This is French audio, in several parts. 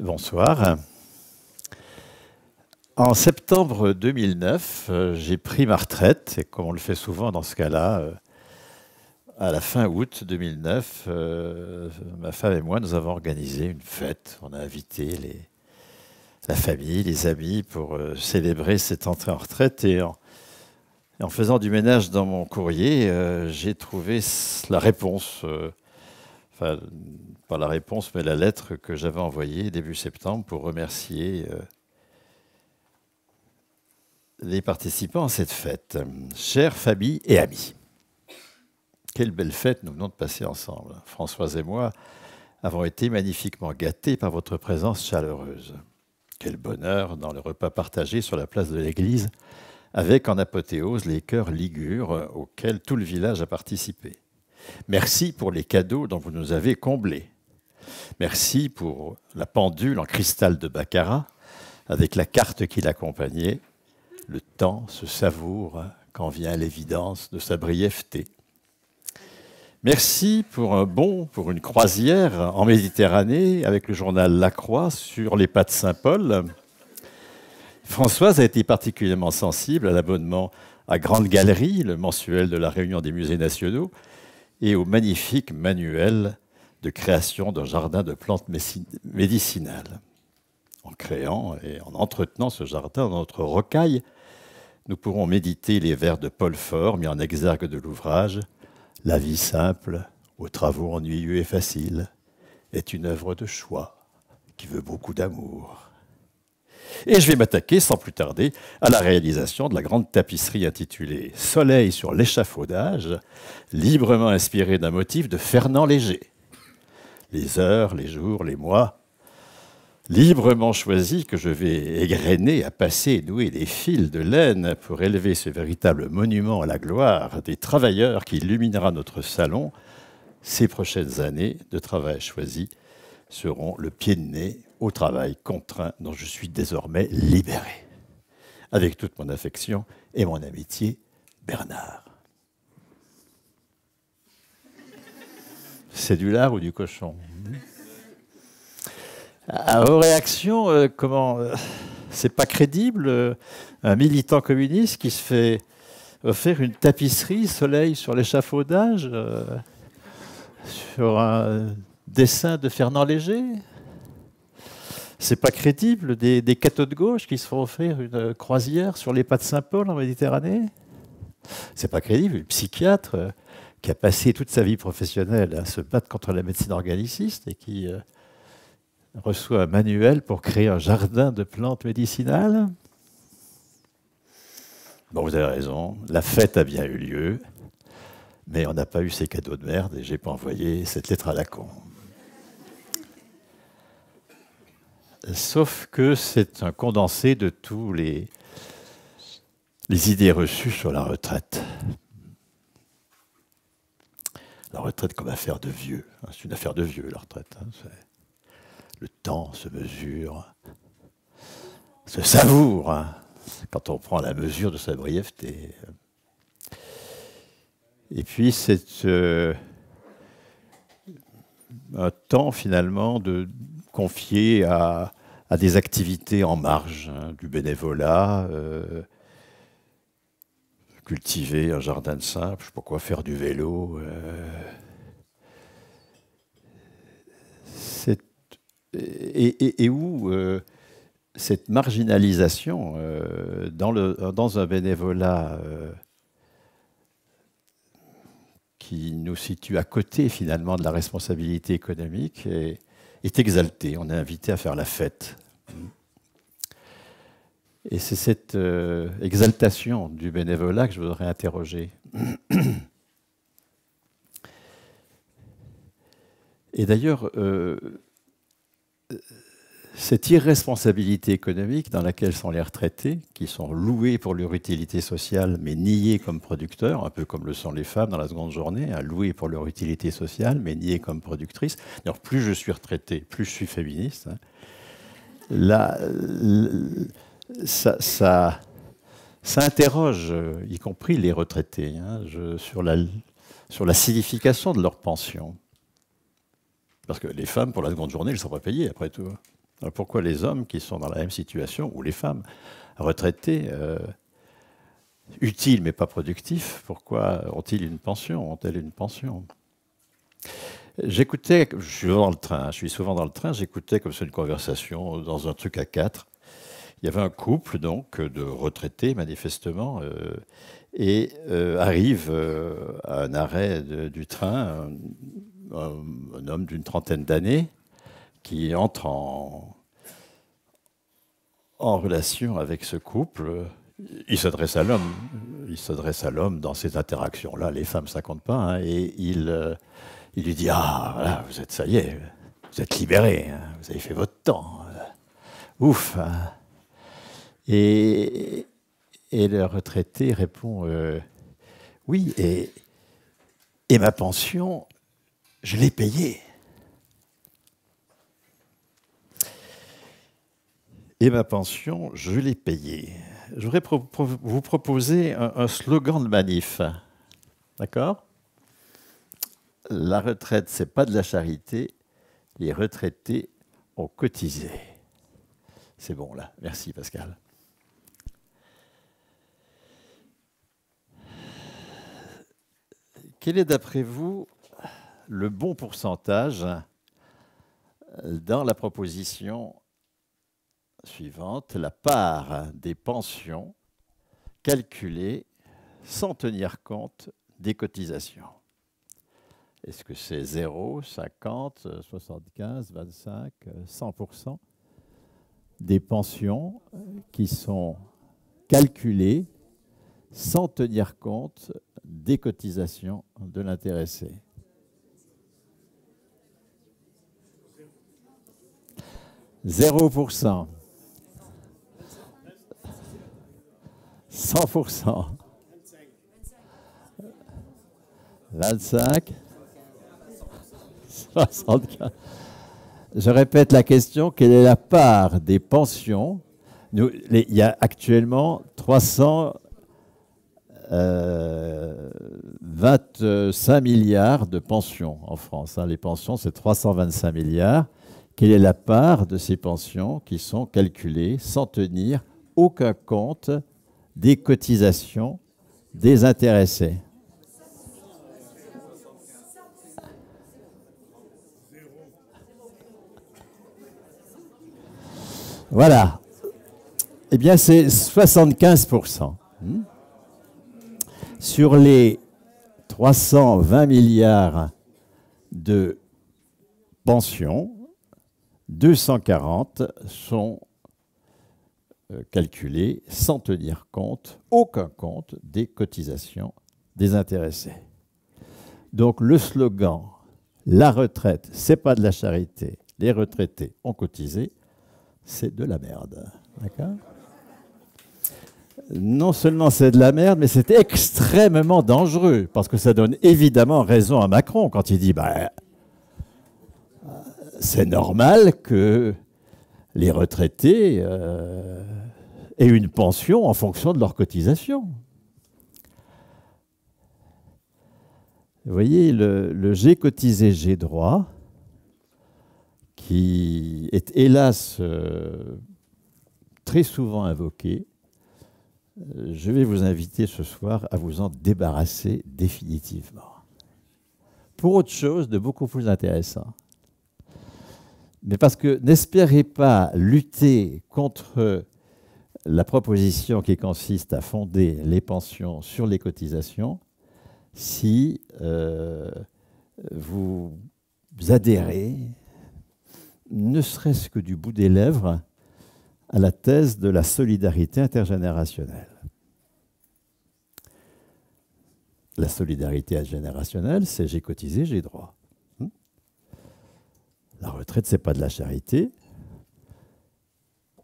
Bonsoir. En septembre 2009, euh, j'ai pris ma retraite, et comme on le fait souvent dans ce cas-là, euh, à la fin août 2009, euh, ma femme et moi, nous avons organisé une fête. On a invité les, la famille, les amis pour célébrer cette entrée en retraite. Et en faisant du ménage dans mon courrier, j'ai trouvé la réponse enfin, pas la réponse, mais la lettre que j'avais envoyée début septembre pour remercier euh, les participants à cette fête. Chères familles et amis, quelle belle fête nous venons de passer ensemble. Françoise et moi avons été magnifiquement gâtés par votre présence chaleureuse. Quel bonheur dans le repas partagé sur la place de l'église, avec en apothéose les chœurs ligures auxquels tout le village a participé. Merci pour les cadeaux dont vous nous avez comblés. Merci pour la pendule en cristal de Baccarat avec la carte qui l'accompagnait. Le temps se savoure quand vient l'évidence de sa brièveté. Merci pour un bon, pour une croisière en Méditerranée avec le journal La Croix sur les pas de Saint-Paul. Françoise a été particulièrement sensible à l'abonnement à Grande Galerie, le mensuel de la Réunion des musées nationaux, et au magnifique manuel de création d'un jardin de plantes médicinales. En créant et en entretenant ce jardin dans notre rocaille, nous pourrons méditer les vers de Paul Fort mis en exergue de l'ouvrage La vie simple, aux travaux ennuyeux et faciles, est une œuvre de choix qui veut beaucoup d'amour. Et je vais m'attaquer sans plus tarder à la réalisation de la grande tapisserie intitulée Soleil sur l'échafaudage, librement inspirée d'un motif de Fernand Léger. Les heures, les jours, les mois, librement choisis que je vais égrener à passer et nouer des fils de laine pour élever ce véritable monument à la gloire des travailleurs qui illuminera notre salon, ces prochaines années de travail choisi seront le pied de nez au travail contraint dont je suis désormais libéré. Avec toute mon affection et mon amitié, Bernard. C'est du lard ou du cochon à vos réactions, euh, comment euh, c'est pas crédible euh, un militant communiste qui se fait offrir une tapisserie soleil sur l'échafaudage sur un dessin de Fernand Léger c'est pas crédible, des, des cathos de gauche qui se font offrir une croisière sur les pas de Saint-Paul en Méditerranée C'est pas crédible. Un psychiatre euh, qui a passé toute sa vie professionnelle à se battre contre la médecine organiciste et qui euh, reçoit un manuel pour créer un jardin de plantes médicinales Bon, vous avez raison, la fête a bien eu lieu, mais on n'a pas eu ces cadeaux de merde et j'ai pas envoyé cette lettre à la con. sauf que c'est un condensé de tous les, les idées reçues sur la retraite. La retraite comme affaire de vieux. Hein, c'est une affaire de vieux, la retraite. Hein, le temps se mesure, se savoure, hein, quand on prend la mesure de sa brièveté. Et puis, c'est euh, un temps, finalement, de, confié à, des activités en marge hein, du bénévolat, euh, cultiver un jardin de simple, pourquoi faire du vélo. Euh. et, où euh, cette marginalisation dans, dans un bénévolat qui nous situe à côté finalement de la responsabilité économique et est exalté, on est invité à faire la fête. Et c'est cette euh, exaltation du bénévolat que je voudrais interroger. Et d'ailleurs, euh, cette irresponsabilité économique dans laquelle sont les retraités, qui sont loués pour leur utilité sociale, mais niés comme producteurs, un peu comme le sont les femmes dans la seconde journée, hein, loués pour leur utilité sociale, mais niés comme productrices. plus je suis retraité, plus je suis féministe. Hein. Là, euh, ça, interroge, euh, y compris les retraités, hein, sur, la, sur la signification de leur pension. Parce que les femmes, pour la seconde journée, elles ne sont pas payées, après tout. Euh, pourquoi les hommes qui sont dans la même situation, ou les femmes, retraitées, euh, utiles mais pas productifs, pourquoi ont-ils une pension Ont-elles une pension J'écoutais, je suis le train, je suis souvent dans le train, j'écoutais comme c'est une conversation dans un truc à quatre. Il y avait un couple donc de retraités manifestement euh, et arrive à un arrêt du train un, homme d'une trentaine d'années qui entre en, relation avec ce couple. Il s'adresse à l'homme. Il s'adresse à l'homme dans ces interactions-là. Les femmes, ça compte pas. Hein. et euh, il, lui dit Ah, voilà, vous êtes, ça y est, vous êtes libéré. Hein. vous avez fait votre temps. Euh. Ouf hein. et, le retraité répond euh, Oui, et, et ma pension, je l'ai payée. Et ma pension, je l'ai payée. Je voudrais vous proposer un, un slogan de manif. D'accord La retraite, c'est pas de la charité. Les retraités ont cotisé. C'est bon là. Merci Pascal. Quel est d'après vous le bon pourcentage dans la proposition suivante la part des pensions calculées sans tenir compte des cotisations. Est-ce que c'est 0, 50, 75, 25, 100 des pensions qui sont calculées sans tenir compte des cotisations de l'intéressé 0 100 25 75 Je répète la question, quelle est la part des pensions Nous, Il y a actuellement 325 euh, milliards de pensions en France. Hein. Les pensions, c'est 325 milliards. Quelle est la part de ces pensions qui sont calculées sans tenir aucun compte des cotisations des intéressés. Voilà. Eh bien, c'est 75%. Hmm. Sur les 320 milliards de pensions, 240 sont euh, calculer sans tenir compte, aucun compte, des cotisations des intéressés. Donc le slogan La retraite, c'est pas de la charité, les retraités ont cotisé, c'est de la merde. D'accord non seulement c'est de la merde, mais c'est extrêmement dangereux, parce que ça donne évidemment raison à Macron quand il dit bah, c'est normal que les retraités euh, et une pension en fonction de leur cotisation. Vous voyez, le, j'ai cotisé, j'ai droit, qui est hélas euh, très souvent invoqué, euh, je vais vous inviter ce soir à vous en débarrasser définitivement. Pour autre chose de beaucoup plus intéressant. Mais parce que n'espérez pas lutter contre la proposition qui consiste à fonder les pensions sur les cotisations si euh, vous adhérez, ne serait-ce que du bout des lèvres, à la thèse de la solidarité intergénérationnelle. La solidarité intergénérationnelle, c'est j'ai cotisé, j'ai droit. Hmm. La retraite, ce n'est pas de la charité.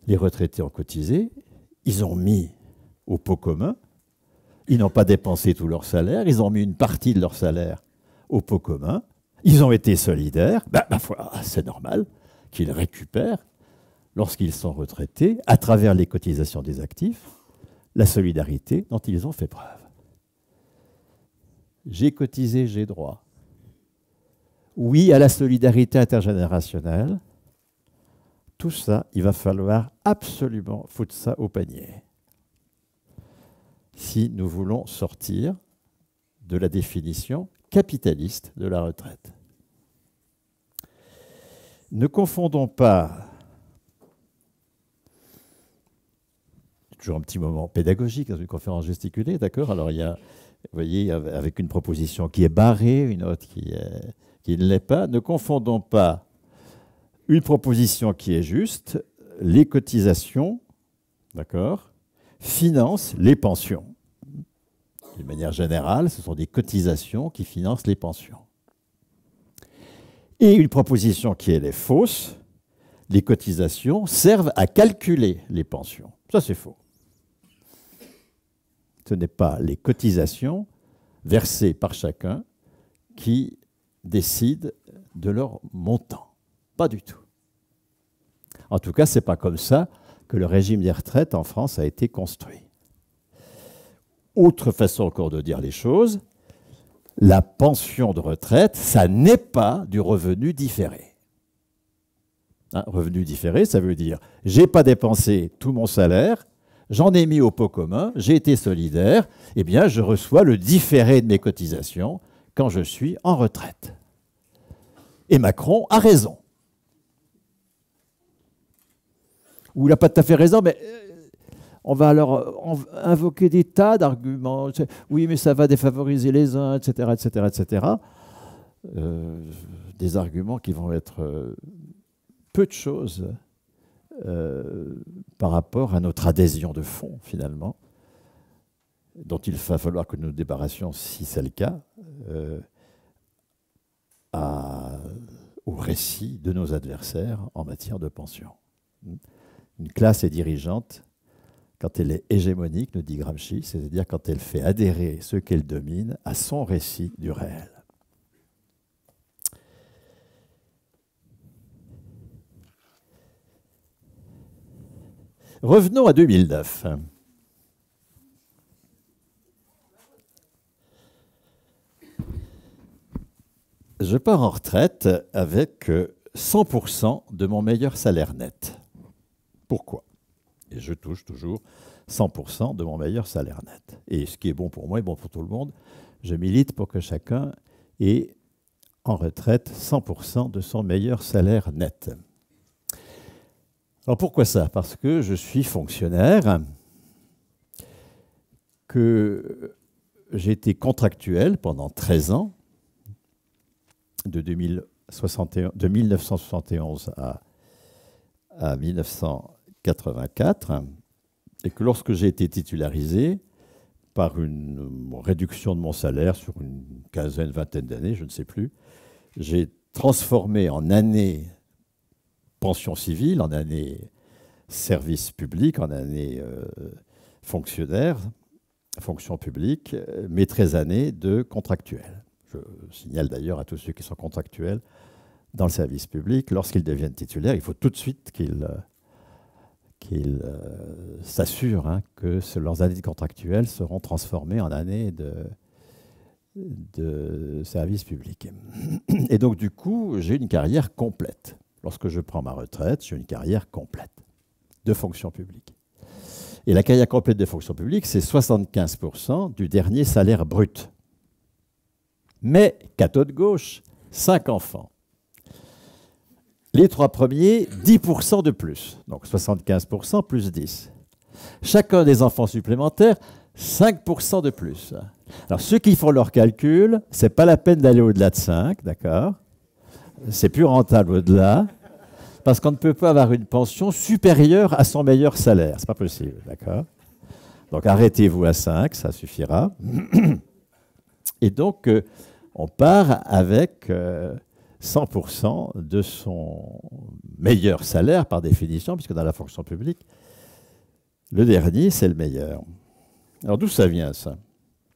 Les retraités ont cotisé, ils ont mis au pot commun, ils n'ont pas dépensé tout leur salaire, ils ont mis une partie de leur salaire au pot commun, ils ont été solidaires, ben, ah, c'est normal qu'ils récupèrent, lorsqu'ils sont retraités, à travers les cotisations des actifs, la solidarité dont ils ont fait preuve. J'ai cotisé, j'ai droit. Oui à la solidarité intergénérationnelle, tout ça, il va falloir absolument foutre ça au panier. Si nous voulons sortir de la définition capitaliste de la retraite. Ne confondons pas, toujours un petit moment pédagogique dans une conférence gesticulée, d'accord Alors il y a, vous voyez, avec une proposition qui est barrée, une autre qui, est, qui ne l'est pas, ne confondons pas une proposition qui est juste, les cotisations, d'accord, financent les pensions. De manière générale, ce sont des cotisations qui financent les pensions. Et une proposition qui est fausse, les cotisations servent à calculer les pensions. Ça, c'est faux. Ce n'est pas les cotisations versées par chacun qui décident de leur montant. Pas du tout. En tout cas, ce n'est pas comme ça que le régime des retraites en France a été construit. Autre façon encore de dire les choses, la pension de retraite, ça n'est pas du revenu différé. Hein, revenu différé, ça veut dire j'ai pas dépensé tout mon salaire, j'en ai mis au pot commun, j'ai été solidaire, eh bien je reçois le différé de mes cotisations quand je suis en retraite. Et Macron a raison. où il n'a pas tout à fait raison, mais euh, on va alors euh, invoquer des tas d'arguments. Oui, mais ça va défavoriser les uns, etc., etc., etc. des arguments qui vont être euh, peu de choses par rapport à notre adhésion de fond, finalement, dont il va falloir que nous débarrassions, si c'est le cas, au récit de nos adversaires en matière de pension. Une classe est dirigeante quand elle est hégémonique, nous dit Gramsci, c'est-à-dire quand elle fait adhérer ceux qu'elle domine à son récit du réel. Revenons à 2009. Je pars en retraite avec 100% de mon meilleur salaire net. Pourquoi Et je touche toujours 100% de mon meilleur salaire net. Et ce qui est bon pour moi est bon pour tout le monde. Je milite pour que chacun ait en retraite 100% de son meilleur salaire net. Alors pourquoi ça Parce que je suis fonctionnaire, que j'ai été contractuel pendant 13 ans, de, de 1971 à, à 84, et que lorsque j'ai été titularisé, par une réduction de mon salaire sur une quinzaine, vingtaine d'années, je ne sais plus, j'ai transformé en année pension civile, en année service public, en année euh, fonctionnaire, fonction publique, mes 13 années de contractuel. Je signale d'ailleurs à tous ceux qui sont contractuels dans le service public, lorsqu'ils deviennent titulaires, il faut tout de suite qu'ils euh, qu'ils euh, s'assurent hein, que leurs années contractuelles seront transformées en années de, de service public. Et donc, du coup, j'ai une carrière complète. Lorsque je prends ma retraite, j'ai une carrière complète de fonction publique. Et la carrière complète de fonction publique, c'est 75% du dernier salaire brut. Mais, cateau de gauche, 5 enfants, les trois premiers, 10% de plus. Donc 75% plus 10. Chacun des enfants supplémentaires, 5% de plus. Alors ceux qui font leur calcul, c'est pas la peine d'aller au-delà de 5, d'accord C'est plus rentable au-delà, parce qu'on ne peut pas avoir une pension supérieure à son meilleur salaire. C'est pas possible, d'accord Donc arrêtez-vous à 5, ça suffira. Et donc, euh, on part avec... Euh, 100% de son meilleur salaire par définition, puisque dans la fonction publique, le dernier, c'est le meilleur. Alors d'où ça vient ça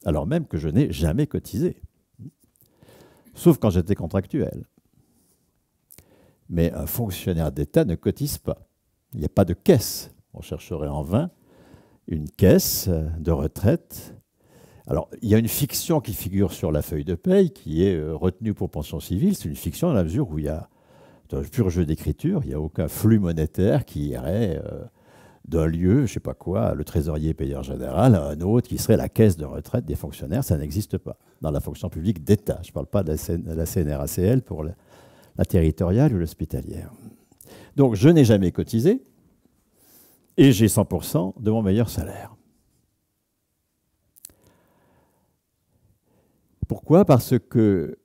Alors même que je n'ai jamais cotisé, sauf quand j'étais contractuel. Mais un fonctionnaire d'État ne cotise pas. Il n'y a pas de caisse. On chercherait en vain une caisse de retraite alors, il y a une fiction qui figure sur la feuille de paye, qui est euh, retenue pour pension civile. C'est une fiction dans la mesure où il y a, un pur jeu d'écriture, il n'y a aucun flux monétaire qui irait euh, d'un lieu, je ne sais pas quoi, le trésorier payeur général, à un autre qui serait la caisse de retraite des fonctionnaires. Ça n'existe pas dans la fonction publique d'État. Je ne parle pas de la CNRACL pour la territoriale ou l'hospitalière. Donc je n'ai jamais cotisé et j'ai 100% de mon meilleur salaire. Pourquoi Parce que,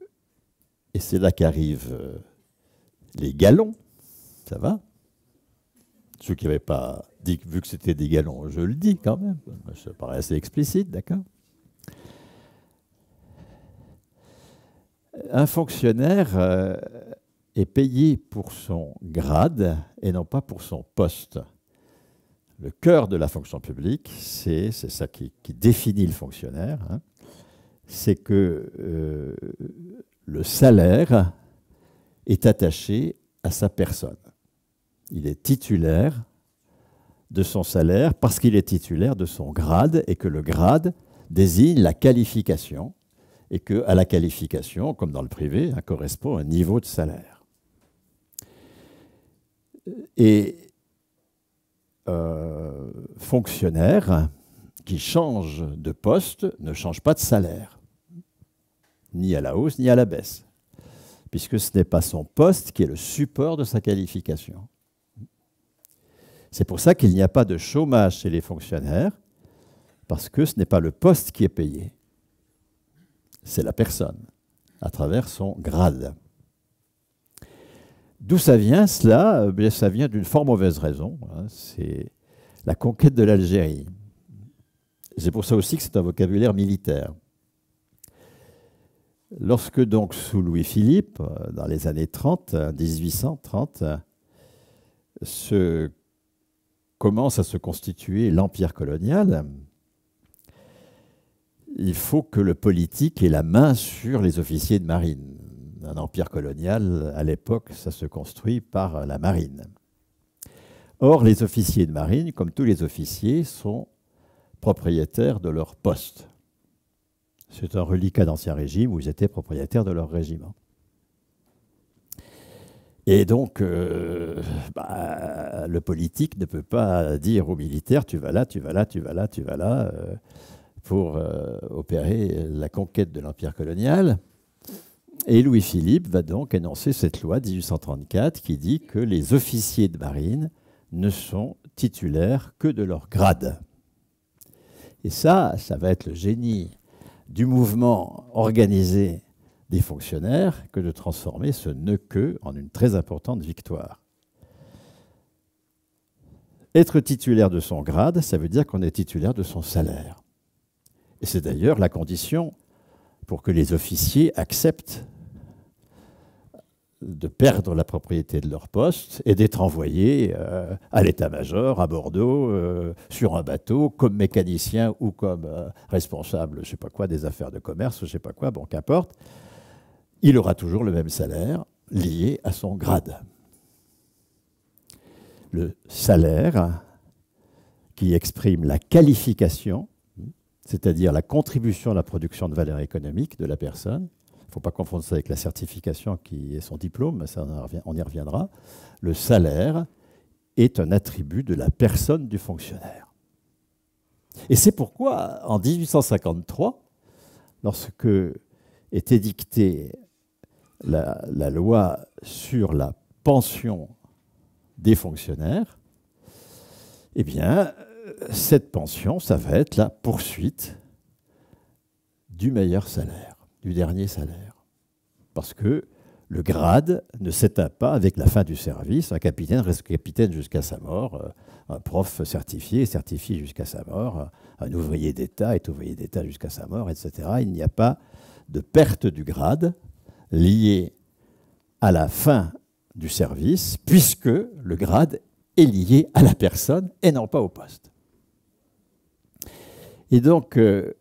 et c'est là qu'arrivent euh, les galons, ça va Ceux qui n'avaient pas dit, vu que c'était des galons, je le dis quand même, ça paraît assez explicite, d'accord Un fonctionnaire euh, est payé pour son grade et non pas pour son poste. Le cœur de la fonction publique, c'est ça qui, définit le fonctionnaire, hein c'est que euh, le salaire est attaché à sa personne. Il est titulaire de son salaire parce qu'il est titulaire de son grade et que le grade désigne la qualification et que à la qualification, comme dans le privé, hein, correspond un niveau de salaire. Et euh, fonctionnaire qui change de poste ne change pas de salaire ni à la hausse ni à la baisse, puisque ce n'est pas son poste qui est le support de sa qualification. C'est pour ça qu'il n'y a pas de chômage chez les fonctionnaires, parce que ce n'est pas le poste qui est payé, c'est la personne, à travers son grade. D'où ça vient cela eh Ça vient d'une fort mauvaise raison, hein, c'est la conquête de l'Algérie. C'est pour ça aussi que c'est un vocabulaire militaire. Lorsque donc sous Louis-Philippe, euh, dans les années 30, 1830, euh, euh, commence à se constituer l'empire colonial, il faut que le politique ait la main sur les officiers de marine. Un empire colonial, à l'époque, ça se construit par la marine. Or, les officiers de marine, comme tous les officiers, sont propriétaires de leur poste. C'est un reliquat d'Ancien Régime où ils étaient propriétaires de leur régiment. Hein. Et donc, euh, bah, le politique ne peut pas dire aux militaires, tu vas là, tu vas là, tu vas là, tu vas là, euh, pour euh, opérer la conquête de l'Empire colonial. Et Louis-Philippe va donc énoncer cette loi 1834 qui dit que les officiers de marine ne sont titulaires que de leur grade. Et ça, ça va être le génie du mouvement organisé des fonctionnaires que de transformer ce ne que en une très importante victoire. Être titulaire de son grade, ça veut dire qu'on est titulaire de son salaire. Et c'est d'ailleurs la condition pour que les officiers acceptent de perdre la propriété de leur poste et d'être envoyé euh, à l'état-major, à Bordeaux, euh, sur un bateau, comme mécanicien ou comme euh, responsable, je sais pas quoi, des affaires de commerce, je sais pas quoi, bon, qu'importe. Il aura toujours le même salaire lié à son grade. Le salaire qui exprime la qualification, c'est-à-dire la contribution à la production de valeur économique de la personne, ne faut pas confondre ça avec la certification qui est son diplôme, ça on y reviendra. Le salaire est un attribut de la personne du fonctionnaire. Et c'est pourquoi, en 1853, lorsque est édictée la, la, loi sur la pension des fonctionnaires, eh bien, cette pension, ça va être la poursuite du meilleur salaire du dernier salaire. Parce que le grade ne s'éteint pas avec la fin du service. Un capitaine reste capitaine jusqu'à sa mort, euh, un prof certifié est certifié jusqu'à sa mort, euh, un ouvrier d'État est ouvrier d'État jusqu'à sa mort, etc. Il n'y a pas de perte du grade liée à la fin du service, puisque le grade est lié à la personne et non pas au poste. Et donc, euh,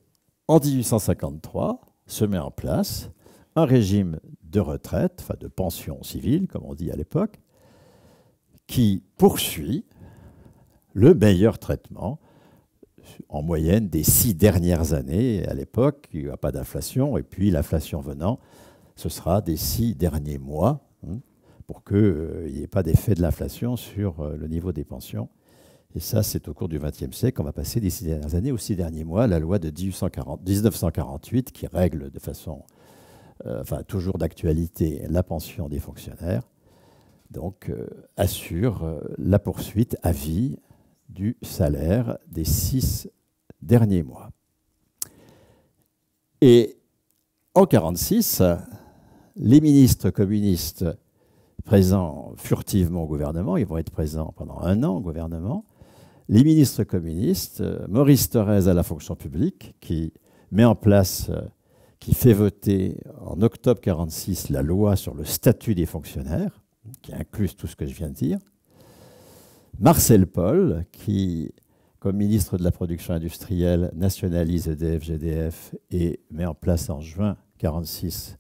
en 1853, se met en place un régime de retraite, enfin de pension civile, comme on dit à l'époque, qui poursuit le meilleur traitement en moyenne des six dernières années. À l'époque, il n'y a pas d'inflation, et puis l'inflation venant, ce sera des six derniers mois, hein, pour qu'il n'y ait pas d'effet de l'inflation sur euh, le niveau des pensions et ça, c'est au cours du XXe siècle. qu'on va passer des six dernières années aussi six derniers mois, la loi de 1948 qui règle de façon, euh, enfin toujours d'actualité, la pension des fonctionnaires. Donc, euh, assure euh, la poursuite à vie du salaire des six derniers mois. Et en 1946, les ministres communistes présents furtivement au gouvernement, ils vont être présents pendant un an au gouvernement, les ministres communistes, euh, Maurice Thorez à la fonction publique, qui met en place, euh, qui fait voter en octobre 46 la loi sur le statut des fonctionnaires, qui inclut tout ce que je viens de dire. Marcel Paul, qui, comme ministre de la production industrielle, nationalise EDF, GDF et met en place en juin 1946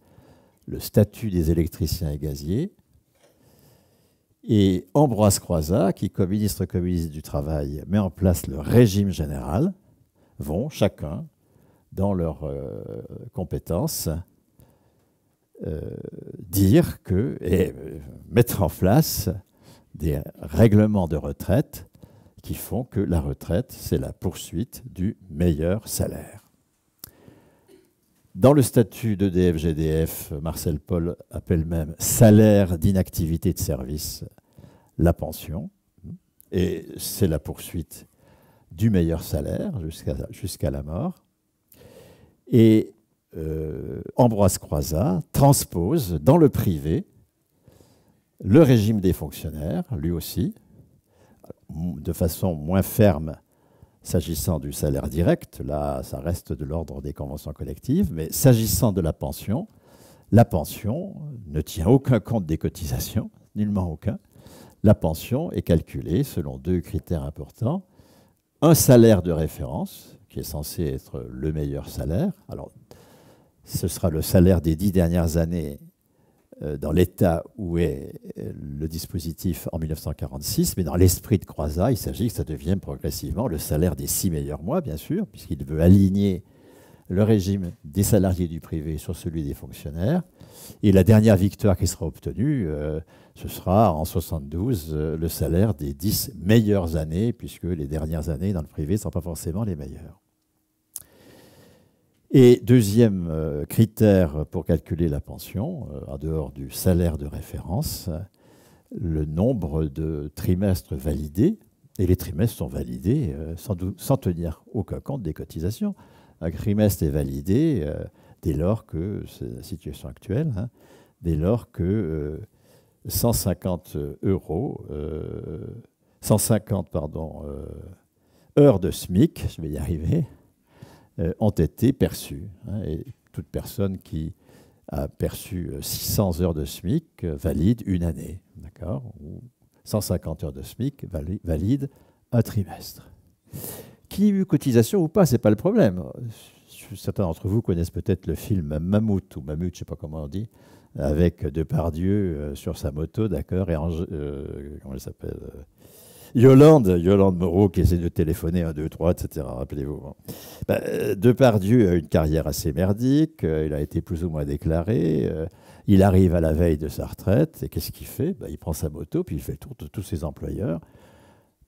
le statut des électriciens et gaziers. Et Ambroise Croizat, qui comme ministre communiste du Travail met en place le régime général, vont chacun, dans leurs euh, compétences, euh, dire que, et euh, mettre en place des règlements de retraite qui font que la retraite, c'est la poursuite du meilleur salaire. Dans le statut de gdf Marcel Paul appelle même salaire d'inactivité de service la pension, et c'est la poursuite du meilleur salaire jusqu'à la mort. Et euh, Ambroise Croizat transpose dans le privé le régime des fonctionnaires, lui aussi, de façon moins ferme S'agissant du salaire direct, là, ça reste de l'ordre des conventions collectives, mais s'agissant de la pension, la pension ne tient aucun compte des cotisations, nullement aucun. La pension est calculée selon deux critères importants. Un salaire de référence, qui est censé être le meilleur salaire. Alors, ce sera le salaire des dix dernières années euh, dans l'état où est euh, le dispositif en 1946, mais dans l'esprit de Croizat, il s'agit que ça devienne progressivement le salaire des six meilleurs mois, bien sûr, puisqu'il veut aligner le régime des salariés du privé sur celui des fonctionnaires. Et la dernière victoire qui sera obtenue, euh, ce sera en 72 le salaire des dix meilleures années, puisque les dernières années dans le privé ne sont pas forcément les meilleures. Et deuxième euh, critère pour calculer la pension, euh, en dehors du salaire de référence, le nombre de trimestres validés. Et les trimestres sont validés euh, sans, tenir aucun compte des cotisations. Un trimestre est validé dès lors que, c'est la situation actuelle, hein, dès lors que 150 euros, 150 pardon, heures de SMIC, je vais y arriver, euh, ont été perçus. Hein, et toute personne qui a perçu 600 euh, heures de SMIC euh, valide une année, d'accord Ou 150 heures de SMIC valide un trimestre. Qui eu cotisation ou pas, ce n'est pas le problème. Certains d'entre vous connaissent peut-être le film Mammouth ou Mammouth, je ne sais pas comment on dit, avec Depardieu sur sa moto, d'accord, et comment elle s'appelle Yolande, Yolande Moreau qui essaie de téléphoner 1, 2, 3, etc. Rappelez-vous. Ben, Depardieu a une carrière assez merdique. Euh, il a été plus ou moins déclaré. Euh, il arrive à la veille de sa retraite. Et qu'est-ce qu'il fait bah, Il prend sa moto, puis il fait le tour de tous ses employeurs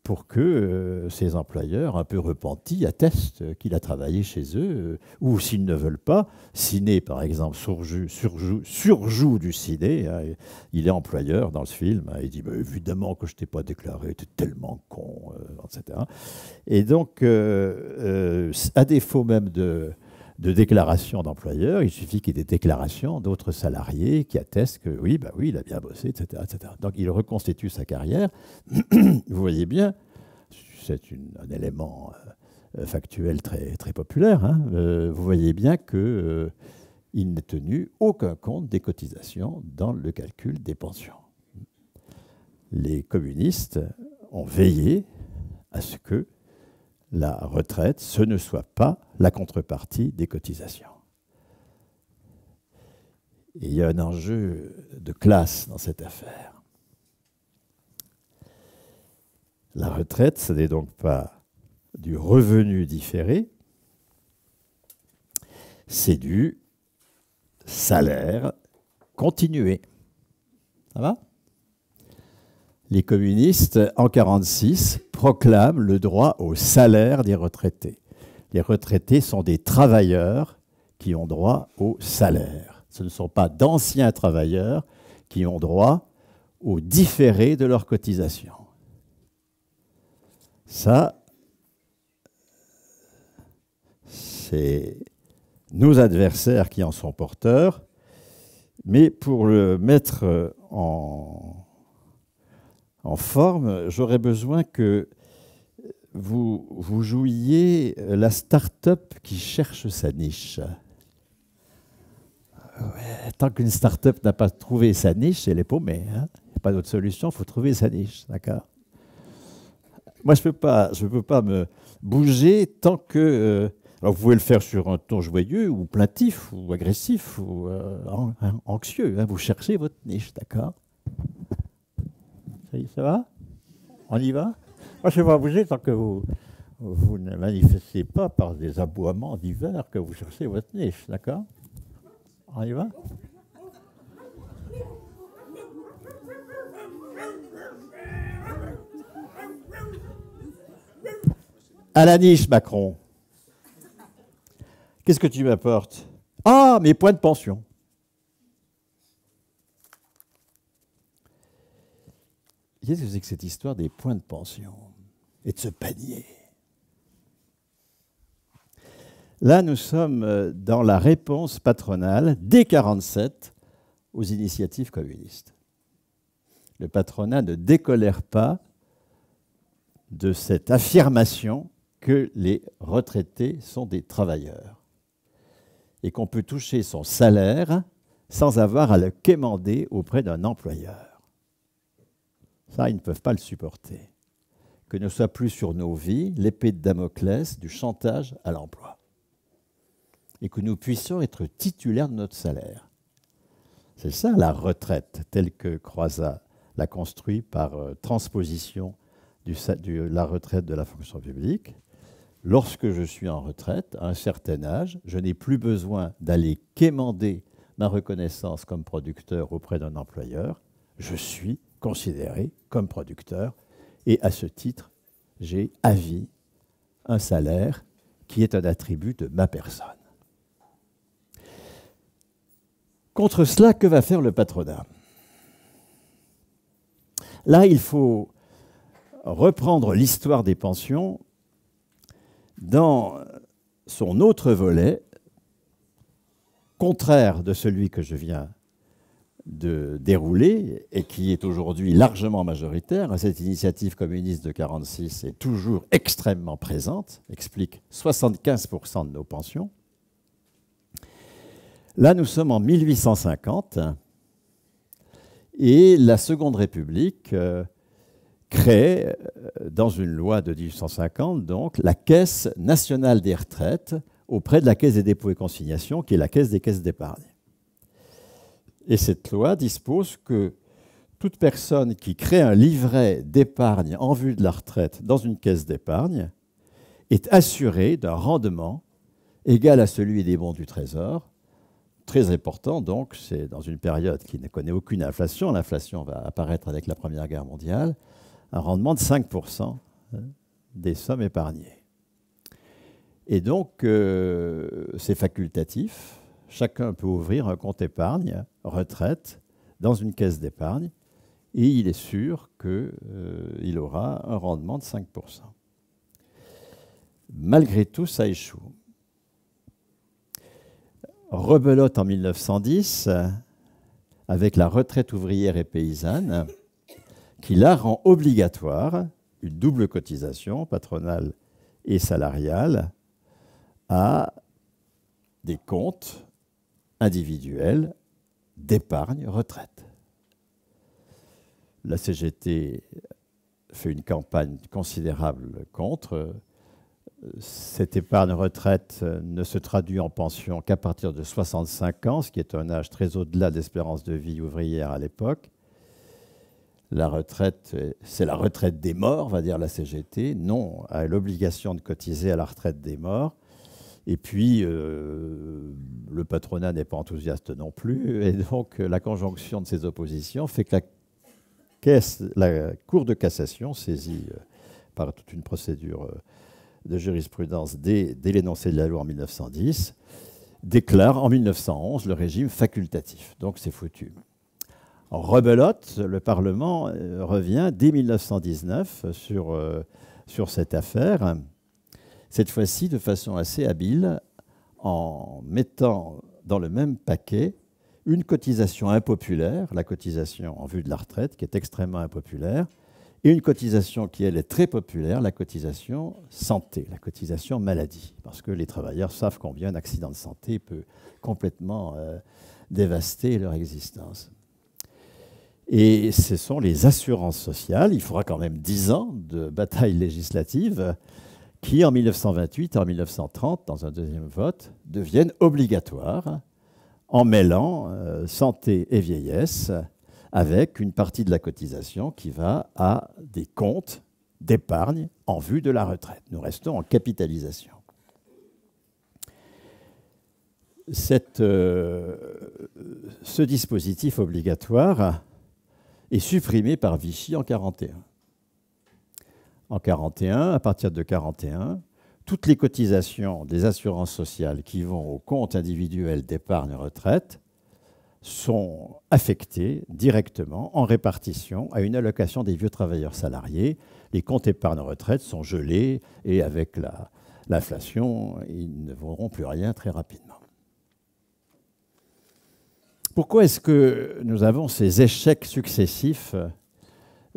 pour que ses euh, employeurs un peu repentis attestent qu'il a travaillé chez eux, euh, ou s'ils ne veulent pas, Ciné par exemple surjoue, du Ciné, hein, il est employeur dans ce film, hein, il dit bah, évidemment que je t'ai pas déclaré, es tellement con, euh, etc. Et donc, à défaut même de de déclarations d'employeurs, il suffit qu'il y ait des déclarations d'autres salariés qui attestent que oui, bah oui, il a bien bossé, etc. etc. Donc il reconstitue sa carrière. Vous voyez bien, c'est un élément euh, factuel très, très populaire, hein. euh, vous voyez bien que euh, il n'est tenu aucun compte des cotisations dans le calcul des pensions. Les communistes ont veillé à ce que la retraite, ce ne soit pas la contrepartie des cotisations. il y a un enjeu de classe dans cette affaire. La retraite, ce n'est donc pas du revenu différé, c'est du salaire continué. Ça va les communistes, en 1946, proclament le droit au salaire des retraités. Les retraités sont des travailleurs qui ont droit au salaire. Ce ne sont pas d'anciens travailleurs qui ont droit au différé de leur cotisation. Ça, c'est nos adversaires qui en sont porteurs. Mais pour le mettre en en forme, j'aurais besoin que vous, vous jouiez la start-up qui cherche sa niche. tant qu'une start-up n'a pas trouvé sa niche, elle est paumée. Hein. Il n'y a pas d'autre solution, il faut trouver sa niche. D'accord Moi, je ne peux, pas, peux pas me bouger tant que. Euh, alors, vous pouvez le faire sur un ton joyeux, ou plaintif, ou agressif, ou euh, anxieux. Hein. vous cherchez votre niche, d'accord ça, ça va On y va Moi, je vais vous bouger tant que vous, vous ne manifestez pas par des aboiements divers que vous cherchez votre niche, d'accord On y va À la niche, Macron. Qu'est-ce que tu m'apportes Ah, mes points de pension. qu'est-ce que c'est que cette histoire des points de pension et de ce panier Là, nous sommes euh, dans la réponse patronale dès 1947 aux initiatives communistes. Le patronat ne décolère pas de cette affirmation que les retraités sont des travailleurs et qu'on peut toucher son salaire sans avoir à le quémander auprès d'un employeur. Ça, ils ne peuvent pas le supporter. Que ne soit plus sur nos vies l'épée de Damoclès du chantage à l'emploi. Et que nous puissions être titulaires de notre salaire. C'est ça la retraite telle que Croizat l'a construit par euh, transposition de la retraite de la fonction publique. Lorsque je suis en retraite, à un certain âge, je n'ai plus besoin d'aller quémander ma reconnaissance comme producteur auprès d'un employeur. Je suis considéré comme producteur. Et à ce titre, j'ai à vie un salaire qui est un attribut de ma personne. Contre cela, que va faire le patronat Là, il faut reprendre l'histoire des pensions dans son autre volet, contraire de celui que je viens de dérouler et qui est aujourd'hui largement majoritaire. Cette initiative communiste de 1946 est toujours extrêmement présente, explique 75% de nos pensions. Là, nous sommes en 1850 et la Seconde République euh, crée, euh, dans une loi de 1850, donc, la Caisse nationale des retraites auprès de la Caisse des dépôts et consignations, qui est la Caisse des caisses d'épargne. Et cette loi dispose que toute personne qui crée un livret d'épargne en vue de la retraite dans une caisse d'épargne est assurée d'un rendement égal à celui des bons du Trésor. Très important, donc, c'est dans une période qui ne connaît aucune inflation, l'inflation va apparaître avec la Première Guerre mondiale, un rendement de 5% hein, des sommes épargnées. Et donc, euh, c'est facultatif, chacun peut ouvrir un compte épargne, retraite, dans une caisse d'épargne, et il est sûr qu'il euh, aura un rendement de 5%. Malgré tout, ça échoue. Rebelote en 1910 avec la retraite ouvrière et paysanne qui la rend obligatoire, une double cotisation patronale et salariale, à des comptes individuelle d'épargne retraite. La CGT fait une campagne considérable contre. Cette épargne retraite ne se traduit en pension qu'à partir de 65 ans, ce qui est un âge très au-delà de l'espérance de vie ouvrière à l'époque. La retraite, c'est la retraite des morts, va dire la CGT. Non, à l'obligation de cotiser à la retraite des morts. Et puis, euh, le patronat n'est pas enthousiaste non plus. Et donc, la conjonction de ces oppositions fait que la, Cour de cassation, saisie euh, par toute une procédure euh, de jurisprudence dès, l'énoncé de la loi en 1910, déclare en 1911 le régime facultatif. Donc, c'est foutu. En rebelote, le Parlement revient dès 1919 sur, sur cette affaire cette fois-ci de façon assez habile, en mettant dans le même paquet une cotisation impopulaire, la cotisation en vue de la retraite, qui est extrêmement impopulaire, et une cotisation qui, elle, est très populaire, la cotisation santé, la cotisation maladie, parce que les travailleurs savent combien un accident de santé peut complètement euh, dévaster leur existence. Et ce sont les assurances sociales. Il faudra quand même dix ans de bataille législative qui en 1928 et en 1930, dans un deuxième vote, deviennent obligatoires en mêlant euh, santé et vieillesse avec une partie de la cotisation qui va à des comptes d'épargne en vue de la retraite. Nous restons en capitalisation. Euh, ce dispositif obligatoire est supprimé par Vichy en 1941 en 41, à partir de 41, toutes les cotisations des assurances sociales qui vont au compte individuels d'épargne retraite sont affectées directement en répartition à une allocation des vieux travailleurs salariés. Les comptes épargne retraite sont gelés et avec l'inflation, ils ne vaudront plus rien très rapidement. Pourquoi est-ce que nous avons ces échecs successifs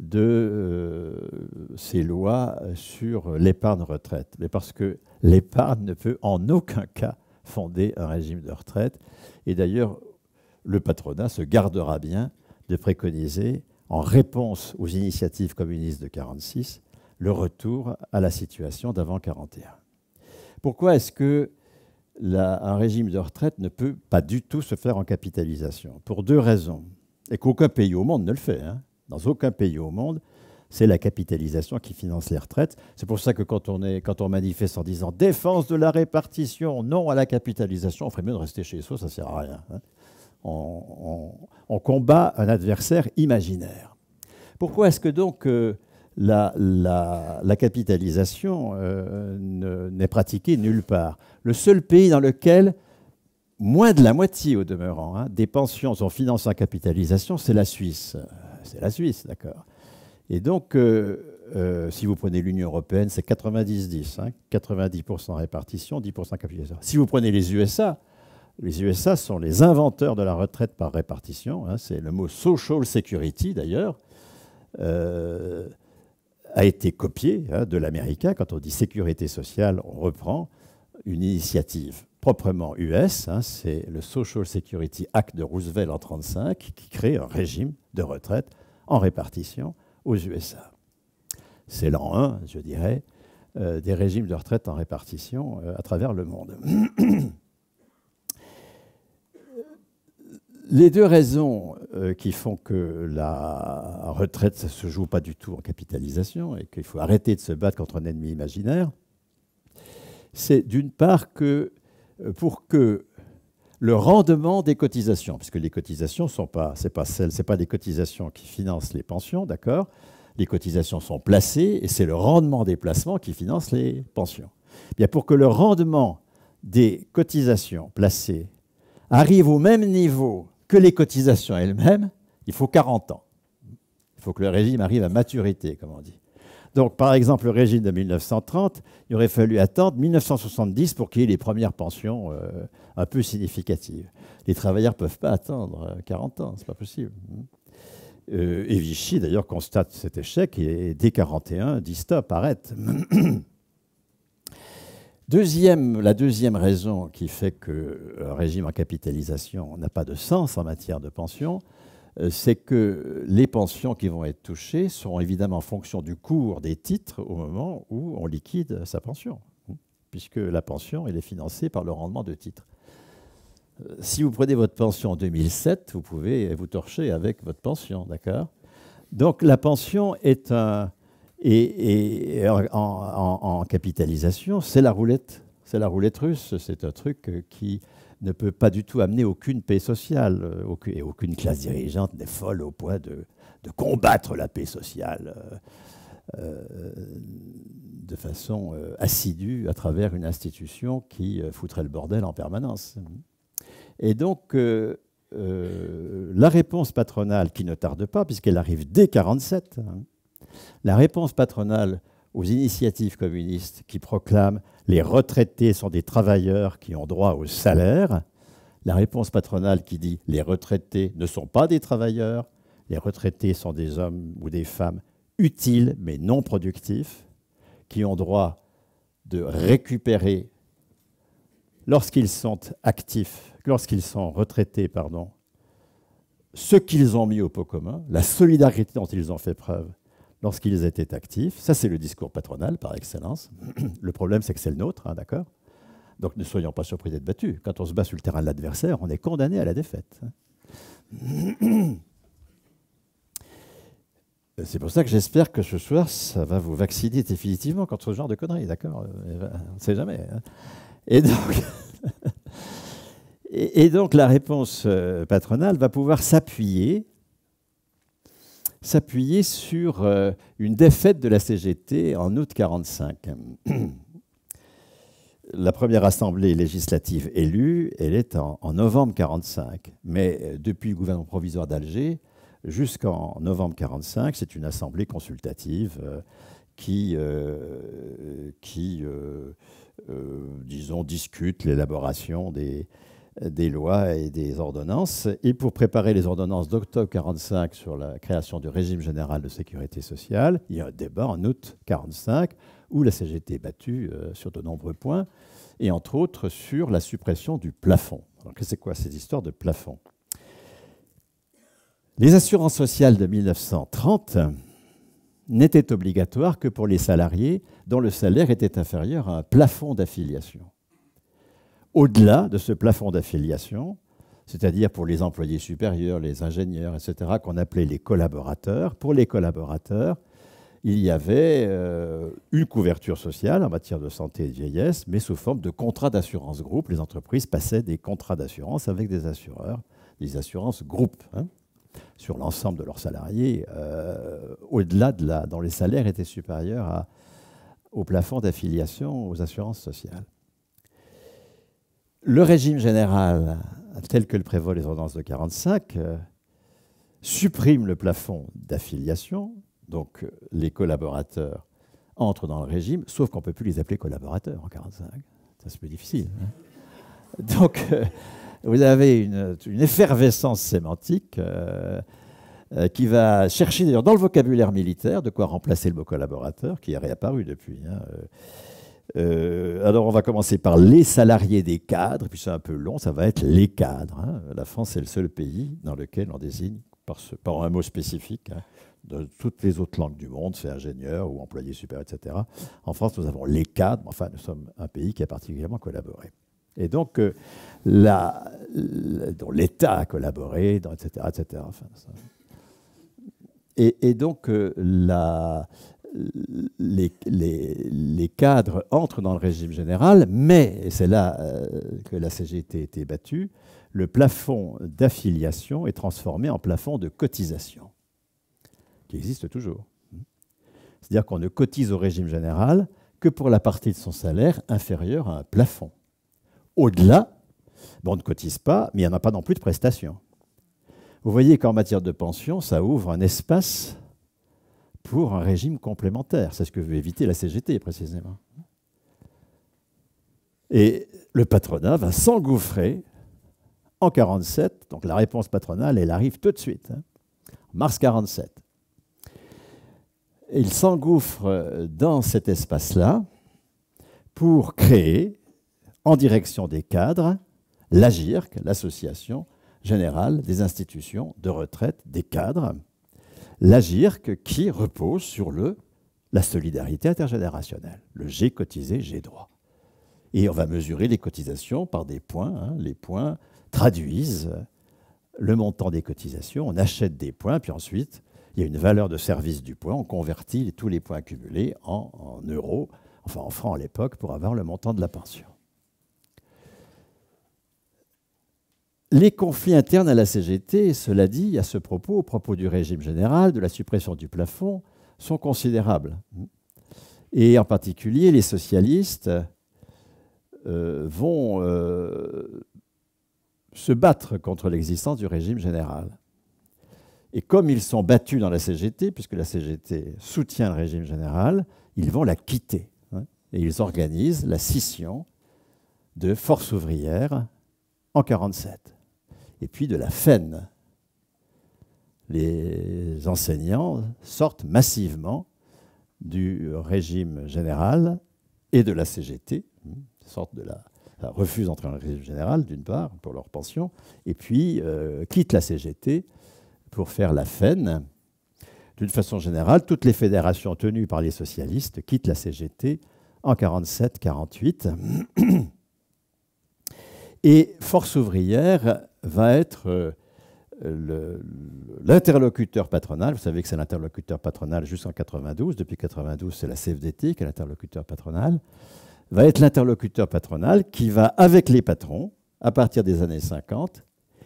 de euh, ces lois sur l'épargne retraite. Mais parce que l'épargne ne peut en aucun cas fonder un régime de retraite. Et d'ailleurs, le patronat se gardera bien de préconiser, en réponse aux initiatives communistes de 1946, le retour à la situation d'avant 1941. Pourquoi est-ce que un régime de retraite ne peut pas du tout se faire en capitalisation Pour deux raisons, et qu'aucun pays au monde ne le fait. Hein dans aucun pays au monde, c'est la capitalisation qui finance les retraites. C'est pour ça que quand on, est, quand on manifeste en disant défense de la répartition, non à la capitalisation, on ferait mieux de rester chez soi, ça ne sert à rien. Hein. On, combat un adversaire imaginaire. Pourquoi est-ce que donc euh, la, capitalisation euh, n'est pratiquée nulle part Le seul pays dans lequel moins de la moitié au demeurant hein, des pensions sont financées en capitalisation, c'est la Suisse c'est la Suisse, d'accord. Et donc, euh, euh, si vous prenez l'Union européenne, c'est 90-10, 90% hein, répartition, 10% capitalisation. Si vous prenez les USA, les USA sont les inventeurs de la retraite par répartition, hein, c'est le mot social security d'ailleurs, euh, a été copié hein, de l'américain. Quand on dit sécurité sociale, on reprend une initiative proprement US, hein, c'est le Social Security Act de Roosevelt en 1935 qui crée un régime de retraite en répartition aux USA. C'est l'an 1, je dirais, euh, des régimes de retraite en répartition euh, à travers le monde. Les deux raisons euh, qui font que la retraite ne se joue pas du tout en capitalisation et qu'il faut arrêter de se battre contre un ennemi imaginaire, c'est d'une part que euh, pour que le rendement des cotisations, puisque les cotisations sont pas, c'est pas celles, pas des cotisations qui financent les pensions, d'accord Les cotisations sont placées et c'est le rendement des placements qui finance les pensions. Eh bien pour que le rendement des cotisations placées arrive au même niveau que les cotisations elles-mêmes, il faut 40 ans. Il faut que le régime arrive à maturité, comme on dit. Donc, par exemple, le régime de 1930, il aurait fallu attendre 1970 pour qu'il y ait les premières pensions euh, un peu significatives. Les travailleurs ne peuvent pas attendre 40 euh, ans, n'est pas possible. Euh, et Vichy, d'ailleurs, constate cet échec et dès 41 dit stop, arrête. Deuxième, la deuxième raison qui fait que un régime en capitalisation n'a pas de sens en matière de pension, euh, c'est que les pensions qui vont être touchées seront évidemment en fonction du cours des titres au moment où on liquide sa pension, hein, puisque la pension est financée par le rendement de titres. Euh, si vous prenez votre pension en 2007, vous pouvez vous torcher avec votre pension, d'accord Donc la pension est et, en, capitalisation, c'est la roulette, c'est la roulette russe, c'est un truc euh, qui ne peut pas du tout amener aucune paix sociale, euh, aucune, et aucune classe dirigeante n'est folle au point de, combattre la paix sociale euh, euh, de façon assidue à travers une institution qui foutrait le bordel en permanence. Et donc, la réponse patronale, qui ne tarde pas, puisqu'elle arrive dès 1947, hein, la réponse patronale aux initiatives communistes qui proclament les retraités sont des travailleurs qui ont droit au salaire. La réponse patronale qui dit les retraités ne sont pas des travailleurs, les retraités sont des hommes ou des femmes utiles mais non productifs, qui ont droit de récupérer lorsqu'ils sont actifs, lorsqu'ils sont retraités, pardon, ce qu'ils ont mis au pot commun, la solidarité dont ils ont fait preuve, lorsqu'ils étaient actifs. Ça, c'est le discours patronal par excellence. Le problème, c'est que c'est le nôtre, hein, d'accord Donc ne soyons pas surpris d'être battus. Quand on se bat sur le terrain de l'adversaire, on est condamné à la défaite. C'est pour ça que j'espère que ce soir, ça va vous vacciner définitivement contre ce genre de conneries, d'accord eh ben, On ne sait jamais. Hein. et donc, la réponse euh, patronale va pouvoir s'appuyer s'appuyer sur euh, une défaite de la CGT en août 1945. la première assemblée législative élue, elle est en, novembre 1945. Mais euh, depuis le gouvernement provisoire d'Alger jusqu'en novembre 1945, c'est une assemblée consultative euh, qui, qui disons, discute l'élaboration des, des lois et des ordonnances. Et pour préparer les ordonnances d'octobre 45 sur la création du régime général de sécurité sociale, il y a un débat en août 45 où la CGT est battue euh, sur de nombreux points, et entre autres sur la suppression du plafond. Alors c'est quoi ces histoires de plafond Les assurances sociales de 1930 n'étaient obligatoires que pour les salariés dont le salaire était inférieur à un plafond d'affiliation au-delà de ce plafond d'affiliation, c'est-à-dire pour les employés supérieurs, les ingénieurs, etc., qu'on appelait les collaborateurs. Pour les collaborateurs, il y avait euh, une couverture sociale en matière de santé et de vieillesse, mais sous forme de contrats d'assurance groupe. Les entreprises passaient des contrats d'assurance avec des assureurs, des assurances groupes, hein, sur l'ensemble de leurs salariés, euh, au-delà de la, dont les salaires étaient supérieurs au plafond d'affiliation aux assurances sociales le régime général, tel que le prévoient les ordonnances de 1945, euh, supprime le plafond d'affiliation, donc euh, les collaborateurs entrent dans le régime, sauf qu'on ne peut plus les appeler collaborateurs en 1945. Ça, c'est plus difficile. Hein. donc, euh, vous avez une, effervescence sémantique qui va chercher, d'ailleurs, dans le vocabulaire militaire, de quoi remplacer le mot collaborateur, qui est réapparu depuis. Hein, euh, alors, on va commencer par les salariés des cadres, puis c'est un peu long, ça va être les cadres. Hein. La France est le seul pays dans lequel on désigne par, un mot spécifique. Hein, dans toutes les autres langues du monde, c'est ingénieur ou employé super, etc. En France, nous avons les cadres, enfin, nous sommes un pays qui a particulièrement collaboré. Et donc, euh, la, dont l'État a collaboré, etc. etc. et, donc, euh, la, les, les, cadres entrent dans le régime général, mais, c'est là euh, que la CGT a été battue, le plafond d'affiliation est transformé en plafond de cotisation, qui existe toujours. C'est-à-dire qu'on ne cotise au régime général que pour la partie de son salaire inférieure à un plafond. Au-delà, ben, on ne cotise pas, mais il n'y en a pas non plus de prestations. Vous voyez qu'en matière de pension, ça ouvre un espace pour un régime complémentaire. C'est ce que veut éviter la CGT précisément. Et le patronat va s'engouffrer en 1947. Donc la réponse patronale, elle arrive tout de suite. Hein, mars 1947. Il s'engouffre dans cet espace-là pour créer, en direction des cadres, l'AGIRC, l'Association générale des institutions de retraite des cadres, l'AGIRC qui repose sur le, la solidarité intergénérationnelle, le j'ai cotisé, j'ai droit. Et on va mesurer les cotisations par des points. Hein. Les points traduisent le montant des cotisations. On achète des points, puis ensuite, il y a une valeur de service du point. On convertit tous les points accumulés en euros, enfin en francs à l'époque, pour avoir le montant de la pension. Les conflits internes à la CGT, cela dit, à ce propos, au propos du régime général, de la suppression du plafond, sont considérables. Et en particulier, les socialistes euh, vont euh, se battre contre l'existence du régime général. Et comme ils sont battus dans la CGT, puisque la CGT soutient le régime général, ils vont la quitter. Hein. et ils organisent la scission de Force ouvrière en 1947 et puis de la FEN. Les enseignants sortent massivement du régime général et de la CGT, sortent de la, refusent d'entrer dans le régime général d'une part pour leur pension, et puis euh, quittent la CGT pour faire la FEN. D'une façon générale, toutes les fédérations tenues par les socialistes quittent la CGT en 47-48. Et Force ouvrière va être euh, l'interlocuteur patronal. Vous savez que c'est l'interlocuteur patronal jusqu'en 92. Depuis 92, c'est la CFDT qui est l'interlocuteur patronal. Va être l'interlocuteur patronal qui va, avec les patrons, à partir des années 50,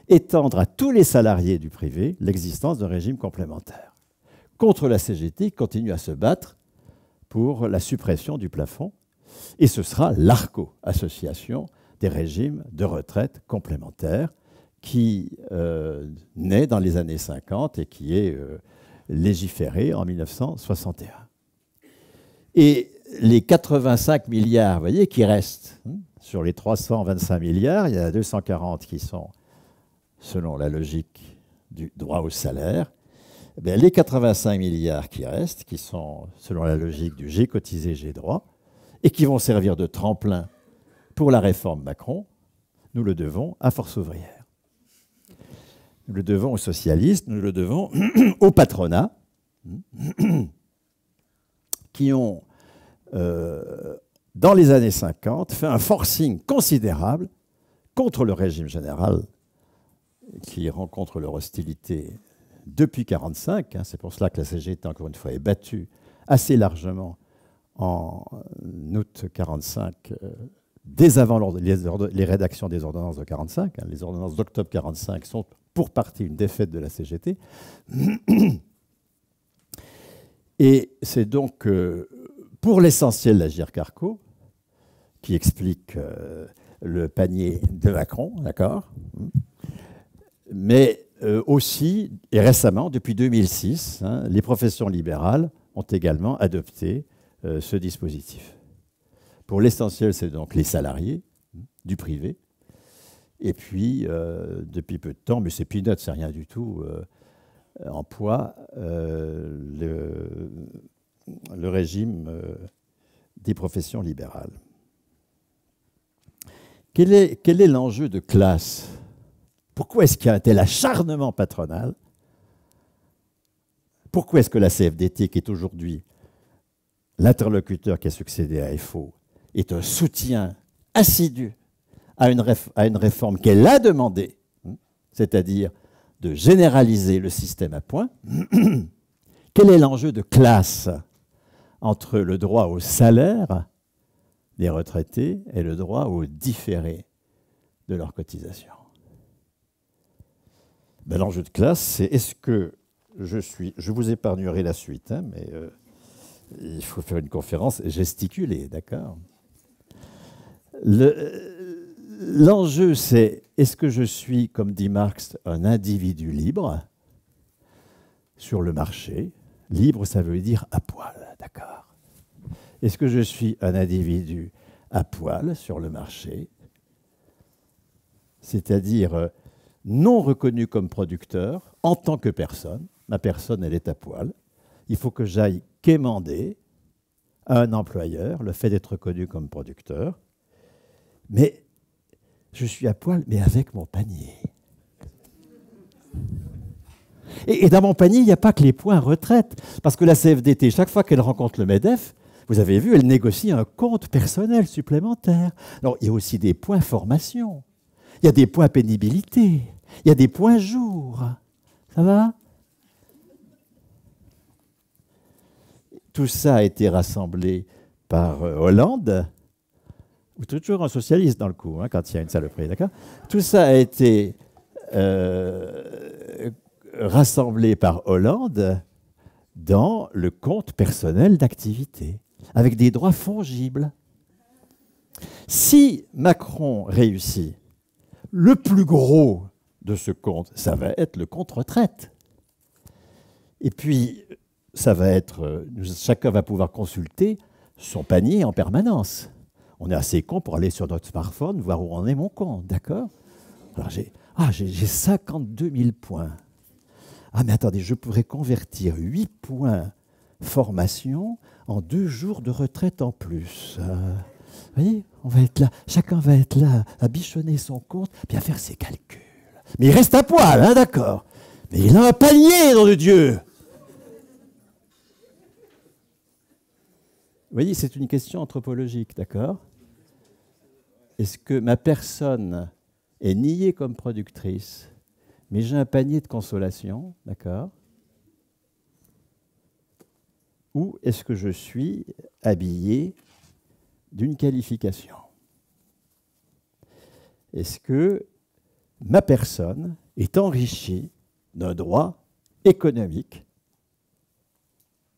étendre à tous les salariés du privé l'existence d'un régime complémentaire. Contre la CGT, continue à se battre pour la suppression du plafond. Et ce sera l'ARCO, Association des régimes de retraite complémentaires, qui euh, naît dans les années 50 et qui est euh, légiféré en 1961. Et les 85 milliards, voyez, qui restent, hein, sur les 325 milliards, il y en a 240 qui sont, selon la logique du droit au salaire, eh les 85 milliards qui restent, qui sont, selon la logique du j'ai cotisé, j'ai droit, et qui vont servir de tremplin pour la réforme Macron, nous le devons à Force ouvrière. Nous le devons aux socialistes, nous le devons au patronat, qui ont, euh, dans les années 50, fait un forcing considérable contre le régime général, qui rencontre leur hostilité depuis 1945. Hein. C'est pour cela que la CGT, encore une fois, est battue assez largement en août 1945, euh, dès avant les, rédactions des ordonnances de 1945. Hein. les ordonnances d'octobre 1945 sont pour partie une défaite de la CGT. Et c'est donc euh, pour l'essentiel la Carco qui explique euh, le panier de Macron, d'accord Mais euh, aussi, et récemment, depuis 2006, hein, les professions libérales ont également adopté ce dispositif. Pour l'essentiel, c'est donc les salariés du privé et puis, euh, depuis peu de temps, mais c'est peanuts, c'est rien du tout, euh, en poids, euh, le, régime des professions libérales. Quel est, quel est l'enjeu de classe Pourquoi est-ce qu'il y a un tel acharnement patronal Pourquoi est-ce que la CFDT, qui est aujourd'hui l'interlocuteur qui a succédé à FO, est un soutien assidu à une, réforme qu'elle a demandée, hein, c'est-à-dire de généraliser le système à points. Quel est l'enjeu de classe entre le droit au salaire des retraités et le droit au différé de leur cotisation ben, L'enjeu de classe, c'est est-ce que je suis. Je vous épargnerai la suite, hein, mais euh, il faut faire une conférence gesticulée, d'accord euh, l'enjeu, c'est est-ce que je suis, comme dit Marx, un individu libre sur le marché Libre, ça veut dire à poil, d'accord Est-ce que je suis un individu à poil sur le marché C'est-à-dire euh, non reconnu comme producteur en tant que personne. Ma personne, elle est à poil. Il faut que j'aille quémander à un employeur le fait d'être reconnu comme producteur. Mais je suis à poil, mais avec mon panier. Et, dans mon panier, il n'y a pas que les points retraite. Parce que la CFDT, chaque fois qu'elle rencontre le MEDEF, vous avez vu, elle négocie un compte personnel supplémentaire. Alors, il y a aussi des points formation. Il y a des points pénibilité. Il y a des points jour. Ça va Tout ça a été rassemblé par euh, Hollande vous êtes toujours un socialiste dans le coup, hein, quand il y a une saloperie, d'accord Tout ça a été euh, rassemblé par Hollande dans le compte personnel d'activité, avec des droits fongibles. Si Macron réussit, le plus gros de ce compte, ça va être le compte retraite. Et puis, ça va être, euh, chacun va pouvoir consulter son panier en permanence on est assez con pour aller sur notre smartphone, voir où en est mon compte, d'accord Alors j'ai ah, 52 000 points. Ah mais attendez, je pourrais convertir 8 points formation en deux jours de retraite en plus. Euh, vous voyez, on va être là, chacun va être là à bichonner son compte, puis à faire ses calculs. Mais il reste à poil, hein, d'accord Mais il a un panier, dans de Dieu Vous voyez, c'est une question anthropologique, d'accord est-ce que ma personne est niée comme productrice, mais j'ai un panier de consolation, d'accord Ou est-ce que je suis habillée d'une qualification Est-ce que ma personne est enrichie d'un droit économique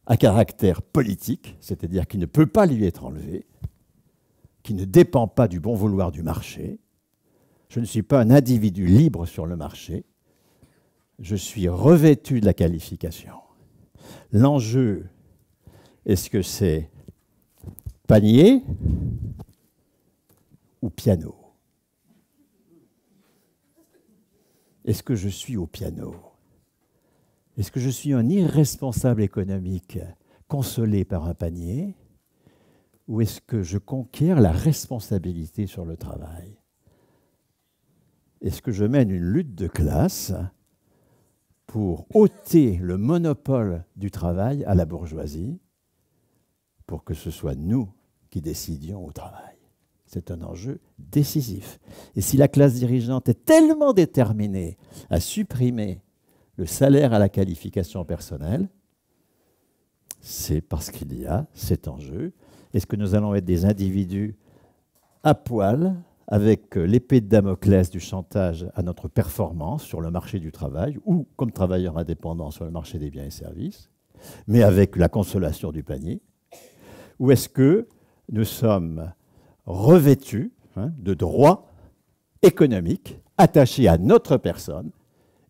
à caractère politique, c'est-à-dire qui ne peut pas lui être enlevé, qui ne dépend pas du bon vouloir du marché. Je ne suis pas un individu libre sur le marché. Je suis revêtu de la qualification. L'enjeu, est-ce que c'est panier ou piano Est-ce que je suis au piano Est-ce que je suis un irresponsable économique consolé par un panier ou est-ce que je conquiers la responsabilité sur le travail Est-ce que je mène une lutte de classe pour ôter le monopole du travail à la bourgeoisie pour que ce soit nous qui décidions au travail C'est un enjeu décisif. Et si la classe dirigeante est tellement déterminée à supprimer le salaire à la qualification personnelle, c'est parce qu'il y a cet enjeu est-ce que nous allons être des individus à poil, avec euh, l'épée de Damoclès du chantage à notre performance sur le marché du travail ou comme travailleurs indépendants sur le marché des biens et services, mais avec la consolation du panier Ou est-ce que nous sommes revêtus hein, de droits économiques attachés à notre personne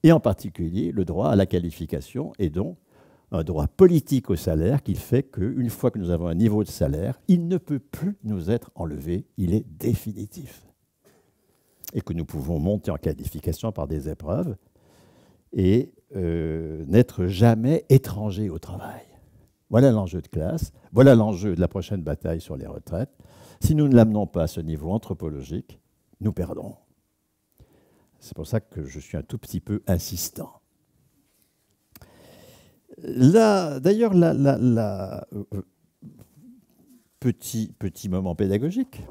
et en particulier le droit à la qualification et donc un droit politique au salaire qui fait qu'une fois que nous avons un niveau de salaire, il ne peut plus nous être enlevé, il est définitif. Et que nous pouvons monter en qualification par des épreuves et euh, n'être jamais étrangers au travail. Voilà l'enjeu de classe, voilà l'enjeu de la prochaine bataille sur les retraites. Si nous ne l'amenons pas à ce niveau anthropologique, nous perdons. C'est pour ça que je suis un tout petit peu insistant. D'ailleurs, euh, petit, petit moment pédagogique,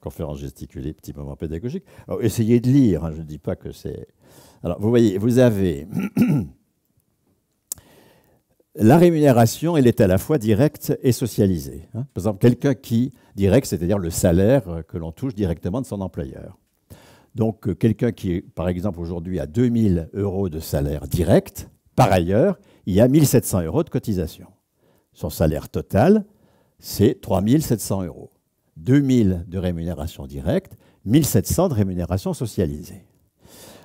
conférence hein, gesticulée, petit moment pédagogique. essayez de lire, hein, je ne dis pas que c'est... Alors, vous voyez, vous avez... la rémunération, elle est à la fois directe et socialisée. Hein. Par exemple, quelqu'un qui, direct, c'est-à-dire le salaire que l'on touche directement de son employeur. Donc, euh, quelqu'un qui, par exemple, aujourd'hui a 2000 euros de salaire direct, par ailleurs, il y a 1700 euros de cotisation. Son salaire total, c'est 3700 euros. 2000 de rémunération directe, 1700 de rémunération socialisée.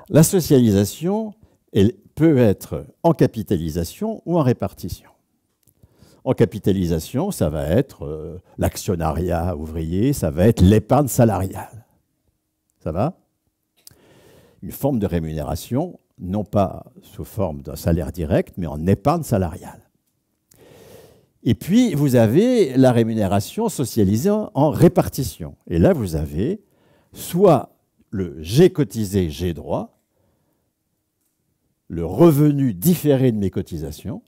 La socialisation, elle peut être en capitalisation ou en répartition. En capitalisation, ça va être euh, l'actionnariat ouvrier, ça va être l'épargne salariale. Ça va Une forme de rémunération non pas sous forme d'un salaire direct, mais en épargne salariale. Et puis, vous avez la rémunération socialisée en répartition. Et là, vous avez soit le j'ai cotisé, j'ai droit, le revenu différé de mes cotisations.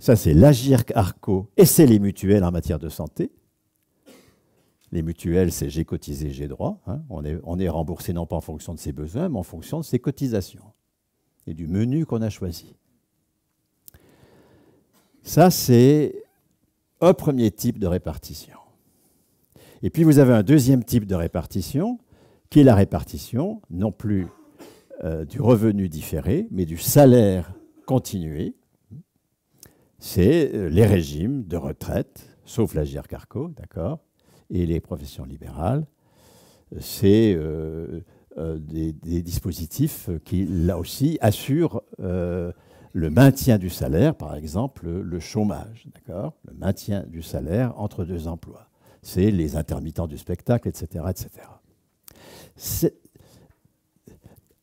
Ça, c'est l'AGIRC ARCO et c'est les mutuelles en matière de santé. Les mutuelles, c'est j'ai cotisé, j'ai droit. Hein. on est remboursé non pas en fonction de ses besoins, mais en fonction de ses cotisations et du menu qu'on a choisi. Ça, c'est un premier type de répartition. Et puis vous avez un deuxième type de répartition, qui est la répartition non plus euh, du revenu différé, mais du salaire continué. C'est euh, les régimes de retraite, sauf la GIR-Carco, d'accord, et les professions libérales. C'est euh, euh, des, dispositifs qui, là aussi, assurent euh, le maintien du salaire, par exemple le chômage, d'accord Le maintien du salaire entre deux emplois. C'est les intermittents du spectacle, etc. etc.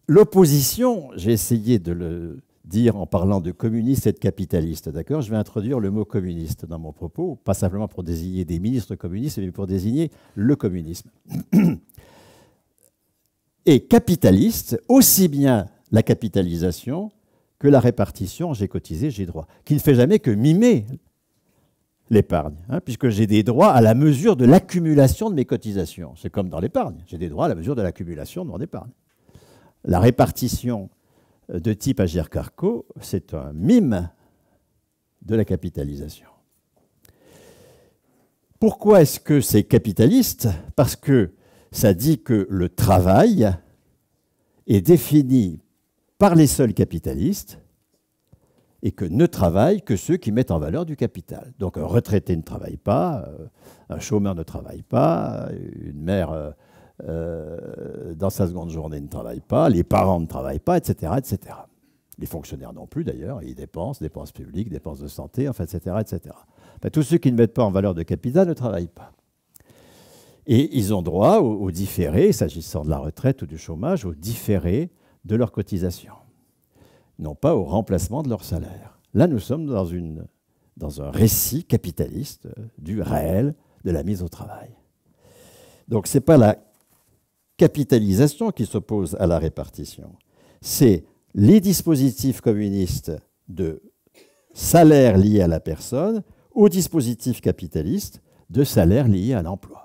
L'opposition, j'ai essayé de le dire en parlant de communiste et de capitaliste, d'accord Je vais introduire le mot communiste dans mon propos, pas simplement pour désigner des ministres communistes, mais pour désigner le communisme. est capitaliste, aussi bien la capitalisation que la répartition j'ai cotisé, j'ai droit, qui ne fait jamais que mimer l'épargne, hein, puisque j'ai des droits à la mesure de l'accumulation de mes cotisations. C'est comme dans l'épargne, j'ai des droits à la mesure de l'accumulation de mon épargne. La répartition euh, de type Agir Carco, c'est un mime de la capitalisation. Pourquoi est-ce que c'est capitaliste Parce que ça dit que le travail est défini par les seuls capitalistes et que ne travaillent que ceux qui mettent en valeur du capital. Donc un retraité ne travaille pas, euh, un chômeur ne travaille pas, une mère euh, euh, dans sa seconde journée ne travaille pas, les parents ne travaillent pas, etc. etc. Les fonctionnaires non plus d'ailleurs, ils dépensent, dépenses publiques, dépenses de santé, enfin, etc. etc. tous ceux qui ne mettent pas en valeur de capital ne travaillent pas. Et ils ont droit aux au différé, s'agissant de la retraite ou du chômage, au différé de leur cotisation, non pas au remplacement de leur salaire. Là, nous sommes dans, dans un récit capitaliste euh, du réel, de la mise au travail. Donc ce n'est pas la capitalisation qui s'oppose à la répartition, c'est les dispositifs communistes de salaire lié à la personne aux dispositifs capitalistes de salaire lié à l'emploi.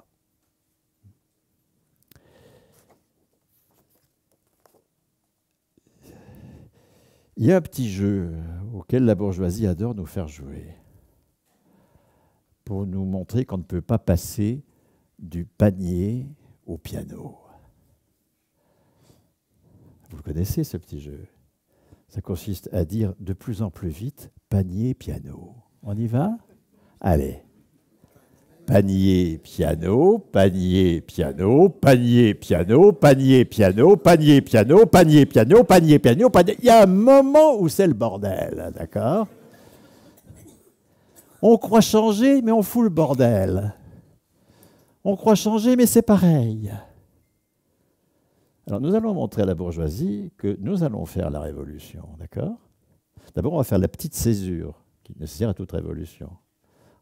Il y a un petit jeu auquel la bourgeoisie adore nous faire jouer pour nous montrer qu'on ne peut pas passer du panier au piano. Vous connaissez ce petit jeu. Ça consiste à dire de plus en plus vite panier, piano. On y va Allez panier, piano, panier, piano, panier, piano, panier, piano, panier, piano, panier, piano, panier, piano, panier. Il y a un moment où c'est le bordel, d'accord On croit changer, mais on fout le bordel. On croit changer, mais c'est pareil. Alors nous allons montrer à la bourgeoisie que nous allons faire la révolution, d'accord D'abord, on va faire la petite césure qui ne sert à toute révolution.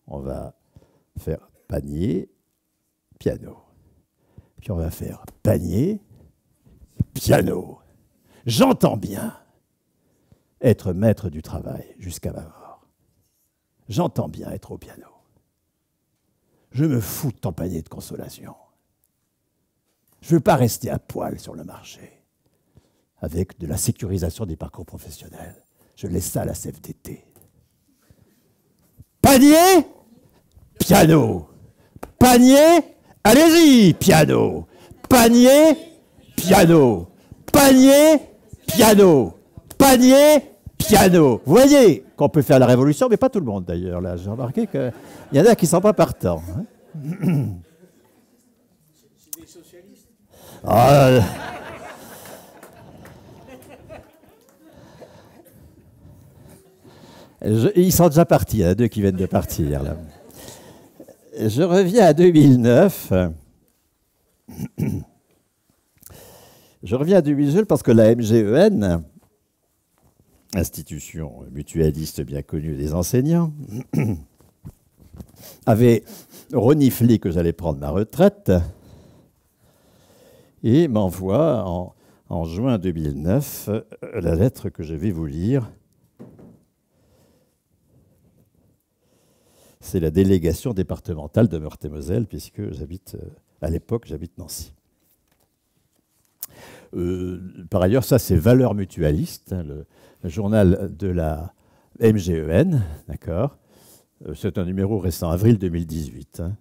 On va faire panier, piano. Puis on va faire panier, piano. J'entends bien être maître du travail jusqu'à ma mort. J'entends bien être au piano. Je me fous de ton panier de consolation. Je ne veux pas rester à poil sur le marché avec de la sécurisation des parcours professionnels. Je laisse ça à la CFDT. Panier, piano. Panier, allez-y, piano. Panier, piano. Panier, piano. Panier, piano. Vous voyez qu'on peut faire la révolution, mais pas tout le monde d'ailleurs. Là, j'ai remarqué qu'il y en a qui ne sont pas partants. Hein. Ah, ils sont déjà partis, il y en hein, a deux qui viennent de partir. Là je reviens à 2009. Je reviens à 2009 parce que la MGEN, institution mutualiste bien connue des enseignants, avait reniflé que j'allais prendre ma retraite et m'envoie en, en, juin 2009 euh, la lettre que je vais vous lire c'est la délégation départementale de Meurthe-et-Moselle, puisque j'habite, euh, à l'époque, j'habite Nancy. Euh, par ailleurs, ça, c'est Valeurs Mutualistes, hein, le, journal de la MGEN, d'accord euh, C'est un numéro récent, avril 2018. Hein.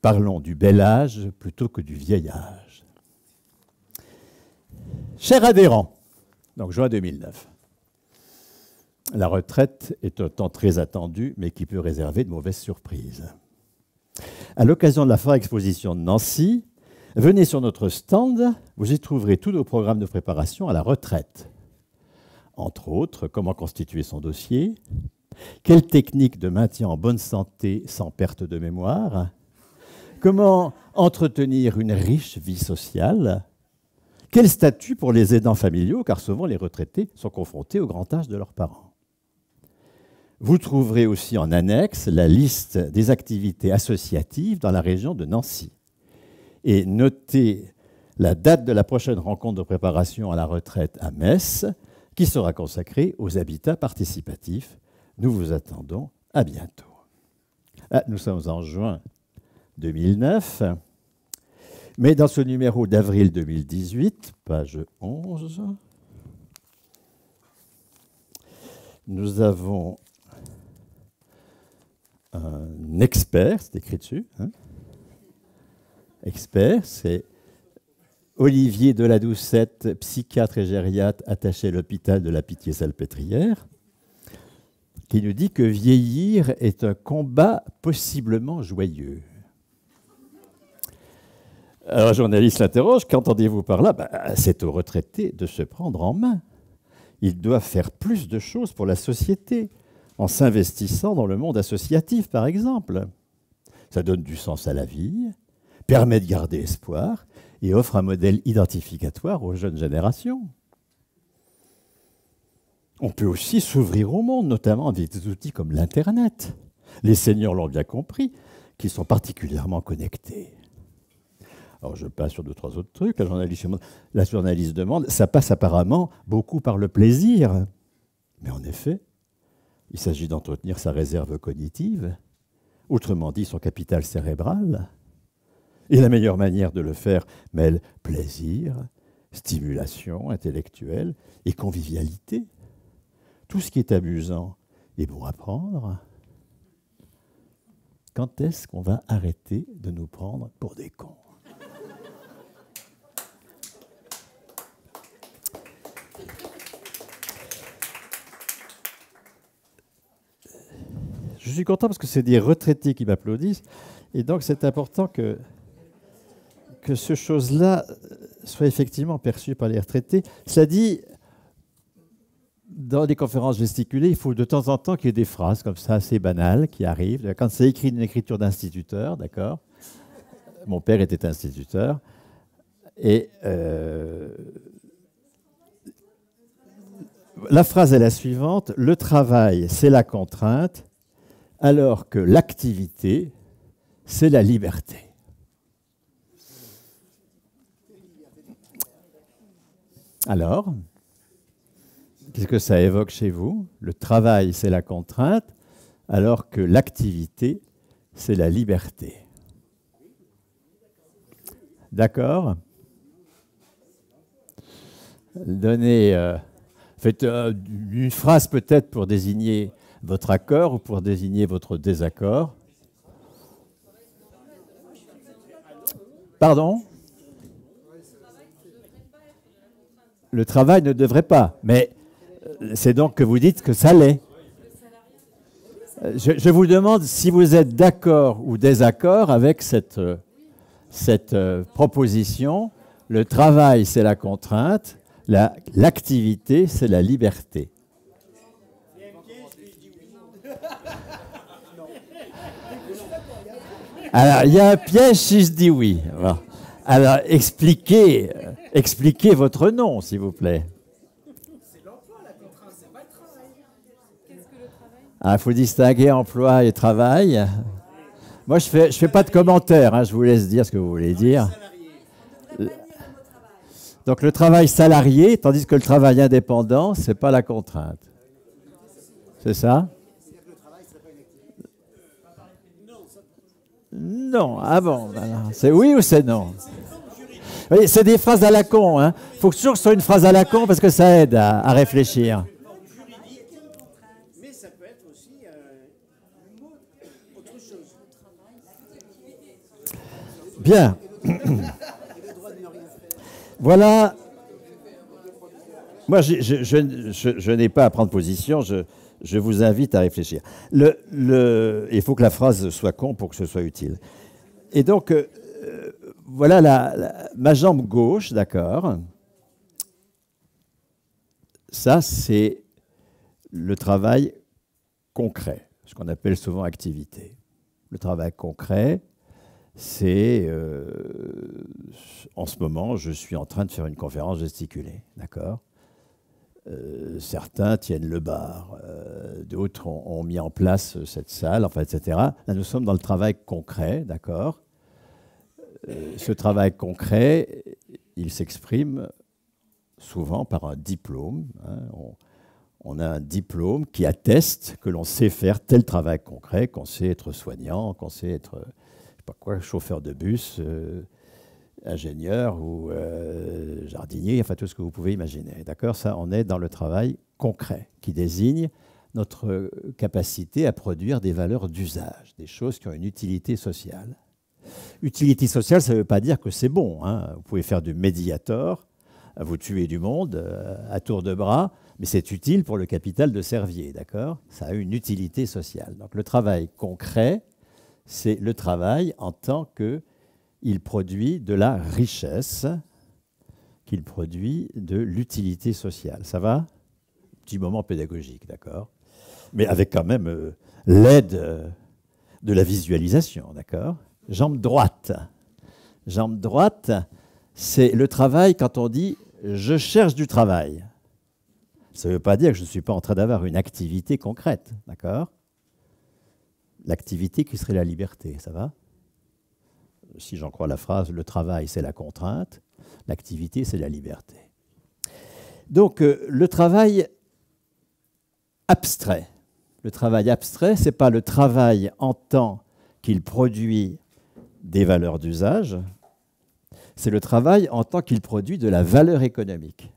Parlons du bel âge plutôt que du vieil âge. Cher adhérent, donc juin 2009, la retraite est un temps très attendu, mais qui peut réserver de mauvaises surprises. À l'occasion de la foire exposition de Nancy, venez sur notre stand, vous y trouverez tous nos programmes de préparation à la retraite. Entre autres, comment constituer son dossier, quelles techniques de maintien en bonne santé sans perte de mémoire, comment entretenir une riche vie sociale, quel statut pour les aidants familiaux, car souvent les retraités sont confrontés au grand âge de leurs parents. Vous trouverez aussi en annexe la liste des activités associatives dans la région de Nancy. Et notez la date de la prochaine rencontre de préparation à la retraite à Metz, qui sera consacrée aux habitats participatifs. Nous vous attendons à bientôt. Ah, nous sommes en juin 2009, mais dans ce numéro d'avril 2018, page 11, nous avons un expert, c'est écrit dessus. Hein. expert, c'est Olivier Deladoucette, psychiatre et gériatre attaché à l'hôpital de la Pitié-Salpêtrière, qui nous dit que vieillir est un combat possiblement joyeux. Alors, un journaliste l'interroge, qu'entendez-vous par là ben, C'est aux retraités de se prendre en main. Ils doivent faire plus de choses pour la société en s'investissant dans le monde associatif, par exemple. Ça donne du sens à la vie, permet de garder espoir et offre un modèle identificatoire aux jeunes générations. On peut aussi s'ouvrir au monde, notamment avec des outils comme l'Internet. Les seniors l'ont bien compris, qui sont particulièrement connectés. Alors je passe sur deux, trois autres trucs. la journaliste demande, ça passe apparemment beaucoup par le plaisir. Mais en effet, il s'agit d'entretenir sa réserve cognitive, autrement dit son capital cérébral. Et la meilleure manière de le faire mêle plaisir, stimulation intellectuelle et convivialité. Tout ce qui est amusant est bon à prendre. Quand est-ce qu'on va arrêter de nous prendre pour des cons je suis content parce que c'est des retraités qui m'applaudissent. Et donc, c'est important que, que ce chose-là soit effectivement perçu par les retraités. Cela dit, dans des conférences gesticulées, il faut de temps en temps qu'il y ait des phrases comme ça, assez banales, qui arrivent. Quand c'est écrit d'une écriture d'instituteur, d'accord Mon père était instituteur. Et euh, la phrase est la suivante, le travail, c'est la contrainte, alors que l'activité, c'est la liberté. Alors, qu'est-ce que ça évoque chez vous Le travail, c'est la contrainte, alors que l'activité, c'est la liberté. D'accord Donnez, euh, faites euh, une phrase peut-être pour désigner votre accord ou pour désigner votre désaccord. Pardon Le travail ne devrait pas, mais euh, c'est donc que vous dites que ça l'est. Euh, je, vous demande si vous êtes d'accord ou désaccord avec cette, euh, cette proposition. Le travail, c'est la contrainte, l'activité, c'est la liberté. Alors, il y a un piège si je dis oui. Alors, expliquez, votre nom, s'il vous plaît. C'est l'emploi, la contrainte, c'est pas le travail. Ah, il faut distinguer emploi et travail. Moi, je ne fais, je fais pas de commentaires, hein, je vous laisse dire ce que vous voulez dire. Donc le travail salarié, tandis que le travail indépendant, c'est pas la contrainte. C'est ça Non, avant. C'est oui ou c'est non C'est des phrases à la con. Il hein. faut toujours que ce soit une phrase à la con parce que ça aide à, réfléchir. Euh, Bien. voilà. Moi, je, n'ai pas à prendre position. Je, vous invite à réfléchir. il faut que la phrase soit con pour que ce soit utile et donc, euh, euh, voilà ma jambe gauche, d'accord. Ça, c'est le travail concret, ce qu'on appelle souvent activité. Le travail concret, c'est euh, en ce moment, je suis en train de faire une conférence gesticulée, d'accord euh, certains tiennent le bar, euh, d'autres ont, mis en place cette salle, enfin, etc. nous sommes dans le travail concret, d'accord euh, Ce travail concret, il s'exprime souvent par un diplôme. Hein. On, a un diplôme qui atteste que l'on sait faire tel travail concret, qu'on sait être soignant, qu'on sait être, je sais pas quoi, chauffeur de bus, ingénieur ou euh, jardinier, enfin tout ce que vous pouvez imaginer. D'accord Ça, on est dans le travail concret qui désigne notre capacité à produire des valeurs d'usage, des choses qui ont une utilité sociale. Utilité sociale, ça ne veut pas dire que c'est bon. Hein. Vous pouvez faire du médiator, vous tuer du monde euh, à tour de bras, mais c'est utile pour le capital de Servier, d'accord Ça a une utilité sociale. Donc le travail concret, c'est le travail en tant que il produit de la richesse, qu'il produit de l'utilité sociale. Ça va Petit moment pédagogique, d'accord Mais avec quand même euh, l'aide euh, de la visualisation, d'accord Jambe droite. Jambe droite, c'est le travail quand on dit je cherche du travail. Ça ne veut pas dire que je ne suis pas en train d'avoir une activité concrète, d'accord L'activité qui serait la liberté, ça va si j'en crois la phrase, le travail c'est la contrainte, l'activité c'est la liberté. Donc euh, le travail abstrait, le travail abstrait, ce n'est pas le travail en tant qu'il produit des valeurs d'usage, c'est le travail en tant qu'il produit de la valeur économique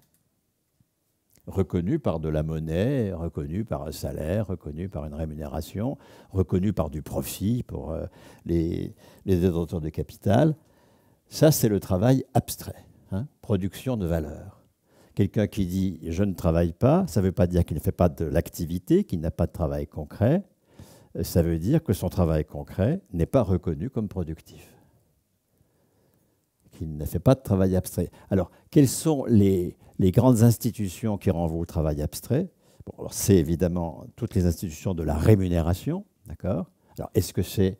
reconnu par de la monnaie, reconnu par un salaire, reconnu par une rémunération, reconnu par du profit pour euh, les, les détenteurs de capital. Ça, c'est le travail abstrait, hein, production de valeur. Quelqu'un qui dit je ne travaille pas, ça ne veut pas dire qu'il ne fait pas de l'activité, qu'il n'a pas de travail concret. Euh, ça veut dire que son travail concret n'est pas reconnu comme productif. Qu'il ne fait pas de travail abstrait. Alors, quels sont les, les grandes institutions qui renvoient au travail abstrait. c'est évidemment toutes les institutions de la rémunération, d'accord Alors, est-ce que c'est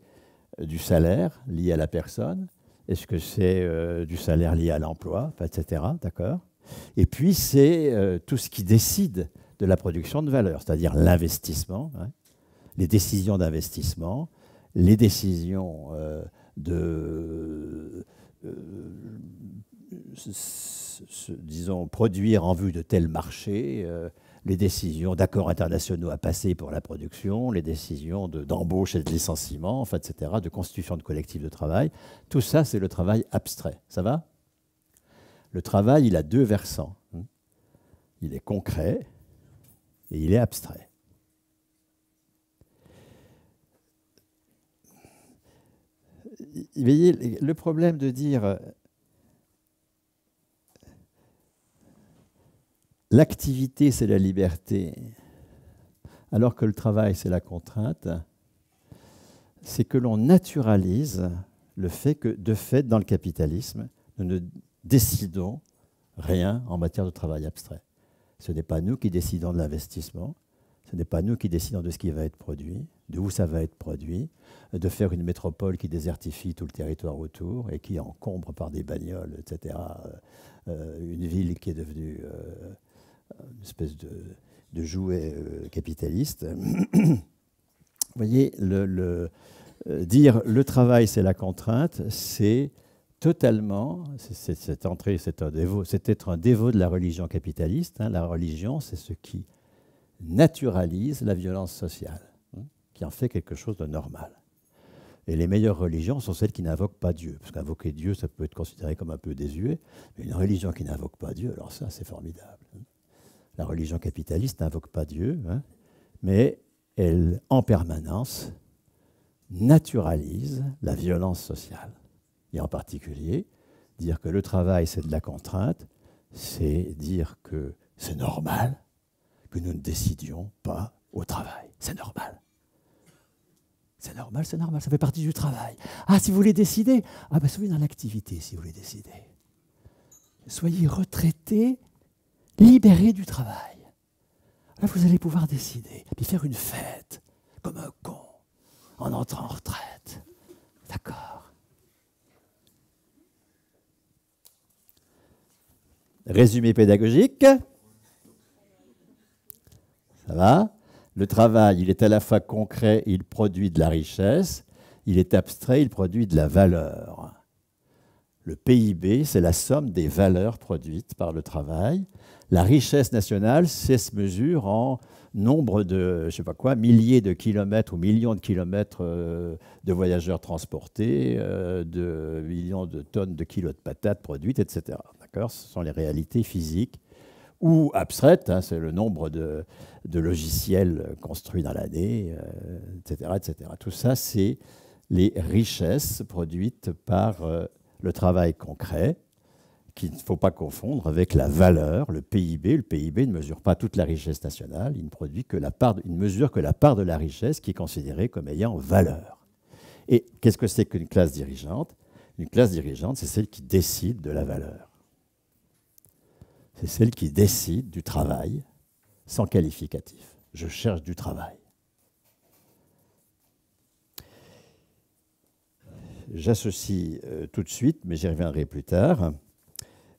euh, du salaire lié à la personne Est-ce que c'est euh, du salaire lié à l'emploi, etc. D'accord Et puis, c'est euh, tout ce qui décide de la production de valeur, c'est-à-dire l'investissement, hein, les décisions d'investissement, les décisions de disons, produire en vue de tel marché euh, les décisions d'accords internationaux à passer pour la production, les décisions d'embauche et de licenciement, enfin, etc., de constitution de collectifs de travail. Tout ça, c'est le travail abstrait. Ça va Le travail, il a deux versants. Il est concret et il est abstrait. Vous voyez, le problème de dire l'activité, c'est la liberté, alors que le travail, c'est la contrainte, c'est que l'on naturalise le fait que, de fait, dans le capitalisme, nous ne décidons rien en matière de travail abstrait. Ce n'est pas nous qui décidons de l'investissement, ce n'est pas nous qui décidons de ce qui va être produit, de où ça va être produit, de faire une métropole qui désertifie tout le territoire autour et qui encombre par des bagnoles, etc., euh, euh, une ville qui est devenue euh, une espèce de, jouet euh, capitaliste. Vous voyez, euh, dire le travail, c'est la contrainte, c'est totalement, c'est, entrée, c'est, c'est être un dévot de la religion capitaliste. Hein. La religion, c'est ce qui naturalise la violence sociale, hein, qui en fait quelque chose de normal. Et les meilleures religions sont celles qui n'invoquent pas Dieu. Parce qu'invoquer Dieu, ça peut être considéré comme un peu désuet. Mais une religion qui n'invoque pas Dieu, alors ça, c'est formidable. La religion capitaliste n'invoque pas Dieu, hein, mais elle, en permanence, naturalise la violence sociale. Et en particulier, dire que le travail, c'est de la contrainte, c'est dire que c'est normal que nous ne décidions pas au travail. C'est normal. C'est normal, c'est normal, ça fait partie du travail. Ah, si vous voulez décider, ah ben, soyez dans l'activité si vous voulez décider. Soyez retraité libéré du travail. Là, vous allez pouvoir décider, puis faire une fête, comme un con, en entrant en retraite. D'accord Résumé pédagogique. Ça va Le travail, il est à la fois concret, il produit de la richesse, il est abstrait, il produit de la valeur. Le PIB, c'est la somme des valeurs produites par le travail. La richesse nationale, c'est se mesure en nombre de, je sais pas quoi, milliers de kilomètres ou millions de kilomètres euh, de voyageurs transportés, euh, de millions de tonnes de kilos de patates produites, etc. D'accord Ce sont les réalités physiques ou abstraites, hein, c'est le nombre de, logiciels construits dans l'année, etc., euh, etc. Tout ça, c'est les richesses produites par le travail concret qu'il ne faut pas confondre avec la valeur, le PIB. Le PIB ne mesure pas toute la richesse nationale, il ne, produit que la part, il mesure que la part de la richesse qui est considérée comme ayant valeur. Et qu'est-ce que c'est qu'une classe dirigeante Une classe dirigeante, c'est celle qui décide de la valeur. C'est celle qui décide du travail sans qualificatif. Je cherche du travail. J'associe euh, tout de suite, mais j'y reviendrai plus tard,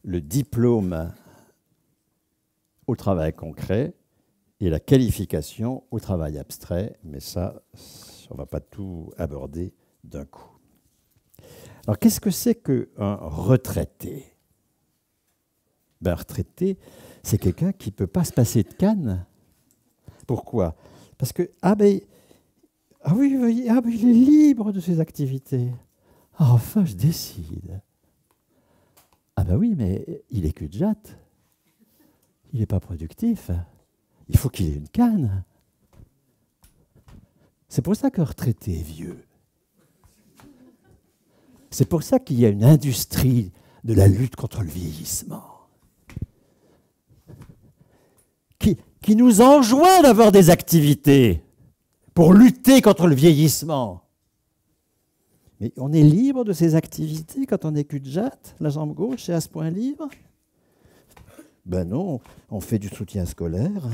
le diplôme au travail concret et la qualification au travail abstrait, mais ça, on ne va pas tout aborder d'un coup. Alors qu'est-ce que c'est qu'un retraité ben, Un retraité, c'est quelqu'un qui ne peut pas se passer de canne. Pourquoi Parce que, ah ben, ah oui, ah ben, il est libre de ses activités. Ah, enfin, je décide ben oui, mais il est cul de jatte. Il n'est pas productif. Il faut qu'il ait une canne. C'est pour ça qu'un retraité est vieux. C'est pour ça qu'il y a une industrie de la lutte contre le vieillissement. Qui, qui nous enjoint d'avoir des activités pour lutter contre le vieillissement. Mais on est libre de ces activités quand on est cul-de-jatte La jambe gauche est à ce point libre Ben non, on fait du soutien scolaire.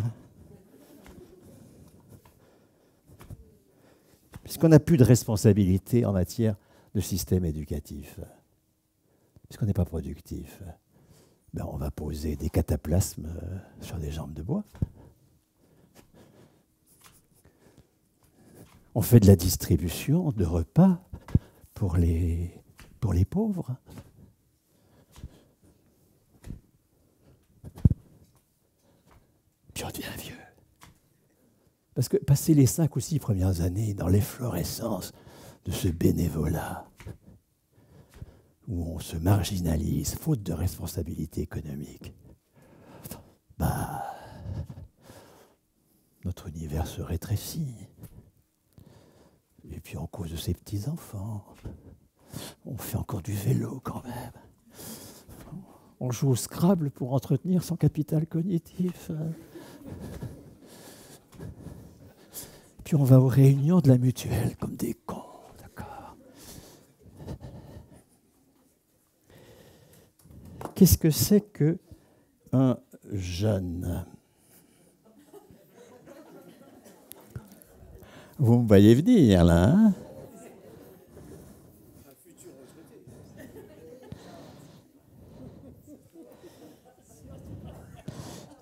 Puisqu'on n'a plus de responsabilité en matière de système éducatif. Puisqu'on n'est pas productif. Ben on va poser des cataplasmes euh, sur des jambes de bois. On fait de la distribution de repas pour les, pour les pauvres. Puis on devient vieux. Parce que passer les cinq ou six premières années dans l'efflorescence de ce bénévolat, où on se marginalise, faute de responsabilité économique, bah, notre univers se rétrécit. Et puis en cause de ses petits-enfants, on fait encore du vélo quand même. On joue au Scrabble pour entretenir son capital cognitif. Puis on va aux réunions de la mutuelle comme des cons, d'accord Qu'est-ce que c'est que un jeune Vous me voyez venir là. Hein?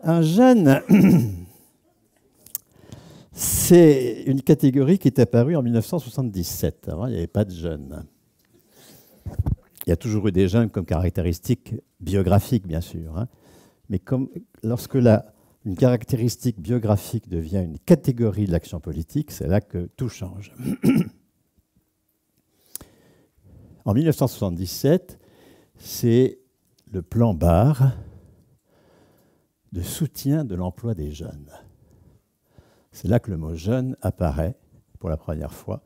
un jeune, c'est une catégorie qui est apparue en 1977. il n'y avait pas de jeunes. Il y a toujours eu des jeunes comme caractéristique biographique, bien sûr. Hein. Mais comme, lorsque la une caractéristique biographique devient une catégorie de l'action politique, c'est là que tout change. en 1977, c'est le plan Barre de soutien de l'emploi des jeunes. C'est là que le mot jeune apparaît pour la première fois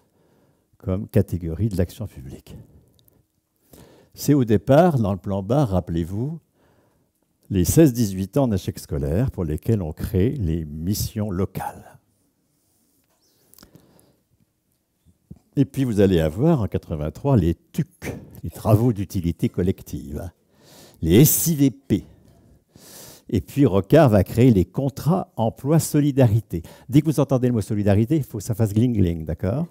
comme catégorie de l'action publique. C'est au départ, dans le plan Barre, rappelez-vous, les 16-18 ans en scolaire pour lesquels on crée les missions locales. Et puis vous allez avoir en 83 les TUC, les travaux d'utilité collective, les SIVP. Et puis Rocard va créer les contrats emploi solidarité. Dès que vous entendez le mot solidarité, il faut que ça fasse gling-gling, d'accord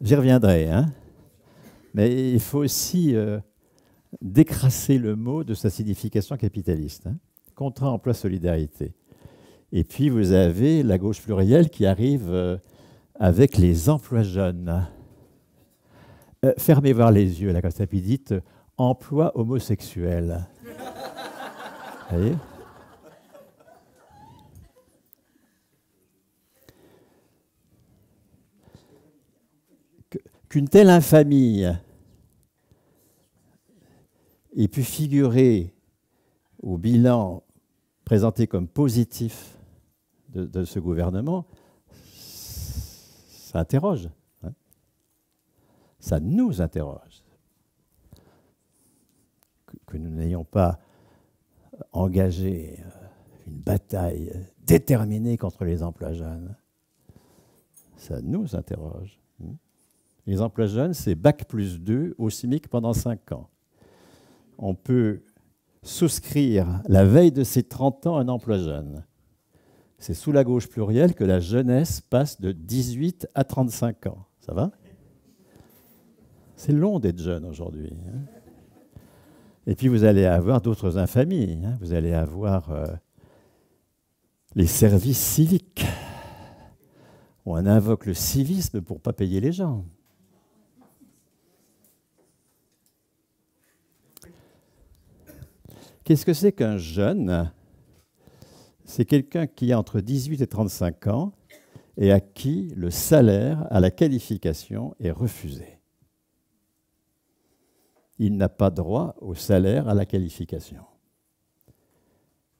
J'y reviendrai, hein Mais il faut aussi euh, d'écraser le mot de sa signification capitaliste. Hein. Contrat, emploi, solidarité. Et puis vous avez la gauche plurielle qui arrive euh, avec les emplois jeunes. Euh, fermez voir les yeux, la gauche emploi homosexuel. Qu'une telle infamie et pu figurer au bilan présenté comme positif de, ce gouvernement, ça interroge. Hein. ça nous interroge. Que, que nous n'ayons pas engagé euh, une bataille déterminée contre les emplois jeunes, ça nous interroge. Hein. Les emplois jeunes, c'est Bac plus 2 au CIMIC pendant 5 ans on peut souscrire la veille de ses 30 ans un emploi jeune. C'est sous la gauche plurielle que la jeunesse passe de 18 à 35 ans. Ça va C'est long d'être jeune aujourd'hui. Hein. et puis vous allez avoir d'autres infamies. Hein. vous allez avoir euh, les services civiques. On invoque le civisme pour ne pas payer les gens. Qu'est-ce que c'est qu'un jeune C'est quelqu'un qui a entre 18 et 35 ans et à qui le salaire à la qualification est refusé. Il n'a pas droit au salaire à la qualification.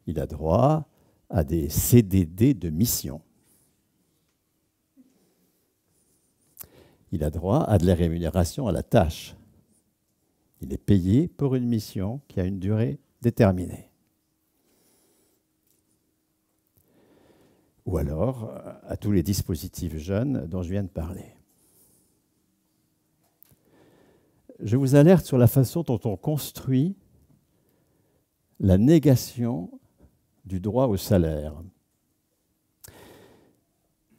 Il a droit à des CDD de mission. Il a droit à de la rémunération à la tâche. Il est payé pour une mission qui a une durée déterminé. Ou alors à tous les dispositifs jeunes dont je viens de parler. Je vous alerte sur la façon dont on construit la négation du droit au salaire.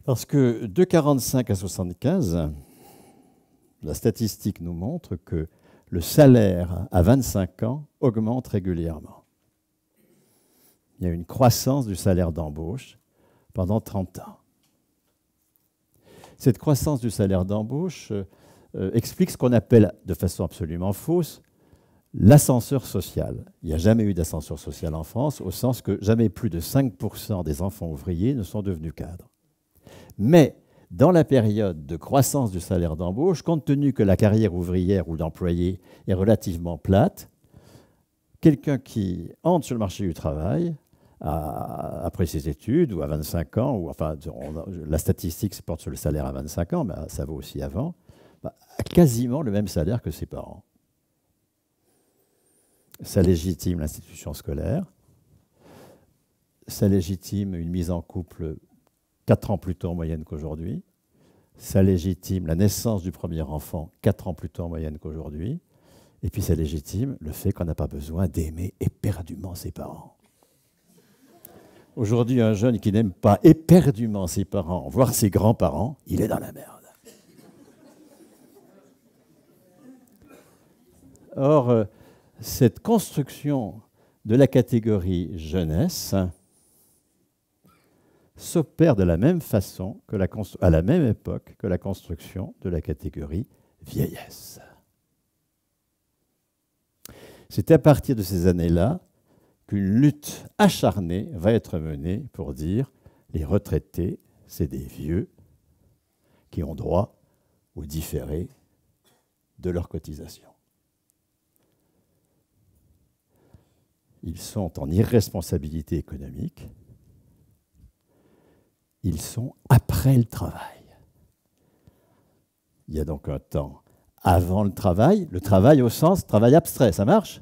Parce que de 45 à 75, la statistique nous montre que le salaire à 25 ans augmente régulièrement. Il y a une croissance du salaire d'embauche pendant 30 ans. Cette croissance du salaire d'embauche euh, euh, explique ce qu'on appelle de façon absolument fausse l'ascenseur social. Il n'y a jamais eu d'ascenseur social en France, au sens que jamais plus de 5% des enfants ouvriers ne sont devenus cadres. Mais dans la période de croissance du salaire d'embauche, compte tenu que la carrière ouvrière ou d'employé est relativement plate, quelqu'un qui entre sur le marché du travail après ses études ou à 25 ans, ou enfin, la statistique se porte sur le salaire à 25 ans, mais bah, ça vaut aussi avant, a bah, quasiment le même salaire que ses parents. Ça légitime l'institution scolaire, ça légitime une mise en couple 4 ans plus tôt en moyenne qu'aujourd'hui, ça légitime la naissance du premier enfant 4 ans plus tôt en moyenne qu'aujourd'hui, et puis ça légitime le fait qu'on n'a pas besoin d'aimer éperdument ses parents. Aujourd'hui, un jeune qui n'aime pas éperdument ses parents, voire ses grands-parents, il est dans la merde. Or, euh, cette construction de la catégorie jeunesse s'opère de la même façon, que la à la même époque, que la construction de la catégorie vieillesse. C'est à partir de ces années-là qu'une lutte acharnée va être menée pour dire les retraités, c'est des vieux qui ont droit au différé de leur cotisation. Ils sont en irresponsabilité économique. Ils sont après le travail. Il y a donc un temps avant le travail, le travail au sens travail abstrait, ça marche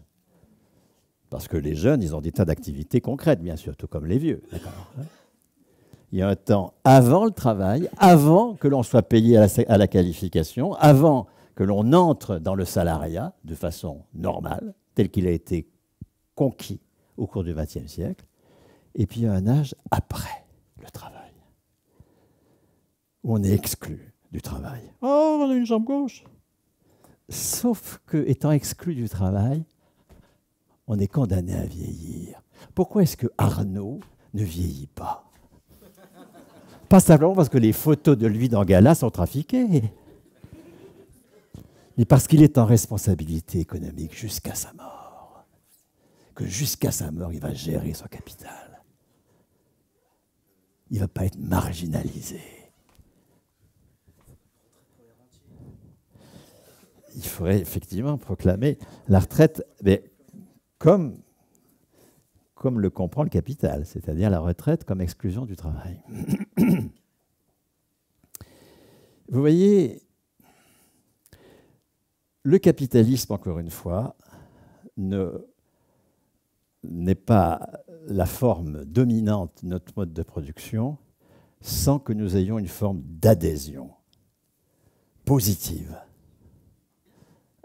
Parce que les jeunes, ils ont des tas d'activités concrètes, bien sûr, tout comme les vieux. Il y a un temps avant le travail, avant que l'on soit payé à la, à la qualification, avant que l'on entre dans le salariat de façon normale, tel qu'il a été conquis au cours du XXe siècle, et puis il y a un âge après le travail, où on est exclu du travail. Oh, on a une jambe gauche Sauf que, étant exclu du travail, on est condamné à vieillir. Pourquoi est-ce que Arnaud ne vieillit pas Pas simplement parce que les photos de lui dans Gala sont trafiquées, mais parce qu'il est en responsabilité économique jusqu'à sa mort. Que jusqu'à sa mort, il va gérer son capital. Il ne va pas être marginalisé. il faudrait effectivement proclamer la retraite mais comme, comme le comprend le capital, c'est-à-dire la retraite comme exclusion du travail. Vous voyez, le capitalisme, encore une fois, n'est pas la forme dominante de notre mode de production sans que nous ayons une forme d'adhésion positive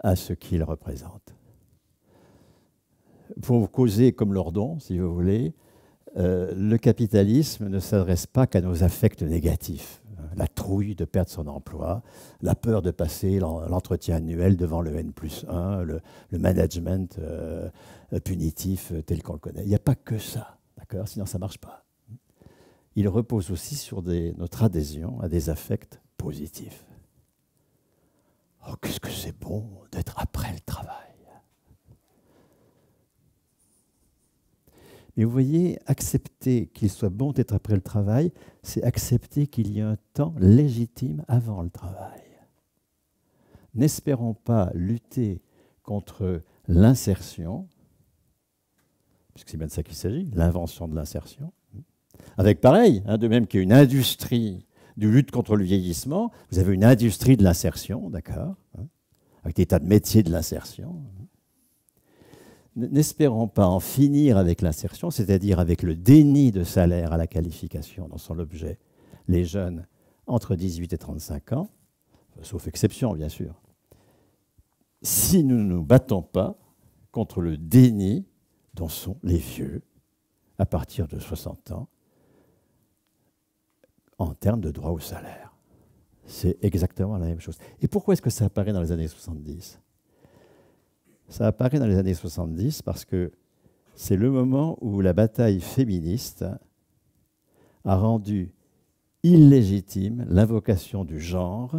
à ce qu'il représente. Pour vous causer comme Lordon, si vous voulez, euh, le capitalisme ne s'adresse pas qu'à nos affects négatifs. La trouille de perdre son emploi, la peur de passer l'entretien annuel devant le N plus 1, le, management euh, punitif euh, tel qu'on le connaît. Il n'y a pas que ça, d'accord Sinon, ça ne marche pas. Il repose aussi sur des, notre adhésion à des affects positifs. Oh, qu'est-ce que c'est bon d'être après le travail. Mais vous voyez, accepter qu'il soit bon d'être après le travail, c'est accepter qu'il y ait un temps légitime avant le travail. N'espérons pas lutter contre l'insertion, puisque c'est bien de ça qu'il s'agit, l'invention de l'insertion, avec pareil, hein, de même qu'il y a une industrie de lutte contre le vieillissement, vous avez une industrie de l'insertion, d'accord hein, Avec des tas de métiers de l'insertion. N'espérons pas en finir avec l'insertion, c'est-à-dire avec le déni de salaire à la qualification dont sont l'objet les jeunes entre 18 et 35 ans, sauf exception bien sûr, si nous ne nous battons pas contre le déni dont sont les vieux à partir de 60 ans en termes de droit au salaire. C'est exactement la même chose. Et pourquoi est-ce que ça apparaît dans les années 70 Ça apparaît dans les années 70 parce que c'est le moment où la bataille féministe a rendu illégitime l'invocation du genre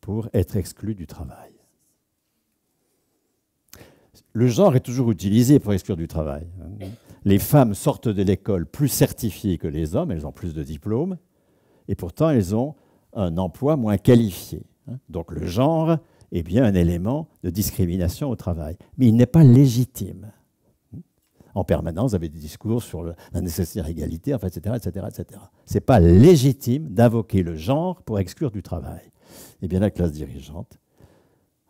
pour être exclu du travail. Le genre est toujours utilisé pour exclure du travail. Les femmes sortent de l'école plus certifiées que les hommes, elles ont plus de diplômes, et pourtant elles ont un emploi moins qualifié. Hein. Donc le genre est bien un élément de discrimination au travail, mais il n'est pas légitime. En permanence, vous avez des discours sur la nécessaire égalité, etc. etc., etc. Ce n'est pas légitime d'invoquer le genre pour exclure du travail. Eh bien, la classe dirigeante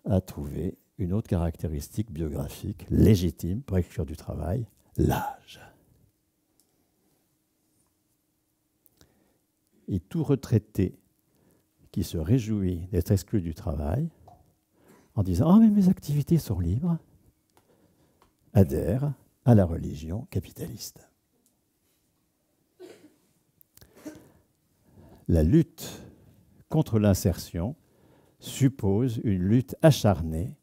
a trouvé une autre caractéristique biographique légitime pour exclure du travail, l'âge. et tout retraité qui se réjouit d'être exclu du travail en disant Ah, mais mes activités sont libres adhère à la religion capitaliste. La lutte contre l'insertion suppose une lutte acharnée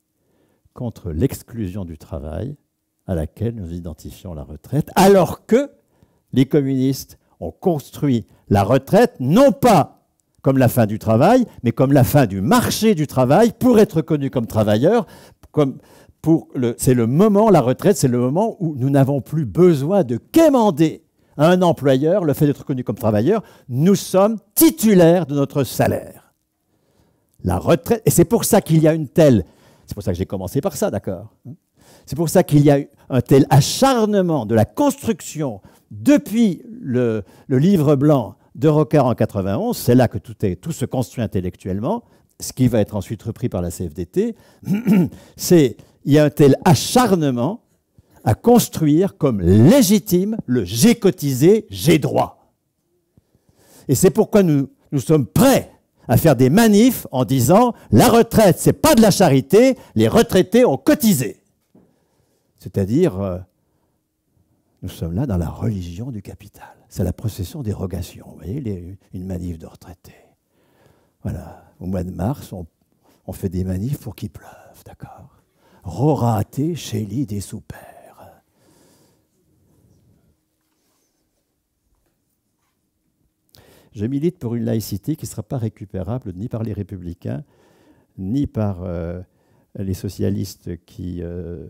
contre l'exclusion du travail à laquelle nous identifions la retraite, alors que les communistes, on construit la retraite, non pas comme la fin du travail, mais comme la fin du marché du travail pour être connu comme travailleur. c'est le moment, la retraite, c'est le moment où nous n'avons plus besoin de quémander à un employeur le fait d'être connu comme travailleur. Nous sommes titulaires de notre salaire. La retraite, et c'est pour ça qu'il y a une telle, c'est pour ça que j'ai commencé par ça, d'accord hein. C'est pour ça qu'il y a eu un tel acharnement de la construction depuis le, livre blanc de Rocard en 91, c'est là que tout, est, tout se construit intellectuellement, ce qui va être ensuite repris par la CFDT, c'est il y a un tel acharnement à construire comme légitime le j'ai cotisé, j'ai droit. Et c'est pourquoi nous, nous sommes prêts à faire des manifs en disant la retraite, c'est pas de la charité, les retraités ont cotisé. C'est-à-dire, euh, nous sommes là dans la religion du capital. C'est la procession dérogation, vous voyez, les, une manif de retraités. Voilà. Au mois de mars, on, fait des manifs pour qu'il pleuve, d'accord Roraté, Chélie des soupères. Je milite pour une laïcité qui ne sera pas récupérable ni par les républicains, ni par euh, les socialistes qui. Euh,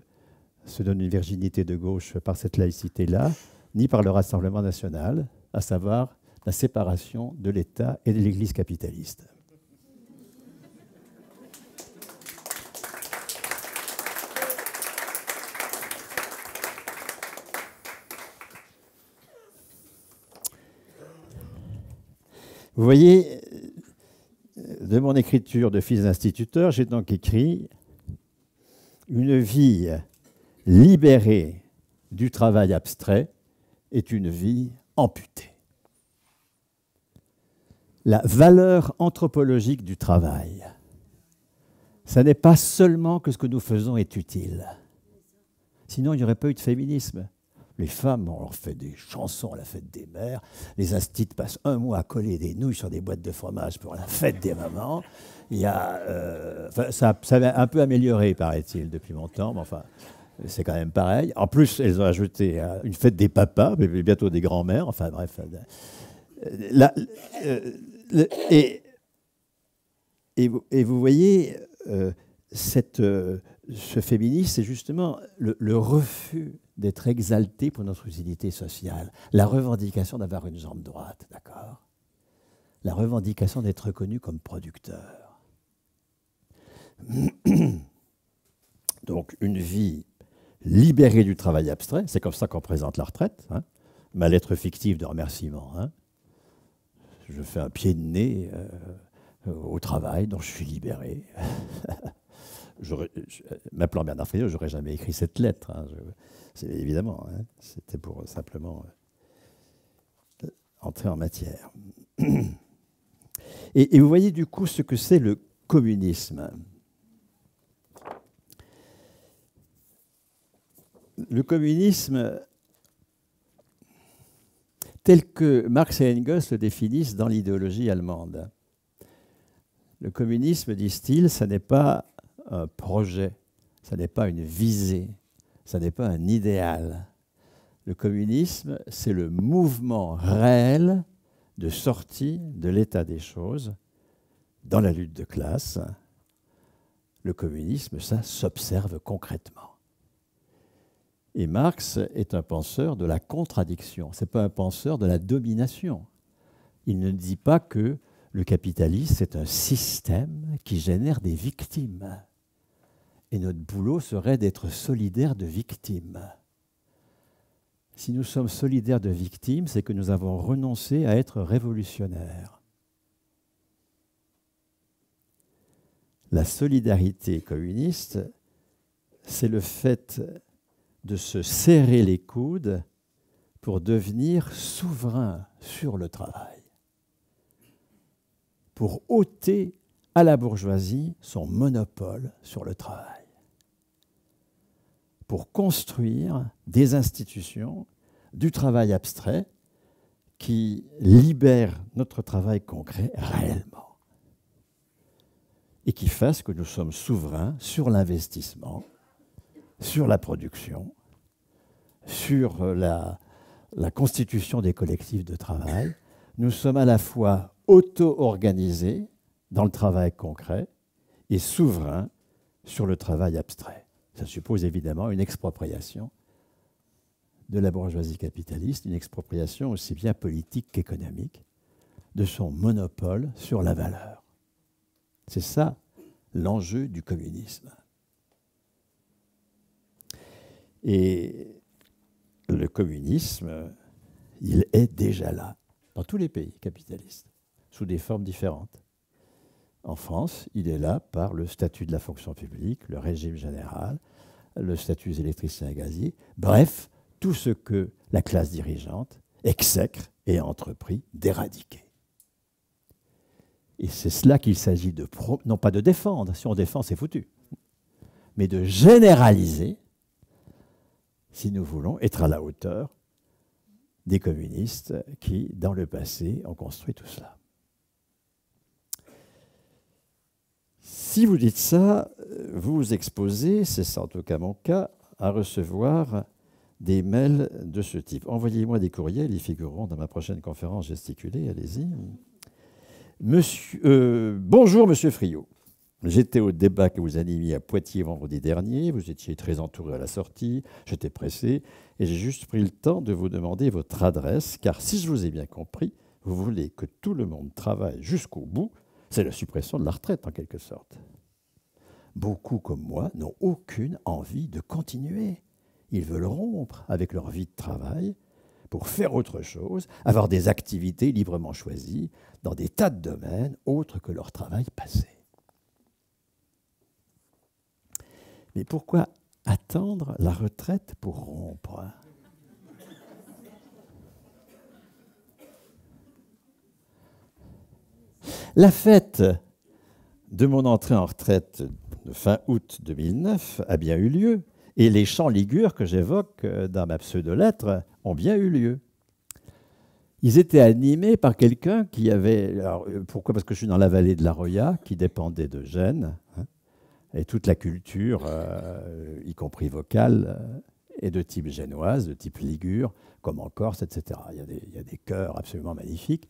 se donne une virginité de gauche par cette laïcité-là, ni par le Rassemblement national, à savoir la séparation de l'État et de l'Église capitaliste. Vous voyez, euh, de mon écriture de fils d'instituteur, j'ai donc écrit une vie libérée du travail abstrait est une vie amputée. La valeur anthropologique du travail, ce n'est pas seulement que ce que nous faisons est utile. Sinon, il n'y aurait pas eu de féminisme. Les femmes, ont leur fait des chansons à la fête des mères. Les astites passent un mois à coller des nouilles sur des boîtes de fromage pour la fête des mamans. Euh, ça, ça a un peu amélioré, paraît-il, depuis longtemps, mais enfin, c'est quand même pareil. En plus, elles ont ajouté euh, une fête des papas, mais bientôt des grands-mères. Enfin bref. Euh, là euh, et, et, vous, voyez, cette, ce féminisme, c'est justement le, refus d'être exalté pour notre utilité sociale, la revendication d'avoir une jambe droite, d'accord La revendication d'être reconnu comme producteur. Donc une vie libéré du travail abstrait, c'est comme ça qu'on présente la retraite, hein. ma lettre fictive de remerciement. Hein. Je fais un pied de nez euh, au travail dont je suis libéré. Même m'appelant Bernard je j'aurais jamais écrit cette lettre. Hein. évidemment, c'était pour simplement euh, entrer en matière. et, vous voyez du coup ce que c'est le communisme. le communisme tel que Marx et Engels le définissent dans l'idéologie allemande. Le communisme, disent-ils, ce n'est pas un projet, ça n'est pas une visée, ça n'est pas un idéal. Le communisme, c'est le mouvement réel de sortie de l'état des choses dans la lutte de classe. Le communisme, ça s'observe concrètement. Et Marx est un penseur de la contradiction, ce n'est pas un penseur de la domination. Il ne dit pas que le capitalisme, est un système qui génère des victimes. Et notre boulot serait d'être solidaire de victimes. Si nous sommes solidaires de victimes, c'est que nous avons renoncé à être révolutionnaires. La solidarité communiste, c'est le fait de se serrer les coudes pour devenir souverain sur le travail, pour ôter à la bourgeoisie son monopole sur le travail, pour construire des institutions du travail abstrait qui libèrent notre travail concret réellement et qui fassent que nous sommes souverains sur l'investissement sur la production, sur euh, la, constitution des collectifs de travail. Nous sommes à la fois auto-organisés dans le travail concret et souverains sur le travail abstrait. Ça suppose évidemment une expropriation de la bourgeoisie capitaliste, une expropriation aussi bien politique qu'économique de son monopole sur la valeur. C'est ça l'enjeu du communisme. Et le communisme, il est déjà là, dans tous les pays capitalistes, sous des formes différentes. En France, il est là par le statut de la fonction publique, le régime général, le statut des électriciens et gaziers, bref, tout ce que la classe dirigeante exècre et a entrepris d'éradiquer. Et c'est cela qu'il s'agit de, non pas de défendre, si on défend, c'est foutu, mais de généraliser si nous voulons être à la hauteur des communistes qui, dans le passé, ont construit tout cela. Si vous dites ça, vous vous exposez, c'est en tout cas mon cas, à recevoir des mails de ce type. Envoyez-moi des courriels, ils figureront dans ma prochaine conférence gesticulée, allez-y. Monsieur, euh, bonjour Monsieur Friot. J'étais au débat que vous animiez à Poitiers vendredi dernier, vous étiez très entouré à la sortie, j'étais pressé, et j'ai juste pris le temps de vous demander votre adresse, car si je vous ai bien compris, vous voulez que tout le monde travaille jusqu'au bout, c'est la suppression de la retraite en quelque sorte. Beaucoup comme moi n'ont aucune envie de continuer. Ils veulent rompre avec leur vie de travail pour faire autre chose, avoir des activités librement choisies dans des tas de domaines autres que leur travail passé. Mais pourquoi attendre la retraite pour rompre La fête de mon entrée en retraite de fin août 2009 a bien eu lieu, et les chants ligures que j'évoque dans ma pseudo-lettre ont bien eu lieu. Ils étaient animés par quelqu'un qui avait... Alors, euh, pourquoi Parce que je suis dans la vallée de la Roya, qui dépendait de Gênes. Hein. Et toute la culture, euh, y compris vocale, euh, est de type génoise, de type ligure, comme en Corse, etc. Il y a des, chœurs absolument magnifiques.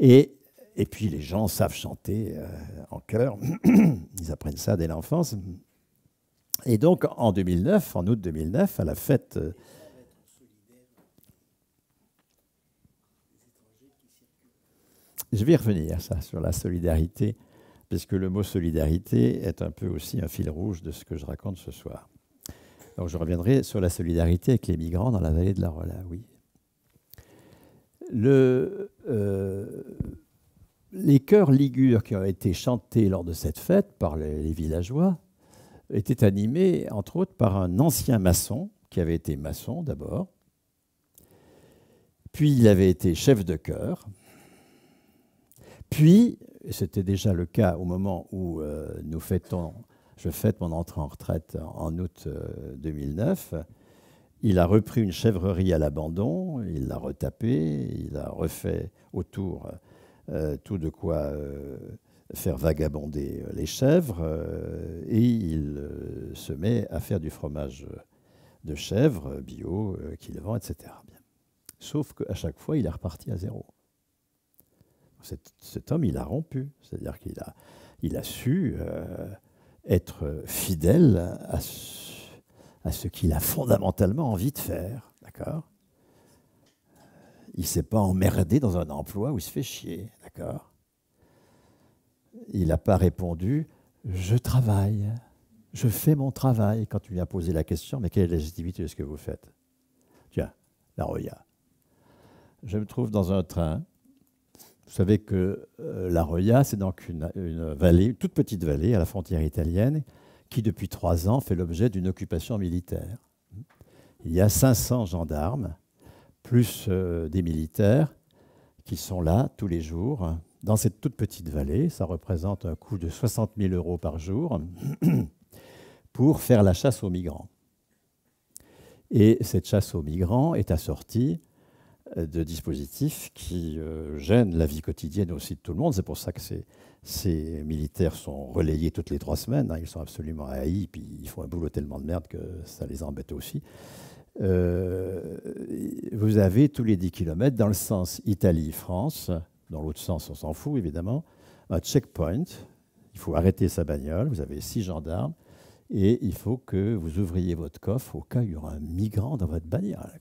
Et, et, puis les gens savent chanter euh, en chœur. Ils apprennent ça dès l'enfance. Et donc en 2009, en août 2009, à la fête... Je vais y revenir, ça, sur la solidarité puisque le mot solidarité est un peu aussi un fil rouge de ce que je raconte ce soir. Donc je reviendrai sur la solidarité avec les migrants dans la vallée de la Rola, oui. Le, euh, les chœurs ligures qui ont été chantés lors de cette fête par les, les villageois étaient animés, entre autres, par un ancien maçon, qui avait été maçon d'abord, puis il avait été chef de chœur, puis et c'était déjà le cas au moment où euh, nous fêtons, je fête mon entrée en retraite en août 2009, euh, il a repris une chèvrerie à l'abandon, il l'a retapée, il a refait autour euh, tout de quoi faire vagabonder les chèvres, et il se met à faire du fromage de chèvre bio qu'il vend, etc. Bien. Sauf qu'à chaque fois, il est reparti à zéro. Cet, homme, il a rompu. C'est-à-dire qu'il a, il a su euh, être fidèle à, ce qu'il a fondamentalement envie de faire. D'accord Il ne s'est pas emmerdé dans un emploi où il se fait chier. D'accord Il n'a pas répondu Je travaille. Je fais mon travail. Quand tu lui as posé la question, mais quelle est la légitimité de ce que vous faites Tiens, la Roya. Je me trouve dans un train vous savez que euh, la Roya, c'est donc une, vallée, une toute petite vallée à la frontière italienne, qui depuis trois ans fait l'objet d'une occupation militaire. Il y a 500 gendarmes, plus euh, des militaires, qui sont là tous les jours dans cette toute petite vallée. Ça représente un coût de 60 000 euros par jour pour faire la chasse aux migrants. Et cette chasse aux migrants est assortie de dispositifs qui euh, gênent la vie quotidienne aussi de tout le monde. C'est pour ça que ces, militaires sont relayés toutes les trois semaines. Hein. Ils sont absolument haïs, puis ils font un boulot tellement de merde que ça les embête aussi. Euh, vous avez tous les 10 km, dans le sens Italie-France, dans l'autre sens on s'en fout évidemment, un checkpoint. Il faut arrêter sa bagnole, vous avez six gendarmes, et il faut que vous ouvriez votre coffre au cas où il y aura un migrant dans votre bagnole.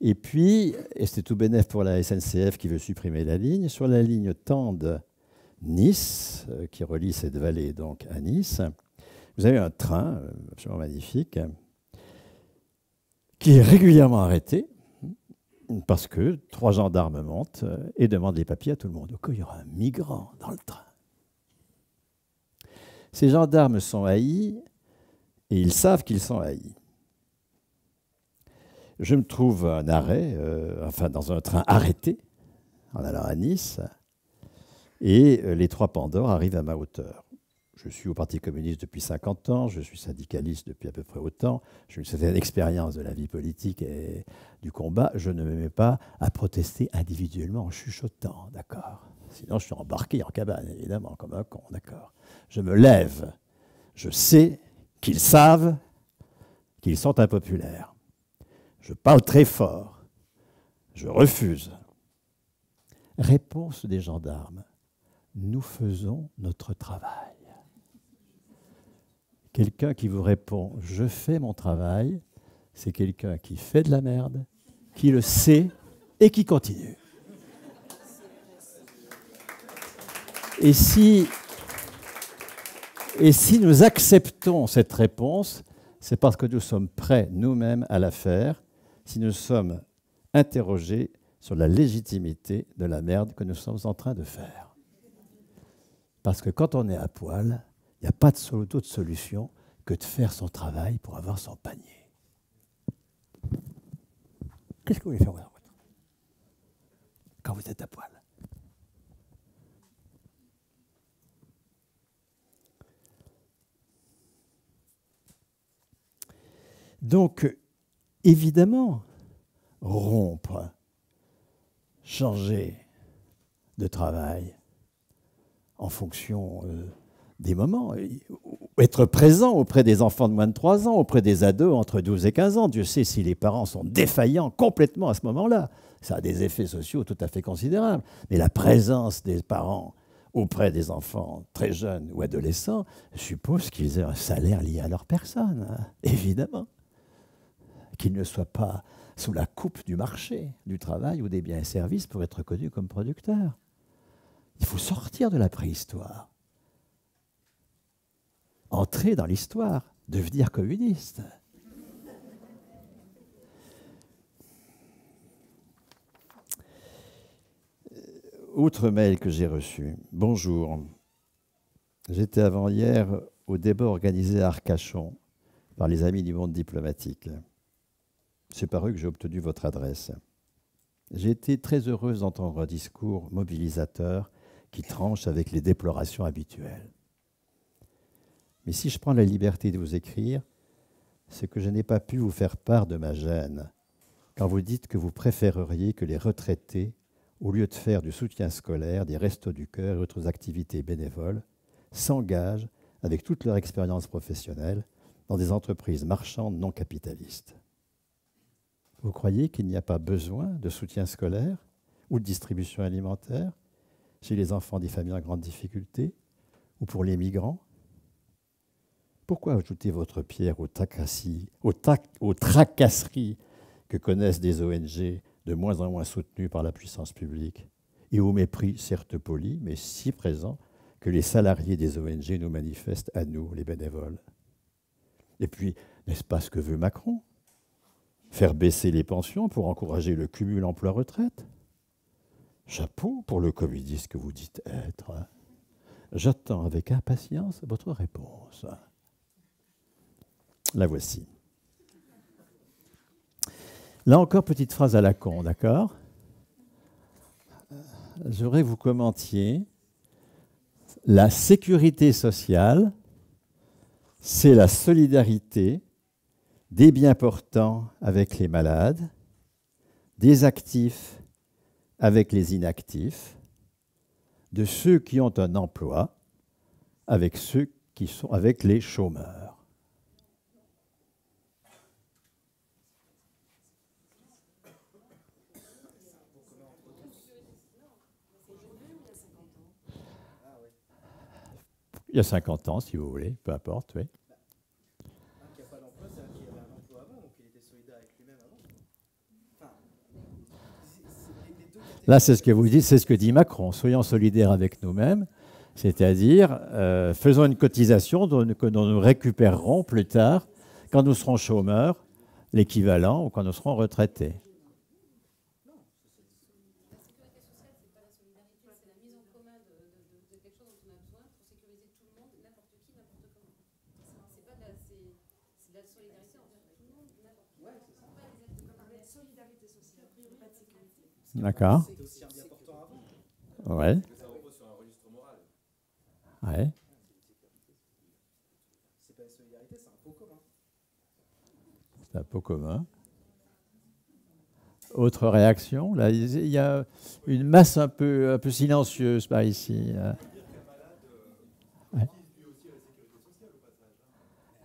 Et puis, et c'est tout bénef pour la SNCF qui veut supprimer la ligne, sur la ligne Tende-Nice, euh, qui relie cette vallée donc à Nice, vous avez un train euh, absolument magnifique qui est régulièrement arrêté parce que trois gendarmes montent euh, et demandent les papiers à tout le monde. Au il y aura un migrant dans le train. Ces gendarmes sont haïs et ils savent qu'ils sont haïs je me trouve arrêt, euh, enfin dans un train arrêté, en allant à Nice, et euh, les trois Pandores arrivent à ma hauteur. Je suis au Parti communiste depuis 50 ans, je suis syndicaliste depuis à peu près autant, j'ai une certaine expérience de la vie politique et du combat. Je ne me mets pas à protester individuellement en chuchotant, d'accord Sinon, je suis embarqué en cabane, évidemment, comme un con, d'accord Je me lève, je sais qu'ils savent qu'ils sont impopulaires. Je parle très fort. Je refuse. Réponse des gendarmes. Nous faisons notre travail. Quelqu'un qui vous répond ⁇ Je fais mon travail ⁇ c'est quelqu'un qui fait de la merde, qui le sait et qui continue. Et si, et si nous acceptons cette réponse, c'est parce que nous sommes prêts nous-mêmes à la faire si nous sommes interrogés sur la légitimité de la merde que nous sommes en train de faire. Parce que quand on est à poil, il n'y a pas d'autre solution que de faire son travail pour avoir son panier. Qu'est-ce que vous voulez faire quand vous êtes à poil Donc, évidemment rompre, changer de travail en fonction euh, des moments, être présent auprès des enfants de moins de 3 ans, auprès des ados entre 12 et 15 ans. Dieu sait si les parents sont défaillants complètement à ce moment-là. Ça a des effets sociaux tout à fait considérables. Mais la présence des parents auprès des enfants très jeunes ou adolescents suppose qu'ils aient un salaire lié à leur personne, hein, évidemment qu'il ne soit pas sous la coupe du marché, du travail ou des biens et services pour être connu comme producteur. Il faut sortir de la préhistoire, entrer dans l'histoire, devenir communiste. Autre euh, mail que j'ai reçu. Bonjour. J'étais avant-hier au débat organisé à Arcachon par les Amis du Monde diplomatique c'est par eux que j'ai obtenu votre adresse. J'ai été très heureuse d'entendre un discours mobilisateur qui tranche avec les déplorations habituelles. Mais si je prends la liberté de vous écrire, c'est que je n'ai pas pu vous faire part de ma gêne quand vous dites que vous préféreriez que les retraités, au lieu de faire du soutien scolaire, des restos du cœur et autres activités bénévoles, s'engagent, avec toute leur expérience professionnelle, dans des entreprises marchandes non capitalistes. Vous croyez qu'il n'y a pas besoin de soutien scolaire ou de distribution alimentaire chez les enfants des familles en grande difficulté ou pour les migrants Pourquoi ajouter votre pierre aux, aux tracasseries que connaissent des ONG de moins en moins soutenues par la puissance publique et au mépris certes poli, mais si présent que les salariés des ONG nous manifestent à nous, les bénévoles. Et puis, n'est-ce pas ce que veut Macron faire baisser les pensions pour encourager le cumul emploi-retraite. Chapeau pour le communiste que vous dites être. J'attends avec impatience votre réponse. La voici. Là encore, petite phrase à la con, d'accord J'aurais vous commentiez la sécurité sociale, c'est la solidarité des biens portants avec les malades, des actifs avec les inactifs, de ceux qui ont un emploi avec ceux qui sont avec les chômeurs. Il y a 50 ans, si vous voulez, peu importe, oui. Là, c'est ce que vous dites, c'est ce que dit Macron. Soyons solidaires avec nous-mêmes, c'est-à-dire euh, faisons une cotisation que nous récupérerons plus tard, quand nous serons chômeurs, l'équivalent, ou quand nous serons retraités. D'accord. Ouais. Ouais. C'est pas la solidarité, c'est un pot commun. C'est un pot commun. Autre réaction Là, il y a une masse un peu, un peu silencieuse par ici. Euh. Euh, ouais.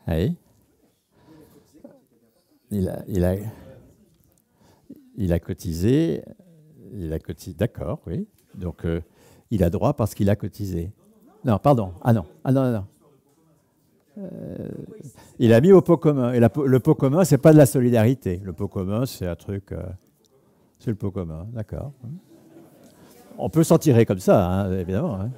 Hein. Ouais. Il a, il a, il a cotisé. Il a cotisé. D'accord, oui. Donc, euh, il a droit parce qu'il a cotisé. Non, pardon. Ah non. Ah non, non, euh, il a mis au pot commun. Et le pot commun, c'est pas de la solidarité. Le pot commun, c'est un truc. Euh, c'est le pot commun, d'accord. On peut s'en tirer comme ça, hein, évidemment. Hein.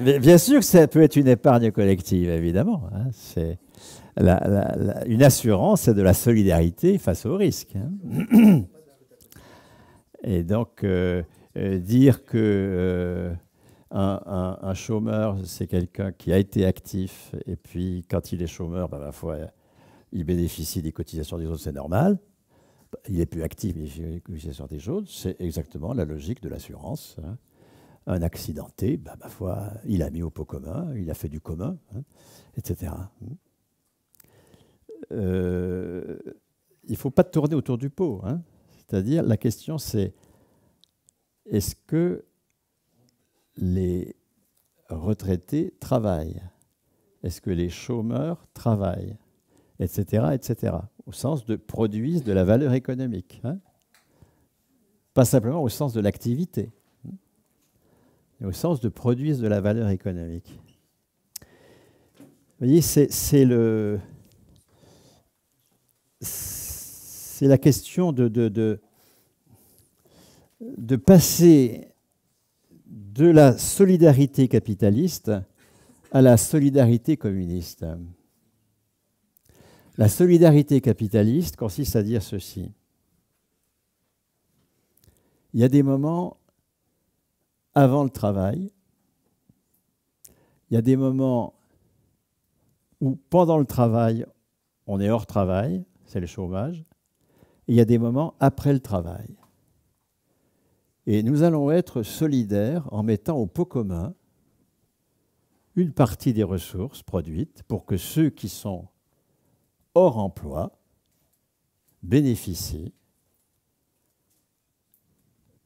Mais bien sûr que ça peut être une épargne collective, évidemment. Hein. c'est une assurance, c'est de la solidarité face au risque. Hein. Et donc, euh, euh, dire que euh, un, chômeur, c'est quelqu'un qui a été actif, et puis quand il est chômeur, ben, il bénéficie des cotisations des autres, c'est normal. Il est plus actif, mais il des cotisations des autres, c'est exactement la logique de l'assurance. Hein. Un accidenté, ben, ma foi, il a mis au pot commun, il a fait du commun, hein, etc. Euh, il ne faut pas tourner autour du pot. Hein. C'est-à-dire, la question c'est est-ce que les retraités travaillent Est-ce que les chômeurs travaillent Etc. etc. au sens de produisent de la valeur économique. Hein. Pas simplement au sens de l'activité, mais hein. au sens de produisent de la valeur économique. Vous voyez, c'est le c'est la question de, de, passer de la solidarité capitaliste à la solidarité communiste. La solidarité capitaliste consiste à dire ceci. Il y a des moments avant le travail, il y a des moments où pendant le travail, on est hors travail, c'est le chômage. il y a des moments après le travail. Et nous allons être solidaires en mettant au pot commun une partie des ressources produites pour que ceux qui sont hors emploi bénéficient.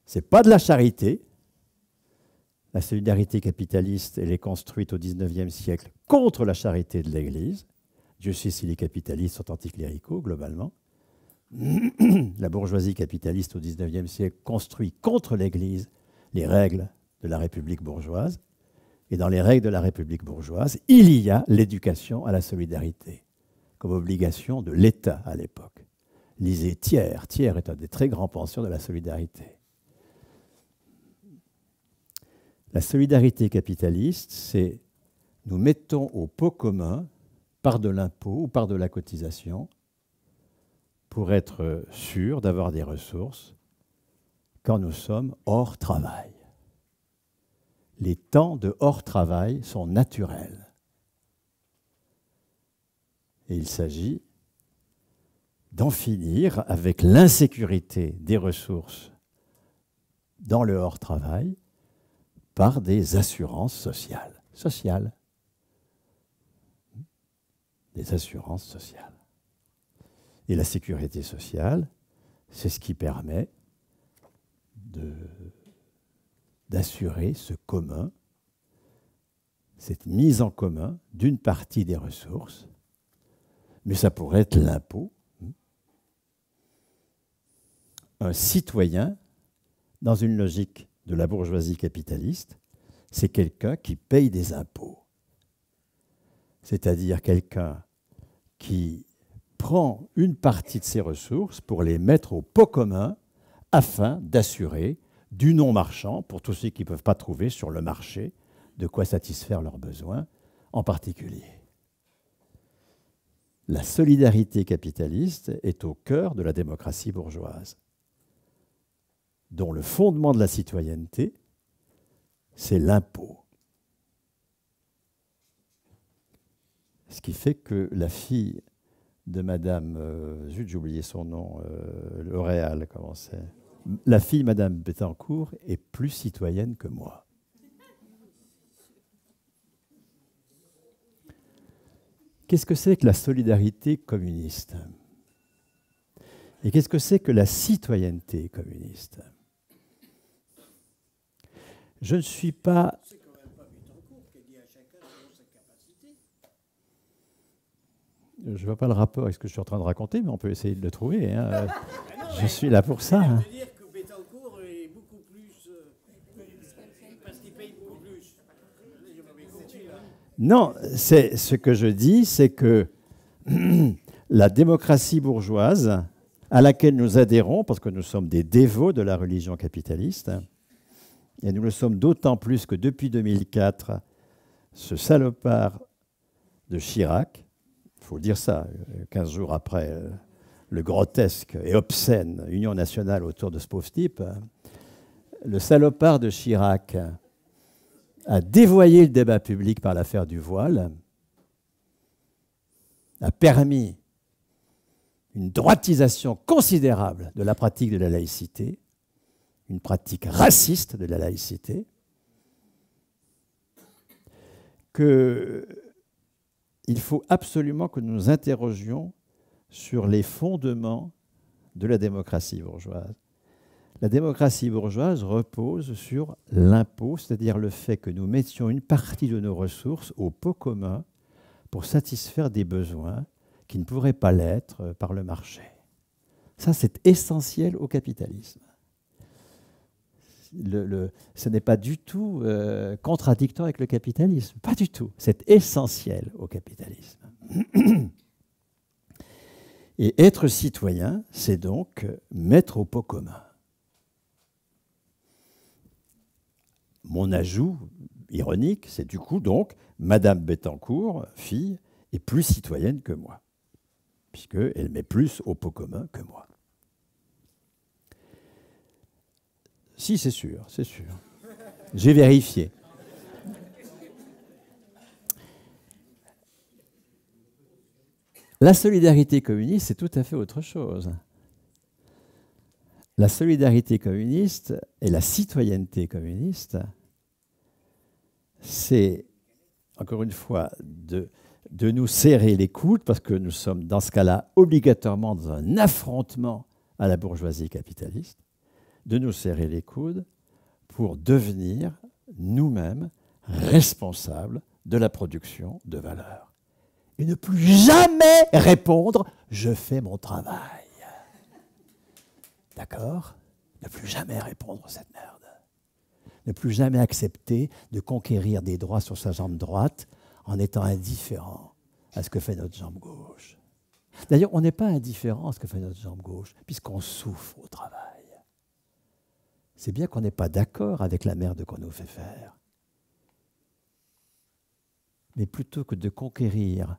Ce n'est pas de la charité. La solidarité capitaliste, elle est construite au XIXe siècle contre la charité de l'Église. Je sais si les capitalistes sont anticléricaux, globalement. la bourgeoisie capitaliste au XIXe siècle construit contre l'Église les règles de la République bourgeoise. Et dans les règles de la République bourgeoise, il y a l'éducation à la solidarité, comme obligation de l'État à l'époque. Lisez Thiers. Thiers est un des très grands penseurs de la solidarité. La solidarité capitaliste, c'est nous mettons au pot commun par de l'impôt ou par de la cotisation pour être sûr d'avoir des ressources quand nous sommes hors travail. Les temps de hors travail sont naturels. Et il s'agit d'en finir avec l'insécurité des ressources dans le hors travail par des assurances sociales. Sociales des assurances sociales. Et la sécurité sociale, c'est ce qui permet d'assurer ce commun, cette mise en commun d'une partie des ressources, mais ça pourrait être l'impôt. Un citoyen, dans une logique de la bourgeoisie capitaliste, c'est quelqu'un qui paye des impôts c'est-à-dire quelqu'un qui prend une partie de ses ressources pour les mettre au pot commun afin d'assurer du non-marchand pour tous ceux qui ne peuvent pas trouver sur le marché de quoi satisfaire leurs besoins en particulier. La solidarité capitaliste est au cœur de la démocratie bourgeoise, dont le fondement de la citoyenneté, c'est l'impôt. Ce qui fait que la fille de Madame, euh, j'ai oublié son nom, euh, L'Oréal, comment c'est La fille Madame Bettencourt est plus citoyenne que moi. Qu'est-ce que c'est que la solidarité communiste Et qu'est-ce que c'est que la citoyenneté communiste Je ne suis pas je ne vois pas le rapport avec ce que je suis en train de raconter, mais on peut essayer de le trouver. Hein. Ah je suis là pour ça. Hein. Dire que est beaucoup plus, euh, parce qu'il paye beaucoup plus. Non, ce que je dis, c'est que la démocratie bourgeoise à laquelle nous adhérons, parce que nous sommes des dévots de la religion capitaliste, et nous le sommes d'autant plus que depuis 2004, ce salopard de Chirac faut dire ça, 15 jours après euh, le grotesque et obscène Union nationale autour de ce pauvre type, euh, le salopard de Chirac a dévoyé le débat public par l'affaire du voile, a permis une droitisation considérable de la pratique de la laïcité, une pratique raciste de la laïcité, que il faut absolument que nous nous interrogions sur les fondements de la démocratie bourgeoise. La démocratie bourgeoise repose sur l'impôt, c'est-à-dire le fait que nous mettions une partie de nos ressources au pot commun pour satisfaire des besoins qui ne pourraient pas l'être par le marché. Ça, c'est essentiel au capitalisme ce n'est pas du tout euh, contradictoire avec le capitalisme. Pas du tout. C'est essentiel au capitalisme. Et être citoyen, c'est donc mettre au pot commun. Mon ajout ironique, c'est du coup donc Madame Bettencourt, fille, est plus citoyenne que moi, puisqu'elle met plus au pot commun que moi. Si, c'est sûr, c'est sûr. J'ai vérifié. La solidarité communiste, c'est tout à fait autre chose. La solidarité communiste et la citoyenneté communiste, c'est, encore une fois, de, nous serrer les coudes, parce que nous sommes dans ce cas-là obligatoirement dans un affrontement à la bourgeoisie capitaliste de nous serrer les coudes pour devenir nous-mêmes responsables de la production de valeur. Et ne plus jamais répondre ⁇ je fais mon travail ⁇ D'accord Ne plus jamais répondre à cette merde. Ne plus jamais accepter de conquérir des droits sur sa jambe droite en étant indifférent à ce que fait notre jambe gauche. D'ailleurs, on n'est pas indifférent à ce que fait notre jambe gauche, puisqu'on souffre au travail c'est bien qu'on n'est pas d'accord avec la merde qu'on nous fait faire. Mais plutôt que de conquérir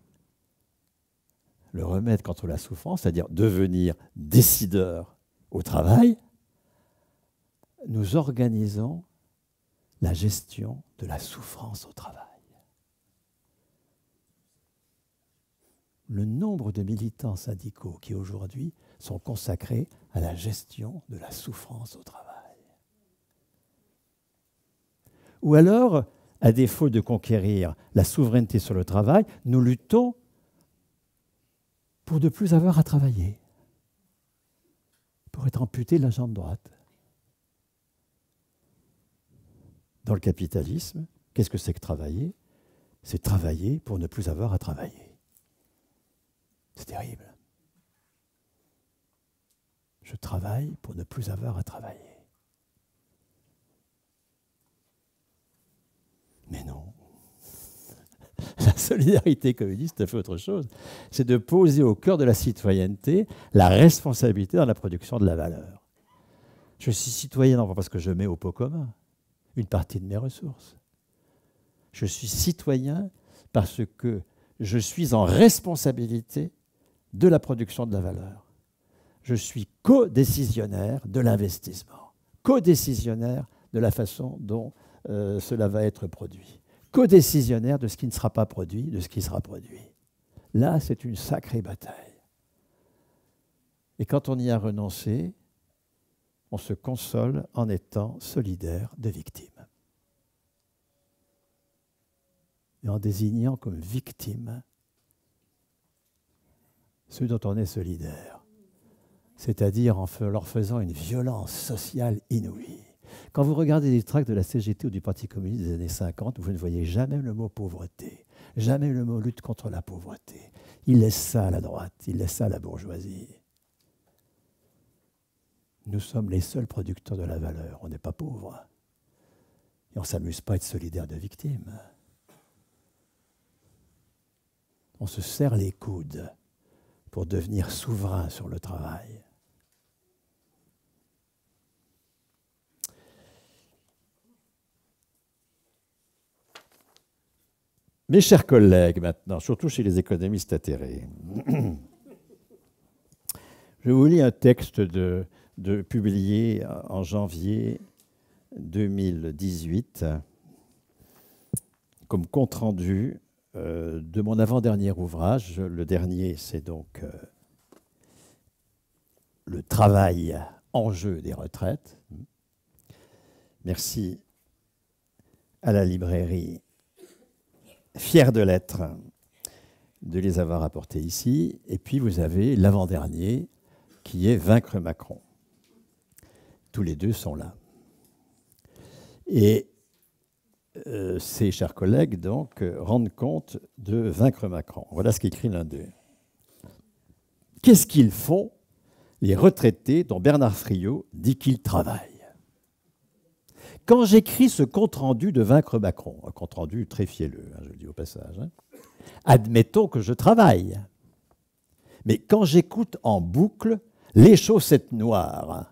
le remède contre la souffrance, c'est-à-dire devenir décideur au travail, nous organisons la gestion de la souffrance au travail. Le nombre de militants syndicaux qui aujourd'hui sont consacrés à la gestion de la souffrance au travail. Ou alors, à défaut de conquérir la souveraineté sur le travail, nous luttons pour ne plus avoir à travailler, pour être amputé de la jambe droite. Dans le capitalisme, qu'est-ce que c'est que travailler C'est travailler pour ne plus avoir à travailler. C'est terrible. Je travaille pour ne plus avoir à travailler. Mais non. La solidarité communiste fait autre chose. C'est de poser au cœur de la citoyenneté la responsabilité dans la production de la valeur. Je suis citoyen non parce que je mets au pot commun une partie de mes ressources. Je suis citoyen parce que je suis en responsabilité de la production de la valeur. Je suis co-décisionnaire de l'investissement, co-décisionnaire de la façon dont euh, cela va être produit. Co-décisionnaire de ce qui ne sera pas produit, de ce qui sera produit. Là, c'est une sacrée bataille. Et quand on y a renoncé, on se console en étant solidaire des victimes. Et en désignant comme victimes ceux dont on est solidaire, c'est-à-dire en leur faisant une violence sociale inouïe. Quand vous regardez les tracts de la CGT ou du Parti communiste des années 50, vous ne voyez jamais le mot pauvreté, jamais le mot lutte contre la pauvreté. Il laisse ça à la droite, il laisse ça à la bourgeoisie. Nous sommes les seuls producteurs de la valeur, on n'est pas pauvres. Et on ne s'amuse pas à être solidaire de victimes. On se serre les coudes pour devenir souverain sur le travail. Mes chers collègues, maintenant, surtout chez les économistes atterrés, je vous lis un texte de, publié en janvier 2018 comme compte-rendu euh, de mon avant-dernier ouvrage. Le dernier, c'est donc euh, Le travail, en jeu des retraites. Merci à la librairie fier de l'être, de les avoir apportés ici. Et puis vous avez l'avant-dernier, qui est Vaincre Macron. Tous les deux sont là. Et euh, ces chers collègues, donc, rendent compte de Vaincre Macron. Voilà ce qu'écrit l'un d'eux. Qu'est-ce qu'ils font, les retraités dont Bernard Friot dit qu'ils travaillent quand j'écris ce compte-rendu de vaincre Macron, un compte-rendu très fielleux, hein, je le dis au passage, hein, admettons que je travaille. Mais quand j'écoute en boucle les chaussettes noires, hein,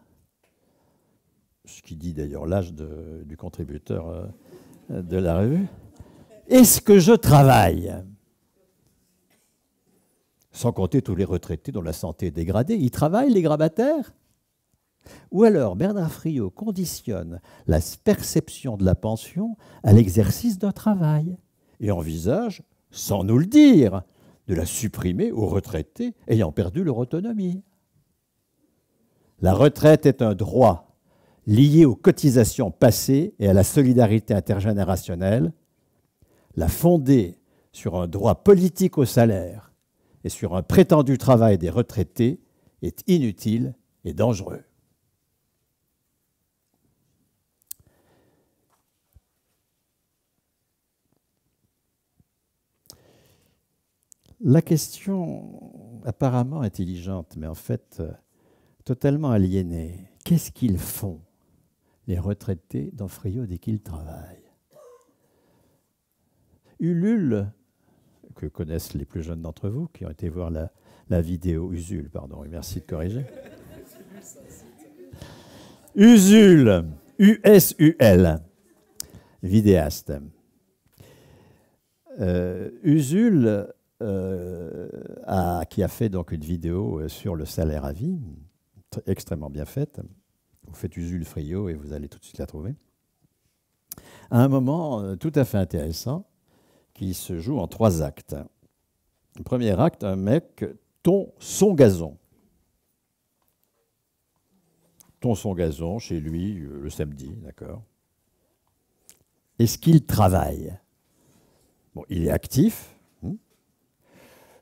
ce qui dit d'ailleurs l'âge du contributeur euh, de la revue, est-ce que je travaille Sans compter tous les retraités dont la santé est dégradée. Ils travaillent, les grabataires ou alors Bernard Friot conditionne la perception de la pension à l'exercice d'un travail et envisage, sans nous le dire, de la supprimer aux retraités ayant perdu leur autonomie. La retraite est un droit lié aux cotisations passées et à la solidarité intergénérationnelle, la fonder sur un droit politique au salaire et sur un prétendu travail des retraités est inutile et dangereux. La question apparemment intelligente, mais en fait euh, totalement aliénée, qu'est-ce qu'ils font, les retraités dans Frio dès qu'ils travaillent Ulule, que connaissent les plus jeunes d'entre vous, qui ont été voir la, vidéo Usul, pardon, merci de corriger. Usul, U-S-U-L, vidéaste. Euh, euh, qui a fait donc une vidéo euh, sur le salaire à vie, extrêmement bien faite. Vous faites Usul Frio et vous allez tout de suite la trouver. À un moment euh, tout à fait intéressant qui se joue en trois actes. premier acte, un mec tond son gazon. Tond son gazon chez lui le samedi, d'accord. Est-ce qu'il travaille Bon, il est actif,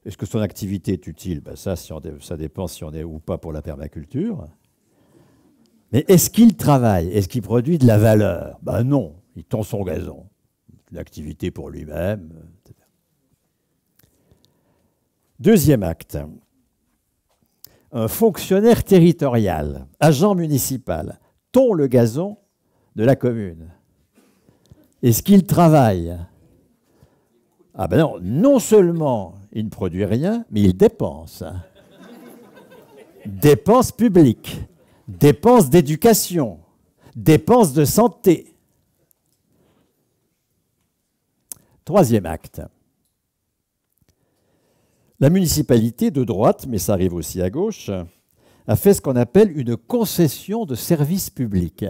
est-ce que son activité est utile ben, ça, ça dépend si on est ou pas pour la permaculture. Mais est-ce qu'il travaille Est-ce qu'il produit de la valeur Ben non, il tond son gazon. L'activité pour lui-même, Deuxième acte. Un fonctionnaire territorial, agent municipal, tond le gazon de la commune. Est-ce qu'il travaille Ah ben non, non seulement il ne produit rien, mais il dépense. dépenses publiques, dépenses d'éducation, dépenses de santé. Troisième acte. La municipalité de droite, mais ça arrive aussi à gauche, a fait ce qu'on appelle une concession de service public.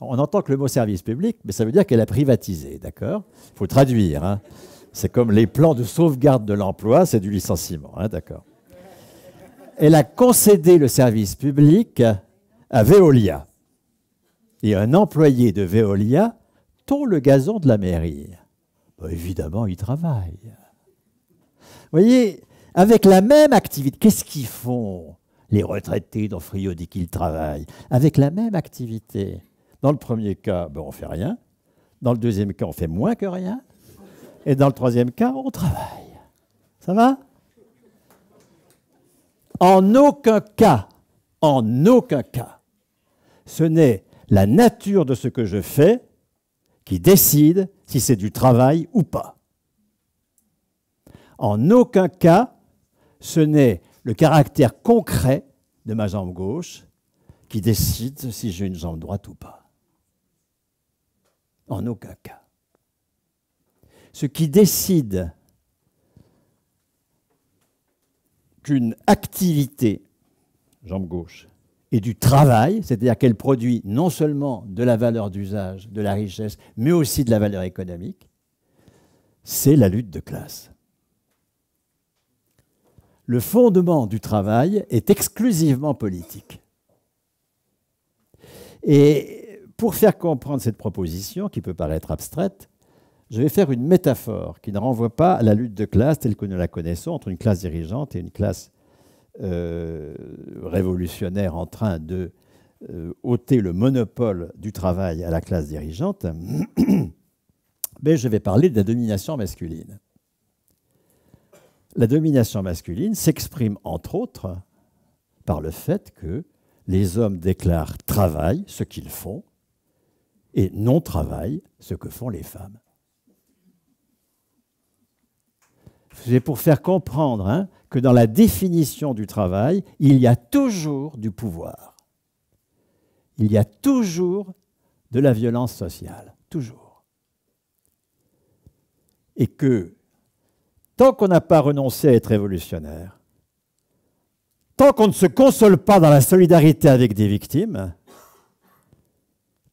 On entend que le mot service public, mais ça veut dire qu'elle a privatisé, d'accord Il faut traduire. Hein c'est comme les plans de sauvegarde de l'emploi, c'est du licenciement, hein, d'accord. Elle a concédé le service public à Veolia. Et un employé de Veolia tond le gazon de la mairie. Bah, évidemment, il travaille. Vous voyez, avec la même activité, qu'est-ce qu'ils font les retraités dont Frio dit qu'ils travaillent, avec la même activité. Dans le premier cas, ben on ne fait rien. Dans le deuxième cas, on fait moins que rien. Et dans le troisième cas, on travaille. Ça va En aucun cas, en aucun cas, ce n'est la nature de ce que je fais qui décide si c'est du travail ou pas. En aucun cas, ce n'est le caractère concret de ma jambe gauche qui décide si j'ai une jambe droite ou pas. En aucun cas ce qui décide qu'une activité, jambe gauche, et du travail, c'est-à-dire qu'elle produit non seulement de la valeur d'usage, de la richesse, mais aussi de la valeur économique, c'est la lutte de classe. Le fondement du travail est exclusivement politique. Et pour faire comprendre cette proposition, qui peut paraître abstraite, je vais faire une métaphore qui ne renvoie pas à la lutte de classe telle que nous la connaissons entre une classe dirigeante et une classe euh, révolutionnaire en train de euh, ôter le monopole du travail à la classe dirigeante. Mais je vais parler de la domination masculine. La domination masculine s'exprime entre autres par le fait que les hommes déclarent travail ce qu'ils font et non travail ce que font les femmes. C'est pour faire comprendre hein, que dans la définition du travail, il y a toujours du pouvoir. Il y a toujours de la violence sociale. Toujours. Et que tant qu'on n'a pas renoncé à être révolutionnaire, tant qu'on ne se console pas dans la solidarité avec des victimes,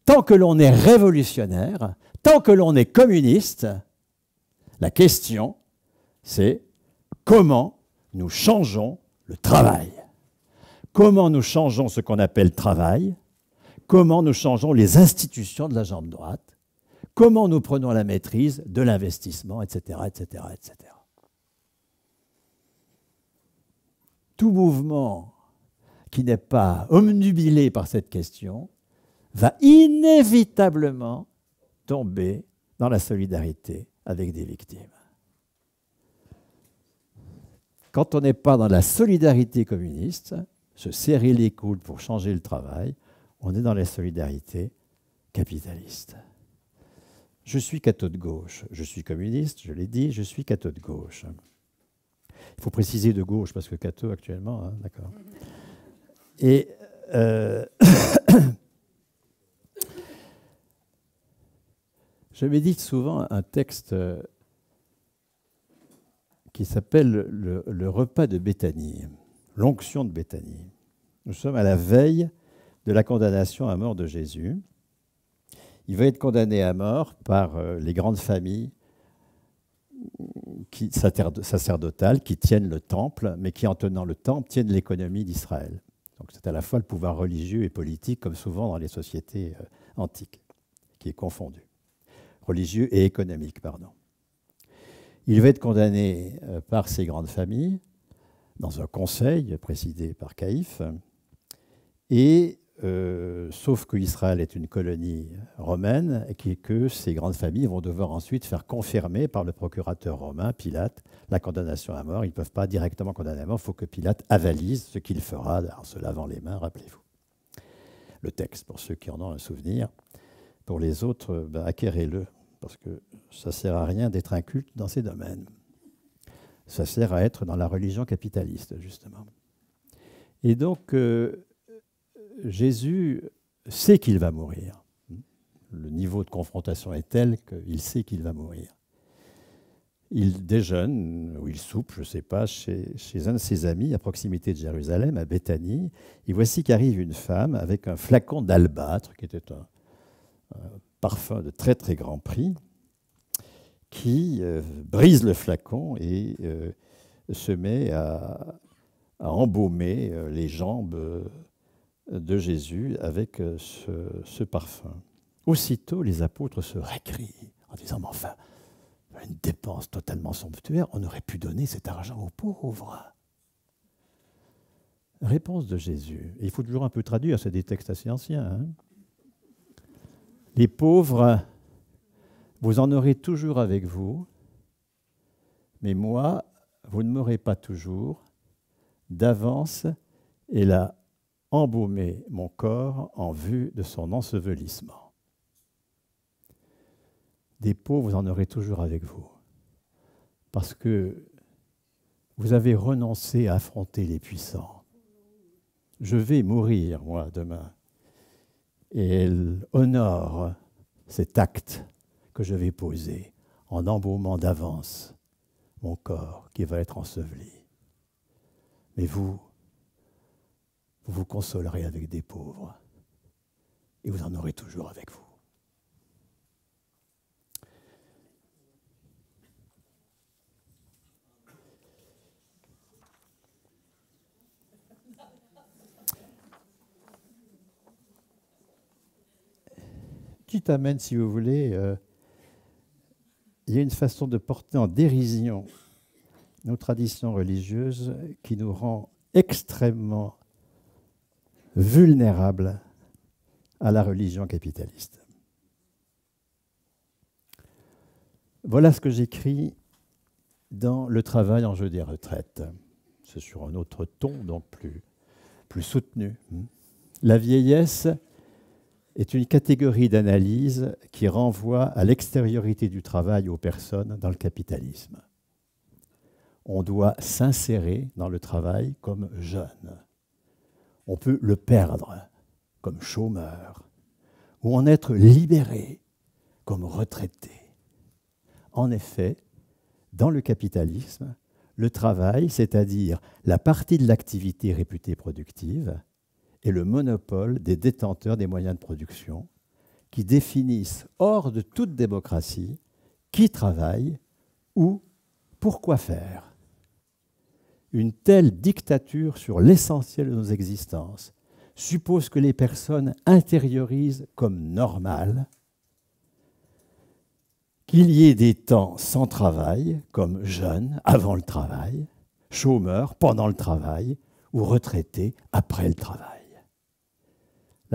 tant que l'on est révolutionnaire, tant que l'on est communiste, la question c'est comment nous changeons le travail. Comment nous changeons ce qu'on appelle travail, comment nous changeons les institutions de la jambe droite, comment nous prenons la maîtrise de l'investissement, etc., etc., etc. Tout mouvement qui n'est pas omnubilé par cette question va inévitablement tomber dans la solidarité avec des victimes. Quand on n'est pas dans la solidarité communiste, se serrer les coudes pour changer le travail, on est dans la solidarité capitaliste. Je suis de gauche, je suis communiste, je l'ai dit, je suis de gauche. Il faut préciser de gauche parce que catho actuellement, hein, d'accord. Et euh, je médite souvent un texte euh, qui s'appelle le, repas de Béthanie, l'onction de Béthanie. Nous sommes à la veille de la condamnation à mort de Jésus. Il va être condamné à mort par euh, les grandes familles qui, sacerdotales qui tiennent le temple, mais qui en tenant le temple tiennent l'économie d'Israël. Donc c'est à la fois le pouvoir religieux et politique, comme souvent dans les sociétés euh, antiques, qui est confondu. Religieux et économique, pardon. Il va être condamné euh, par ses grandes familles dans un conseil présidé par Caïphe. Et euh, sauf que Israël est une colonie romaine et que ces grandes familles vont devoir ensuite faire confirmer par le procurateur romain, Pilate, la condamnation à mort. Ils ne peuvent pas directement condamner à mort, il faut que Pilate avalise ce qu'il fera en se lavant les mains, rappelez-vous. Le texte, pour ceux qui en ont un souvenir. Pour les autres, ben, acquérez-le parce que ça ne sert à rien d'être inculte dans ces domaines. Ça sert à être dans la religion capitaliste, justement. Et donc, euh, Jésus sait qu'il va mourir. Le niveau de confrontation est tel qu'il sait qu'il va mourir. Il déjeune, ou il soupe, je ne sais pas, chez, un de ses amis à proximité de Jérusalem, à Béthanie. Et voici qu'arrive une femme avec un flacon d'albâtre, qui était un parfum de très très grand prix qui euh, brise le flacon et euh, se met à, embaumer euh, les jambes de Jésus avec ce, parfum. Aussitôt, les apôtres se récrient en disant, mais enfin, une dépense totalement somptuaire, on aurait pu donner cet argent aux pauvres. Réponse de Jésus. il faut toujours un peu traduire, c'est des textes assez anciens. Hein. Les pauvres, vous en aurez toujours avec vous, mais moi, vous ne m'aurez pas toujours. D'avance, elle a embaumé mon corps en vue de son ensevelissement. Des pauvres, vous en aurez toujours avec vous, parce que vous avez renoncé à affronter les puissants. Je vais mourir, moi, demain et elle honore cet acte que je vais poser en embaumant d'avance mon corps qui va être enseveli. Mais vous, vous vous consolerez avec des pauvres et vous en aurez toujours avec vous. Amen. si vous voulez, euh, il y a une façon de porter en dérision nos traditions religieuses qui nous rend extrêmement vulnérables à la religion capitaliste. Voilà ce que j'écris dans Le travail en jeu des retraites. C'est sur un autre ton, donc plus, plus soutenu. La vieillesse est une catégorie d'analyse qui renvoie à l'extériorité du travail aux personnes dans le capitalisme. On doit s'insérer dans le travail comme jeune. On peut le perdre comme chômeur ou en être libéré comme retraité. En effet, dans le capitalisme, le travail, c'est-à-dire la partie de l'activité réputée productive, et le monopole des détenteurs des moyens de production qui définissent, hors de toute démocratie, qui travaille, ou pourquoi faire. Une telle dictature sur l'essentiel de nos existences suppose que les personnes intériorisent comme normal qu'il y ait des temps sans travail, comme jeunes avant le travail, chômeurs pendant le travail ou retraités après le travail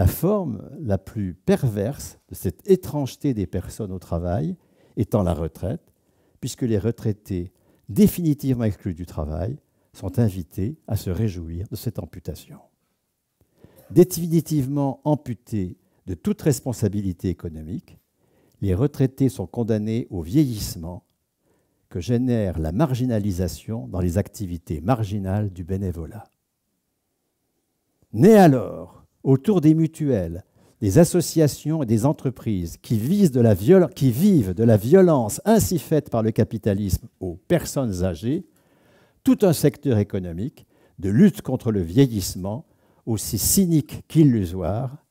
la forme la plus perverse de cette étrangeté des personnes au travail étant la retraite, puisque les retraités définitivement exclus du travail sont invités à se réjouir de cette amputation. Définitivement amputés de toute responsabilité économique, les retraités sont condamnés au vieillissement que génère la marginalisation dans les activités marginales du bénévolat. Né alors autour des mutuelles, des associations et des entreprises qui, de la qui vivent de la violence ainsi faite par le capitalisme aux personnes âgées, tout un secteur économique de lutte contre le vieillissement, aussi cynique qu'illusoire,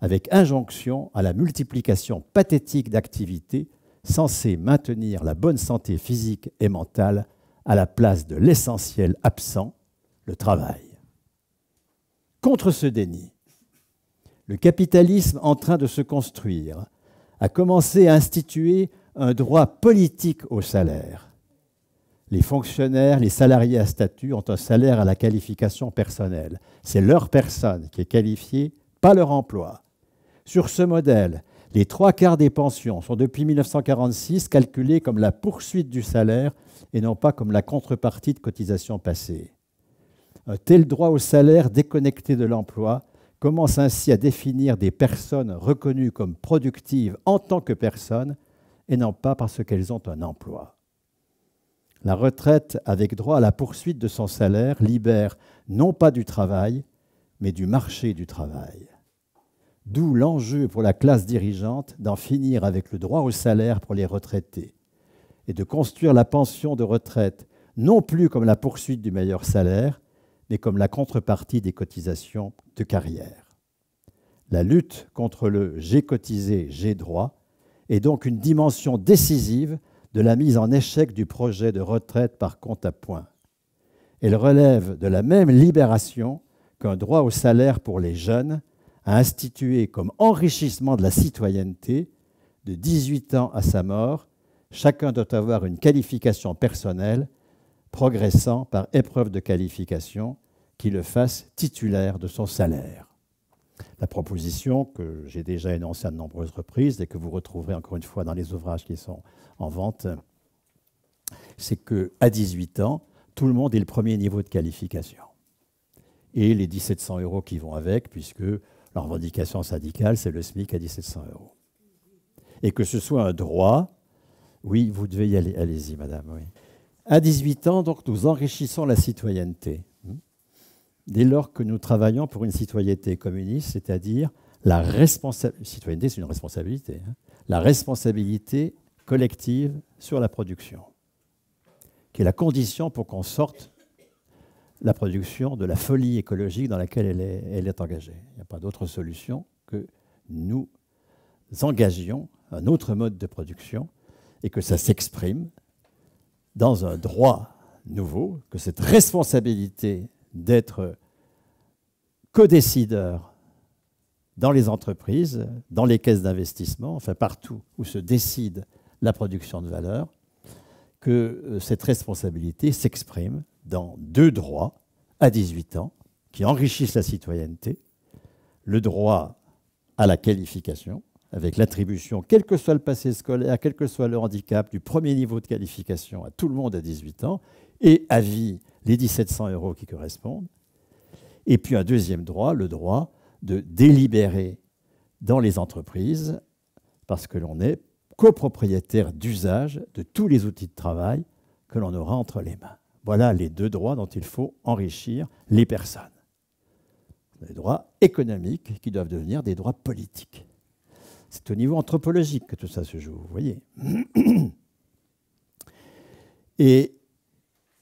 avec injonction à la multiplication pathétique d'activités censées maintenir la bonne santé physique et mentale à la place de l'essentiel absent, le travail. Contre ce déni, le capitalisme en train de se construire a commencé à instituer un droit politique au salaire. Les fonctionnaires, les salariés à statut ont un salaire à la qualification personnelle. C'est leur personne qui est qualifiée, pas leur emploi. Sur ce modèle, les trois quarts des pensions sont depuis 1946 calculées comme la poursuite du salaire et non pas comme la contrepartie de cotisations passées. Un tel droit au salaire déconnecté de l'emploi commence ainsi à définir des personnes reconnues comme productives en tant que personnes et non pas parce qu'elles ont un emploi. La retraite avec droit à la poursuite de son salaire libère non pas du travail, mais du marché du travail. D'où l'enjeu pour la classe dirigeante d'en finir avec le droit au salaire pour les retraités et de construire la pension de retraite non plus comme la poursuite du meilleur salaire, et comme la contrepartie des cotisations de carrière. La lutte contre le j'ai cotisé, j'ai droit est donc une dimension décisive de la mise en échec du projet de retraite par compte à point. Elle relève de la même libération qu'un droit au salaire pour les jeunes a institué comme enrichissement de la citoyenneté de 18 ans à sa mort, chacun doit avoir une qualification personnelle progressant par épreuve de qualification qui le fasse titulaire de son salaire. La proposition que j'ai déjà énoncée à de nombreuses reprises et que vous retrouverez encore une fois dans les ouvrages qui sont en vente, c'est que à 18 ans, tout le monde est le premier niveau de qualification. Et les 1700 euros qui vont avec, puisque la revendication syndicale, c'est le SMIC à 1700 euros. Et que ce soit un droit, oui, vous devez y aller. Allez-y, madame. Oui. À 18 ans, donc, nous enrichissons la citoyenneté dès lors que nous travaillons pour une citoyenneté communiste, c'est-à-dire la responsabilité, citoyenneté c'est une responsabilité, hein, la responsabilité collective sur la production, qui est la condition pour qu'on sorte la production de la folie écologique dans laquelle elle est engagée. Il n'y a pas d'autre solution que nous engagions un autre mode de production et que ça s'exprime dans un droit nouveau, que cette responsabilité d'être co-décideur dans les entreprises, dans les caisses d'investissement, enfin partout où se décide la production de valeur, que euh, cette responsabilité s'exprime dans deux droits à 18 ans qui enrichissent la citoyenneté, le droit à la qualification, avec l'attribution, quel que soit le passé scolaire, quel que soit le handicap, du premier niveau de qualification à tout le monde à 18 ans, et à vie les 1700 euros qui correspondent, et puis un deuxième droit, le droit de délibérer dans les entreprises, parce que l'on est copropriétaire d'usage de tous les outils de travail que l'on aura entre les mains. Voilà les deux droits dont il faut enrichir les personnes. Les droits économiques qui doivent devenir des droits politiques. C'est au niveau anthropologique que tout ça se joue, vous voyez. Et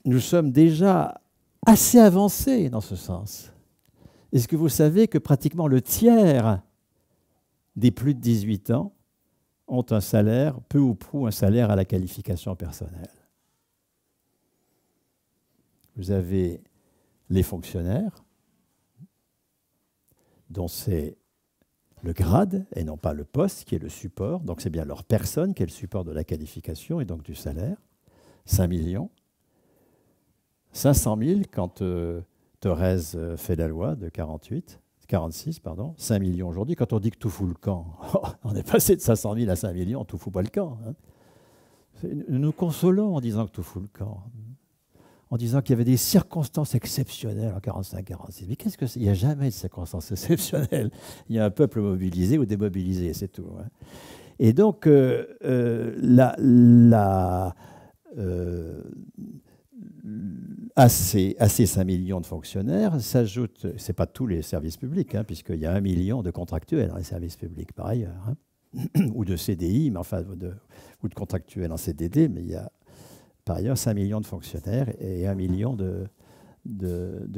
nous sommes déjà assez avancés dans ce sens. Est-ce que vous savez que pratiquement le tiers des plus de 18 ans ont un salaire, peu ou prou un salaire à la qualification personnelle Vous avez les fonctionnaires, dont c'est le grade et non pas le poste qui est le support, donc c'est bien leur personne qui est le support de la qualification et donc du salaire, 5 millions 500 000 quand euh, Thérèse euh, fait la loi de 48, 46, pardon, 5 millions aujourd'hui. Quand on dit que tout fout le camp, on est passé de 500 000 à 5 millions, tout fout pas le camp. Hein. Nous nous consolons en disant que tout fout le camp, en disant qu'il y avait des circonstances exceptionnelles en 45-46. Mais qu'est-ce que c'est Il n'y a jamais de circonstances exceptionnelles. Il y a un peuple mobilisé ou démobilisé, c'est tout. Hein. Et donc, euh, la, à ces, 5 millions de fonctionnaires s'ajoutent, ce n'est pas tous les services publics, hein, puisqu'il y a 1 million de contractuels dans les services publics par ailleurs, hein, ou de CDI, mais enfin, de, ou de contractuels en CDD, mais il y a par ailleurs 5 millions de fonctionnaires et 1 million de,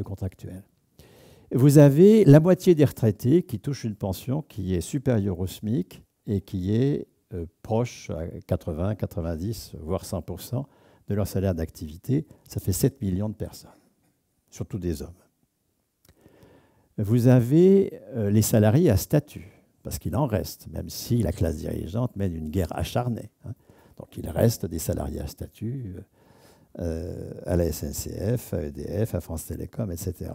contractuels. Vous avez la moitié des retraités qui touchent une pension qui est supérieure au SMIC et qui est euh, proche à 80, 90, voire 100 de leur salaire d'activité, ça fait 7 millions de personnes, surtout des hommes. Vous avez euh, les salariés à statut, parce qu'il en reste, même si la classe dirigeante mène une guerre acharnée. Hein. Donc il reste des salariés à statut euh, euh, à la SNCF, à EDF, à France Télécom, etc.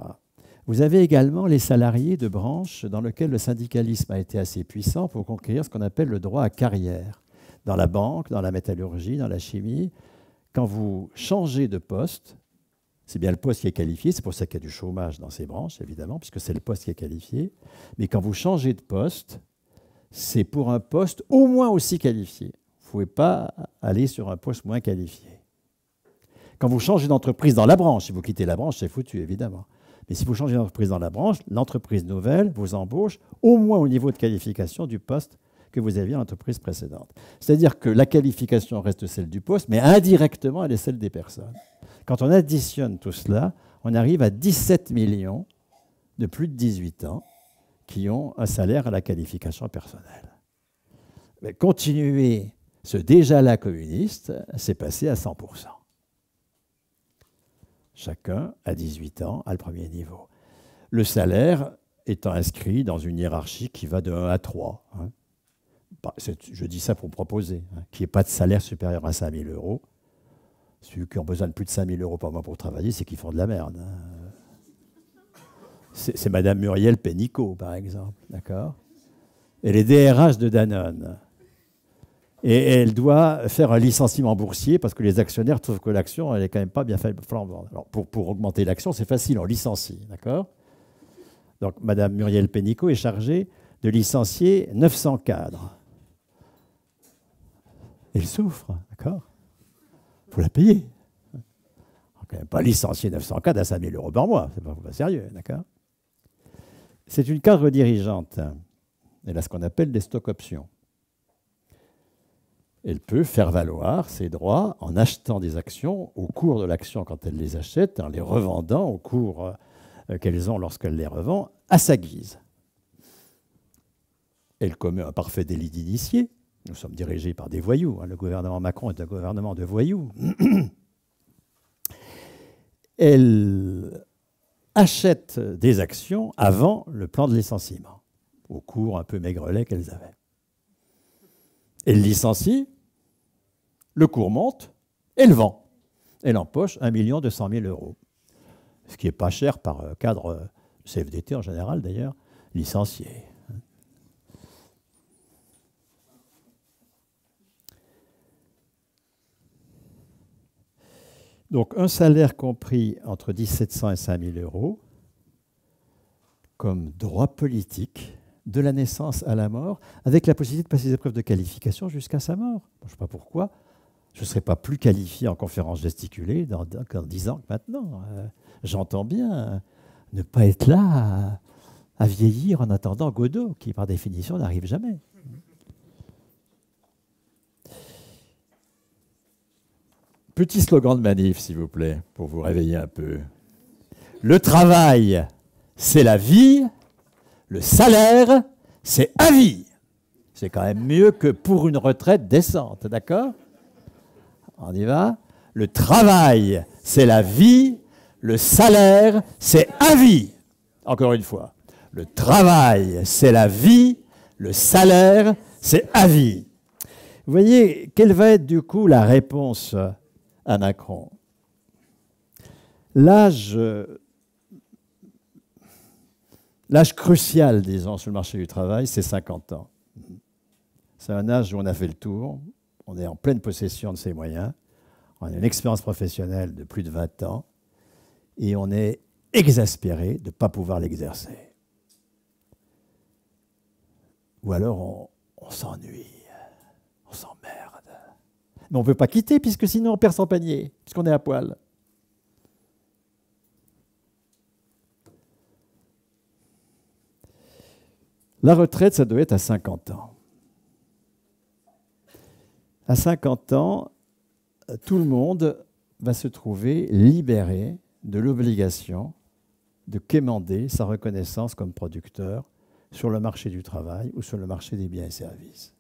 Vous avez également les salariés de branches dans lesquelles le syndicalisme a été assez puissant pour conquérir ce qu'on appelle le droit à carrière. Dans la banque, dans la métallurgie, dans la chimie, quand vous changez de poste, c'est bien le poste qui est qualifié, c'est pour ça qu'il y a du chômage dans ces branches, évidemment, puisque c'est le poste qui est qualifié. Mais quand vous changez de poste, c'est pour un poste au moins aussi qualifié. Vous ne pouvez pas aller sur un poste moins qualifié. Quand vous changez d'entreprise dans la branche, si vous quittez la branche, c'est foutu, évidemment. Mais si vous changez d'entreprise dans la branche, l'entreprise nouvelle vous embauche au moins au niveau de qualification du poste que vous aviez en entreprise précédente. C'est-à-dire que la qualification reste celle du poste, mais indirectement, elle est celle des personnes. Quand on additionne tout cela, on arrive à 17 millions de plus de 18 ans qui ont un salaire à la qualification personnelle. Mais continuer ce déjà-là communiste, c'est passer à 100%. Chacun, à 18 ans, a le premier niveau. Le salaire étant inscrit dans une hiérarchie qui va de 1 à 3 je dis ça pour proposer, qui hein, qu'il n'y ait pas de salaire supérieur à 5 000 euros. Ceux qui ont besoin de plus de 5 000 euros par mois pour travailler, c'est qu'ils font de la merde. Hein. C'est Madame Muriel Pénicaud, par exemple, d'accord Elle est DRH de Danone. Et elle doit faire un licenciement boursier parce que les actionnaires trouvent que l'action, elle n'est quand même pas bien faite. Alors, pour, augmenter l'action, c'est facile, on licencie, d'accord Donc, Madame Muriel Pénicaud est chargée de licencier 900 cadres. Elle souffre, d'accord Il faut la payer. On ne pas licencier 900 à 5 000 euros par mois, c'est pas, pas sérieux, d'accord C'est une cadre dirigeante. Elle a ce qu'on appelle des stock options. Elle peut faire valoir ses droits en achetant des actions au cours de l'action quand elle les achète, en les revendant au cours euh, qu'elles ont lorsqu'elle les revend à sa guise. Elle commet un parfait délit d'initié, nous sommes dirigés par des voyous. Hein. Le gouvernement Macron est un gouvernement de voyous. Elle achète des actions avant le plan de licenciement, au cours un peu maigrelet qu'elles avaient. Elle licencie, le cours monte, elle vend. Elle empoche un million cent mille euros, ce qui n'est pas cher par euh, cadre euh, CFDT en général d'ailleurs, licencié. Donc un salaire compris entre 1700 et 5000 euros comme droit politique de la naissance à la mort, avec la possibilité de passer des épreuves de qualification jusqu'à sa mort. je ne sais pas pourquoi. Je ne serais pas plus qualifié en conférence gesticulée dans, dix ans que maintenant. Euh, j'entends bien euh, ne pas être là à vieillir en attendant Godot, qui par définition n'arrive jamais. Petit slogan de manif, s'il vous plaît, pour vous réveiller un peu. Le travail, c'est la vie. Le salaire, c'est à vie. C'est quand même mieux que pour une retraite décente, d'accord On y va Le travail, c'est la vie. Le salaire, c'est à vie. Encore une fois. Le travail, c'est la vie. Le salaire, c'est à vie. Vous voyez, quelle va être du coup la réponse Anacron. L'âge, euh, l'âge crucial, disons, sur le marché du travail, c'est 50 ans. C'est un âge où on a fait le tour, on est en pleine possession de ses moyens, on a une expérience professionnelle de plus de 20 ans, et on est exaspéré de ne pas pouvoir l'exercer. Ou alors on, s'ennuie, on s'emmerde. Mais on ne veut pas quitter, puisque sinon on perd son panier, puisqu'on est à poil. La retraite, ça doit être à 50 ans. À 50 ans, tout le monde va se trouver libéré de l'obligation de quémander sa reconnaissance comme producteur sur le marché du travail ou sur le marché des biens et services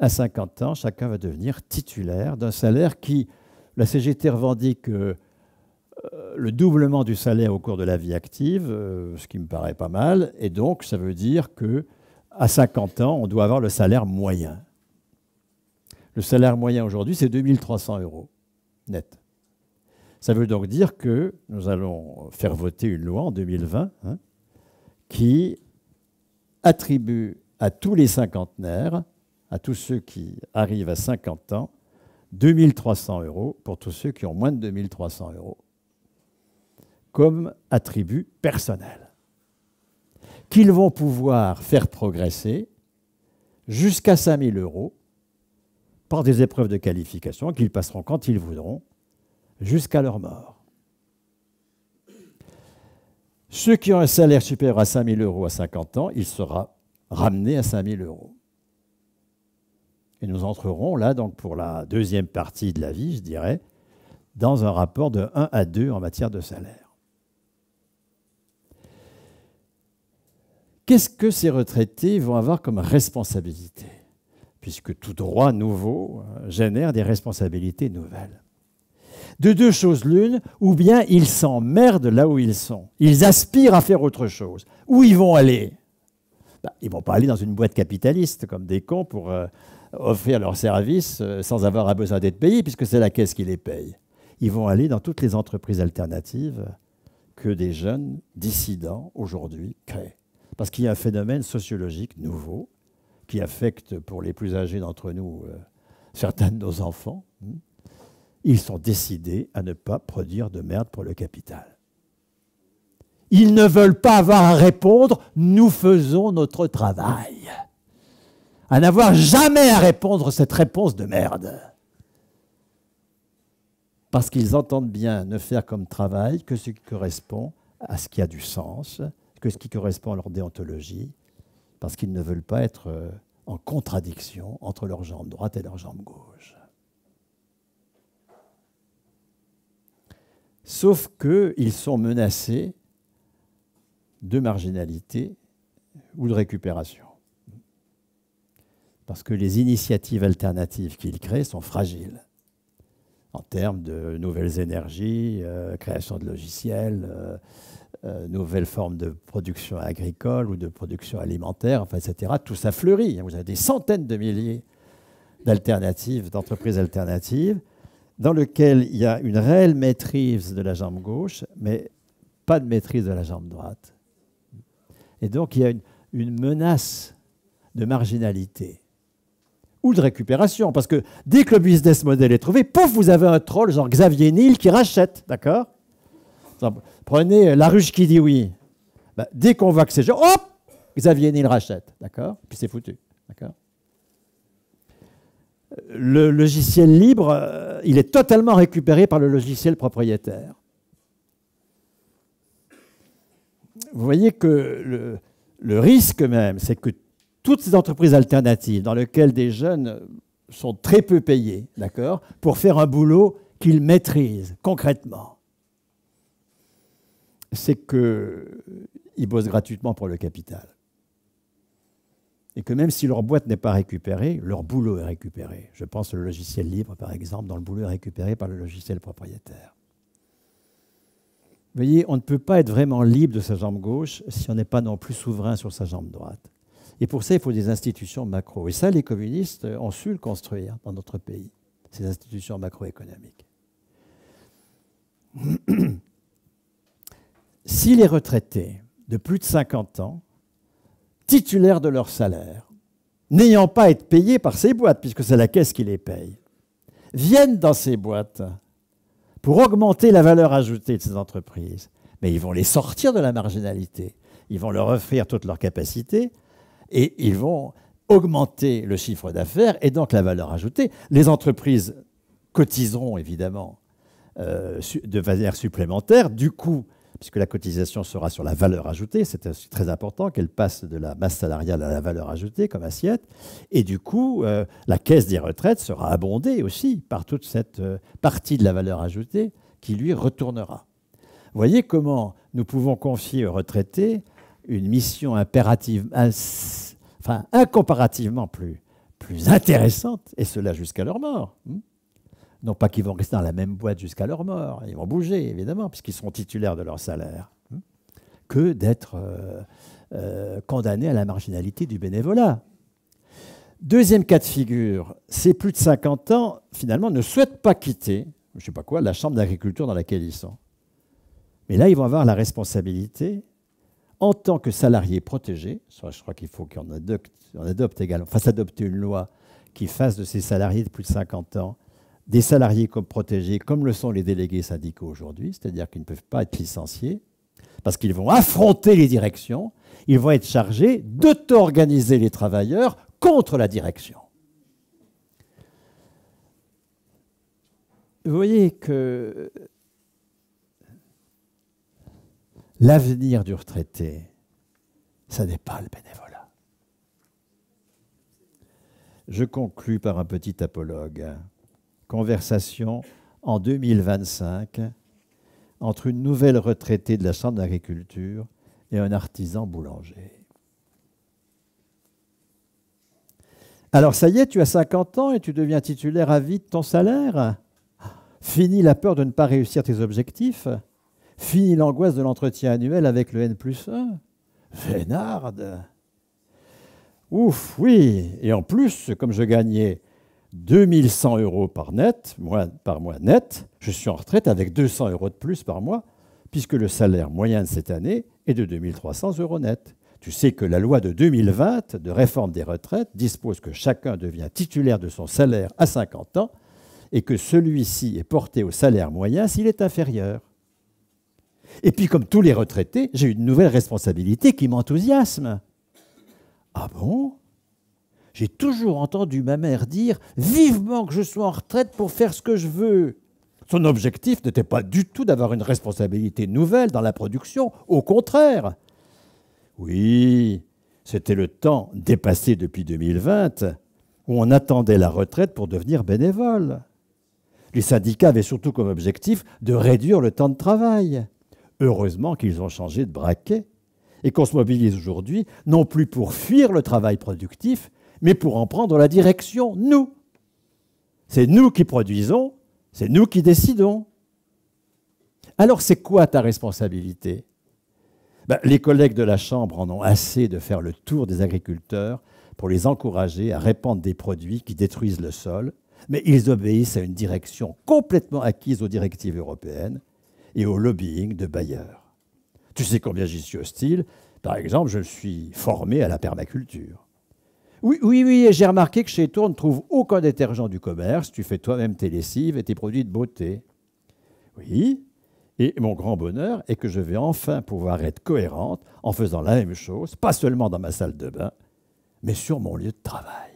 à 50 ans, chacun va devenir titulaire d'un salaire qui, la CGT revendique euh, euh, le doublement du salaire au cours de la vie active, euh, ce qui me paraît pas mal, et donc ça veut dire que à 50 ans, on doit avoir le salaire moyen. Le salaire moyen aujourd'hui, c'est 2300 euros net. Ça veut donc dire que nous allons faire voter une loi en 2020 hein, qui attribue à tous les cinquantenaires à tous ceux qui arrivent à 50 ans, 2300 euros pour tous ceux qui ont moins de 2300 euros comme attribut personnel, qu'ils vont pouvoir faire progresser jusqu'à 5000 euros par des épreuves de qualification qu'ils passeront quand ils voudront jusqu'à leur mort. Ceux qui ont un salaire supérieur à 5000 euros à 50 ans, il sera ramené à 5000 euros. Et nous entrerons là, donc pour la deuxième partie de la vie, je dirais, dans un rapport de 1 à 2 en matière de salaire. Qu'est-ce que ces retraités vont avoir comme responsabilité Puisque tout droit nouveau euh, génère des responsabilités nouvelles. De deux choses l'une, ou bien ils s'emmerdent là où ils sont, ils aspirent à faire autre chose. Où ils vont aller bah, Ils ne vont pas aller dans une boîte capitaliste comme des cons pour... Euh, offrir leurs services euh, sans avoir besoin d'être payés, puisque c'est la caisse qui les paye. Ils vont aller dans toutes les entreprises alternatives que des jeunes dissidents aujourd'hui créent. Parce qu'il y a un phénomène sociologique nouveau qui affecte pour les plus âgés d'entre nous euh, certains de nos enfants. Ils sont décidés à ne pas produire de merde pour le capital. Ils ne veulent pas avoir à répondre, nous faisons notre travail à n'avoir jamais à répondre cette réponse de merde. Parce qu'ils entendent bien ne faire comme travail que ce qui correspond à ce qui a du sens, que ce qui correspond à leur déontologie, parce qu'ils ne veulent pas être euh, en contradiction entre leur jambe droite et leur jambe gauche. Sauf qu'ils sont menacés de marginalité ou de récupération parce que les initiatives alternatives qu'ils créent sont fragiles en termes de nouvelles énergies, euh, création de logiciels, euh, euh, nouvelles formes de production agricole ou de production alimentaire, enfin, etc. Tout ça fleurit. Vous avez des centaines de milliers d'alternatives, d'entreprises alternatives, dans lesquelles il y a une réelle maîtrise de la jambe gauche, mais pas de maîtrise de la jambe droite. Et donc, il y a une menace de marginalité ou de récupération. Parce que dès que le business model est trouvé, pouf, vous avez un troll genre Xavier Nil qui rachète, d'accord Prenez euh, la ruche qui dit oui. Bah, dès qu'on voit que c'est genre, hop, Xavier Nil rachète, d'accord Puis c'est foutu, d'accord euh, le logiciel libre, euh, il est totalement récupéré par le logiciel propriétaire. Vous voyez que le risque même, c'est que toutes ces entreprises alternatives dans lesquelles des jeunes sont très peu payés, d'accord, pour faire un boulot qu'ils maîtrisent concrètement, c'est qu'ils bossent gratuitement pour le capital. Et que même si leur boîte n'est pas récupérée, leur boulot est récupéré. Je pense au logiciel libre, par exemple, dans le boulot est récupéré par le logiciel propriétaire. Vous voyez, on ne peut pas être vraiment libre de sa jambe gauche si on n'est pas non plus souverain sur sa jambe droite. Et pour ça, il faut des institutions macro. Et ça, les communistes ont su le construire dans notre pays, ces institutions macroéconomiques. si les retraités de plus de 50 ans, titulaires de leur salaire, n'ayant pas à être payés par ces boîtes, puisque c'est la caisse qui les paye, viennent dans ces boîtes pour augmenter la valeur ajoutée de ces entreprises, mais ils vont les sortir de la marginalité, ils vont leur offrir toutes leurs capacités, et ils vont augmenter le chiffre d'affaires et donc la valeur ajoutée. Les entreprises cotiseront évidemment euh, de manière supplémentaire. Du coup, puisque la cotisation sera sur la valeur ajoutée, c'est très important qu'elle passe de la masse salariale à la valeur ajoutée comme assiette, et du coup, euh, la caisse des retraites sera abondée aussi par toute cette euh, partie de la valeur ajoutée qui lui retournera. Voyez comment nous pouvons confier aux retraités une mission impérative, incomparativement plus, plus intéressante, et cela jusqu'à leur mort. Hmm. Non pas qu'ils vont rester dans la même boîte jusqu'à leur mort, ils vont bouger évidemment, puisqu'ils sont titulaires de leur salaire, hmm, que d'être euh, euh, condamnés à la marginalité du bénévolat. Deuxième cas de figure, ces plus de 50 ans, finalement, ne souhaitent pas quitter, je ne sais pas quoi, la chambre d'agriculture dans laquelle ils sont. Mais là, ils vont avoir la responsabilité en tant que salarié protégé, je crois qu'il faut qu'on adopte, on adopte également, fasse adopter une loi qui fasse de ces salariés de plus de 50 ans des salariés comme protégés, comme le sont les délégués syndicaux aujourd'hui, c'est-à-dire qu'ils ne peuvent pas être licenciés, parce qu'ils vont affronter les directions, ils vont être chargés d'auto-organiser les travailleurs contre la direction. Vous voyez que L'avenir du retraité, ça n'est pas le bénévolat. Je conclus par un petit apologue. Conversation en 2025 entre une nouvelle retraitée de la Chambre d'agriculture et un artisan boulanger. Alors ça y est, tu as 50 ans et tu deviens titulaire à vie de ton salaire. Fini la peur de ne pas réussir tes objectifs. Fini l'angoisse de l'entretien annuel avec le N plus 1. Vénarde Ouf, oui Et en plus, comme je gagnais 2100 euros par, net, par mois net, je suis en retraite avec 200 euros de plus par mois, puisque le salaire moyen de cette année est de 2300 euros net. Tu sais que la loi de 2020 de réforme des retraites dispose que chacun devient titulaire de son salaire à 50 ans et que celui-ci est porté au salaire moyen s'il est inférieur. Et puis, comme tous les retraités, j'ai une nouvelle responsabilité qui m'enthousiasme. Ah bon J'ai toujours entendu ma mère dire vivement que je sois en retraite pour faire ce que je veux. Son objectif n'était pas du tout d'avoir une responsabilité nouvelle dans la production, au contraire. Oui, c'était le temps dépassé depuis 2020 où on attendait la retraite pour devenir bénévole. Les syndicats avaient surtout comme objectif de réduire le temps de travail. Heureusement qu'ils ont changé de braquet et qu'on se mobilise aujourd'hui, non plus pour fuir le travail productif, mais pour en prendre la direction, nous. C'est nous qui produisons, c'est nous qui décidons. Alors c'est quoi ta responsabilité ben, Les collègues de la Chambre en ont assez de faire le tour des agriculteurs pour les encourager à répandre des produits qui détruisent le sol, mais ils obéissent à une direction complètement acquise aux directives européennes, et au lobbying de bailleurs. Tu sais combien j'y suis hostile Par exemple, je suis formé à la permaculture. Oui, oui, oui, et j'ai remarqué que chez toi, on ne trouve aucun détergent du commerce, tu fais toi-même tes lessives et tes produits de beauté. Oui, et mon grand bonheur est que je vais enfin pouvoir être cohérente en faisant la même chose, pas seulement dans ma salle de bain, mais sur mon lieu de travail.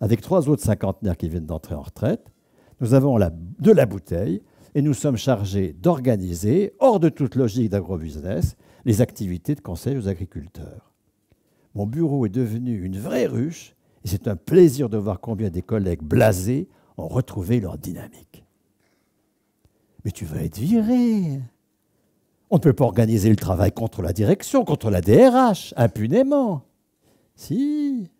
Avec trois autres cinquantenaires qui viennent d'entrer en retraite, nous avons de la bouteille et nous sommes chargés d'organiser, hors de toute logique d'agrobusiness, les activités de conseil aux agriculteurs. Mon bureau est devenu une vraie ruche et c'est un plaisir de voir combien des collègues blasés ont retrouvé leur dynamique. Mais tu vas être viré. On ne peut pas organiser le travail contre la direction, contre la DRH, impunément. Si,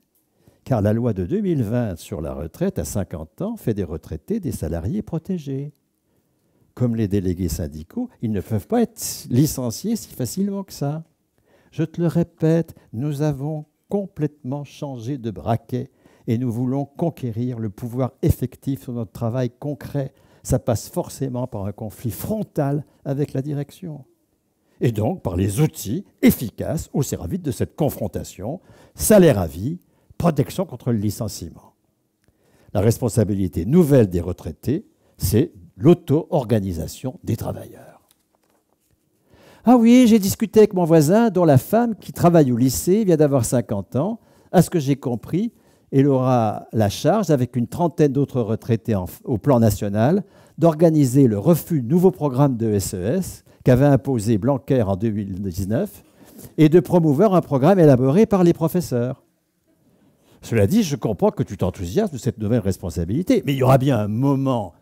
car la loi de 2020 sur la retraite à 50 ans fait des retraités des salariés protégés comme les délégués syndicaux, ils ne peuvent pas être licenciés si facilement que ça. Je te le répète, nous avons complètement changé de braquet et nous voulons conquérir le pouvoir effectif sur notre travail concret. Ça passe forcément par un conflit frontal avec la direction et donc par les outils efficaces au service de cette confrontation, salaire à vie, protection contre le licenciement. La responsabilité nouvelle des retraités, c'est l'auto-organisation des travailleurs. Ah oui, j'ai discuté avec mon voisin dont la femme qui travaille au lycée vient d'avoir 50 ans. À ce que j'ai compris, elle aura la charge, avec une trentaine d'autres retraités au plan national, d'organiser le refus du nouveau programme de SES e qu'avait imposé Blanquer en 2019 et de promouvoir un programme élaboré par les professeurs. Cela dit, je comprends que tu t'enthousiasmes de cette nouvelle responsabilité, mais il y aura bien un moment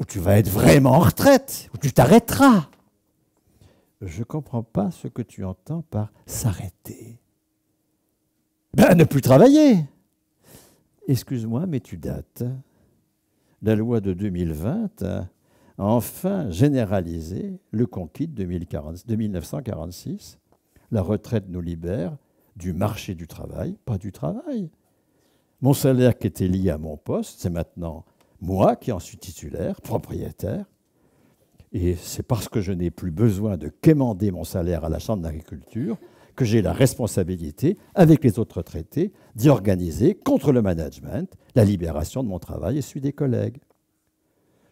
où tu vas être vraiment en retraite, où tu t'arrêteras. Je ne comprends pas ce que tu entends par s'arrêter. Ben, ne plus travailler. Excuse-moi, mais tu dates. La loi de 2020 a enfin généralisé le conquis de 1946. La retraite nous libère du marché du travail, pas du travail. Mon salaire qui était lié à mon poste, c'est maintenant moi qui en suis titulaire, propriétaire, et c'est parce que je n'ai plus besoin de quémander mon salaire à la Chambre d'agriculture que j'ai la responsabilité, avec les autres retraités, d'y organiser, contre le management, la libération de mon travail et celui des collègues.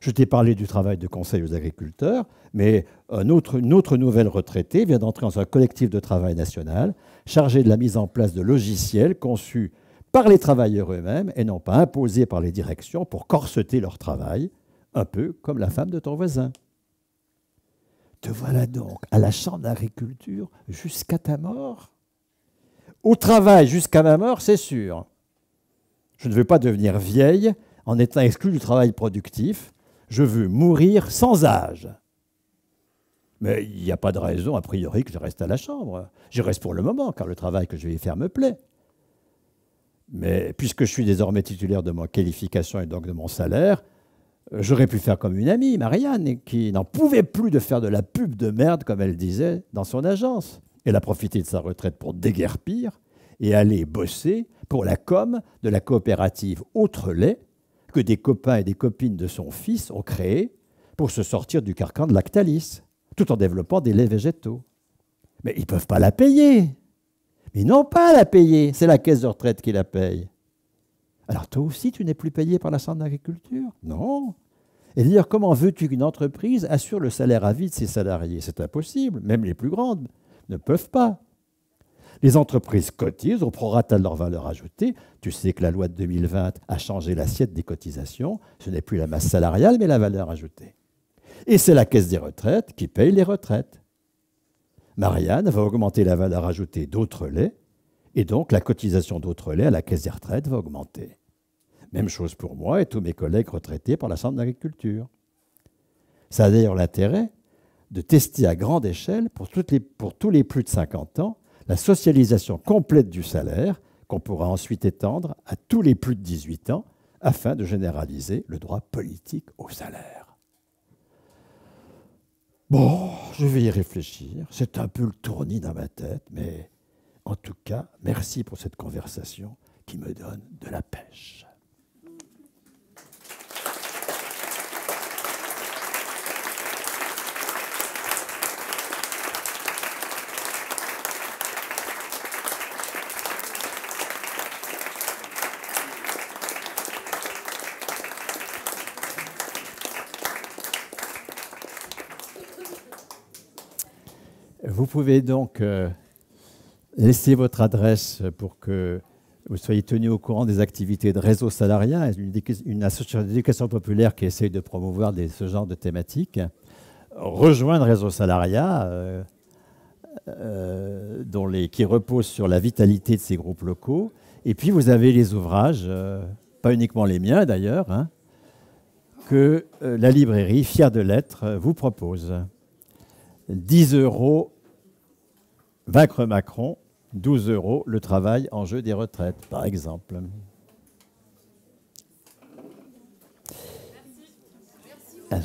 Je t'ai parlé du travail de conseil aux agriculteurs, mais autre, une autre nouvelle retraitée vient d'entrer dans un collectif de travail national chargé de la mise en place de logiciels conçus par les travailleurs eux-mêmes et non pas imposés par les directions pour corseter leur travail, un peu comme la femme de ton voisin. Te voilà donc à la chambre d'agriculture jusqu'à ta mort Au travail jusqu'à ma mort, c'est sûr. Je ne veux pas devenir vieille en étant exclue du travail productif. Je veux mourir sans âge. Mais il n'y a pas de raison, a priori, que je reste à la chambre. Je reste pour le moment, car le travail que je vais faire me plaît. Mais puisque je suis désormais titulaire de ma qualification et donc de mon salaire, j'aurais pu faire comme une amie, Marianne, qui n'en pouvait plus de faire de la pub de merde, comme elle disait, dans son agence. Elle a profité de sa retraite pour déguerpir et aller bosser pour la com de la coopérative Autre Lait que des copains et des copines de son fils ont créé pour se sortir du carcan de Lactalis, tout en développant des laits végétaux. Mais ils ne peuvent pas la payer, ils n'ont pas à la payer, c'est la caisse de retraite qui la paye. Alors toi aussi, tu n'es plus payé par la de d'agriculture Non. Et dire comment veux-tu qu'une entreprise assure le salaire à vie de ses salariés C'est impossible, même les plus grandes ne peuvent pas. Les entreprises cotisent au prorata de leur valeur ajoutée. Tu sais que la loi de 2020 a changé l'assiette des cotisations. Ce n'est plus la masse salariale, mais la valeur ajoutée. Et c'est la caisse des retraites qui paye les retraites. Marianne va augmenter la valeur ajoutée d'autres laits, et donc la cotisation d'autres laits à la caisse des retraites va augmenter. Même chose pour moi et tous mes collègues retraités par la de d'agriculture. Ça a d'ailleurs l'intérêt de tester à grande échelle, pour, pour tous les plus de 50 ans, la socialisation complète du salaire qu'on pourra ensuite étendre à tous les plus de 18 ans afin de généraliser le droit politique au salaire. Bon, je vais y réfléchir. C'est un peu le tournis dans ma tête, mais en tout cas, merci pour cette conversation qui me donne de la pêche. Vous pouvez donc euh, laisser votre adresse pour que vous soyez tenu au courant des activités de réseau salariat, une, association d'éducation populaire qui essaye de promouvoir ce genre de thématiques. Rejoindre Réseau Salariat, euh, euh, qui repose sur la vitalité de ces groupes locaux. Et puis vous avez les ouvrages, pas uniquement les miens d'ailleurs, hein, que la librairie Fière de Lettres vous propose. 10 euros Vaincre Macron, 12 euros, le travail en jeu des retraites, par exemple. Ah,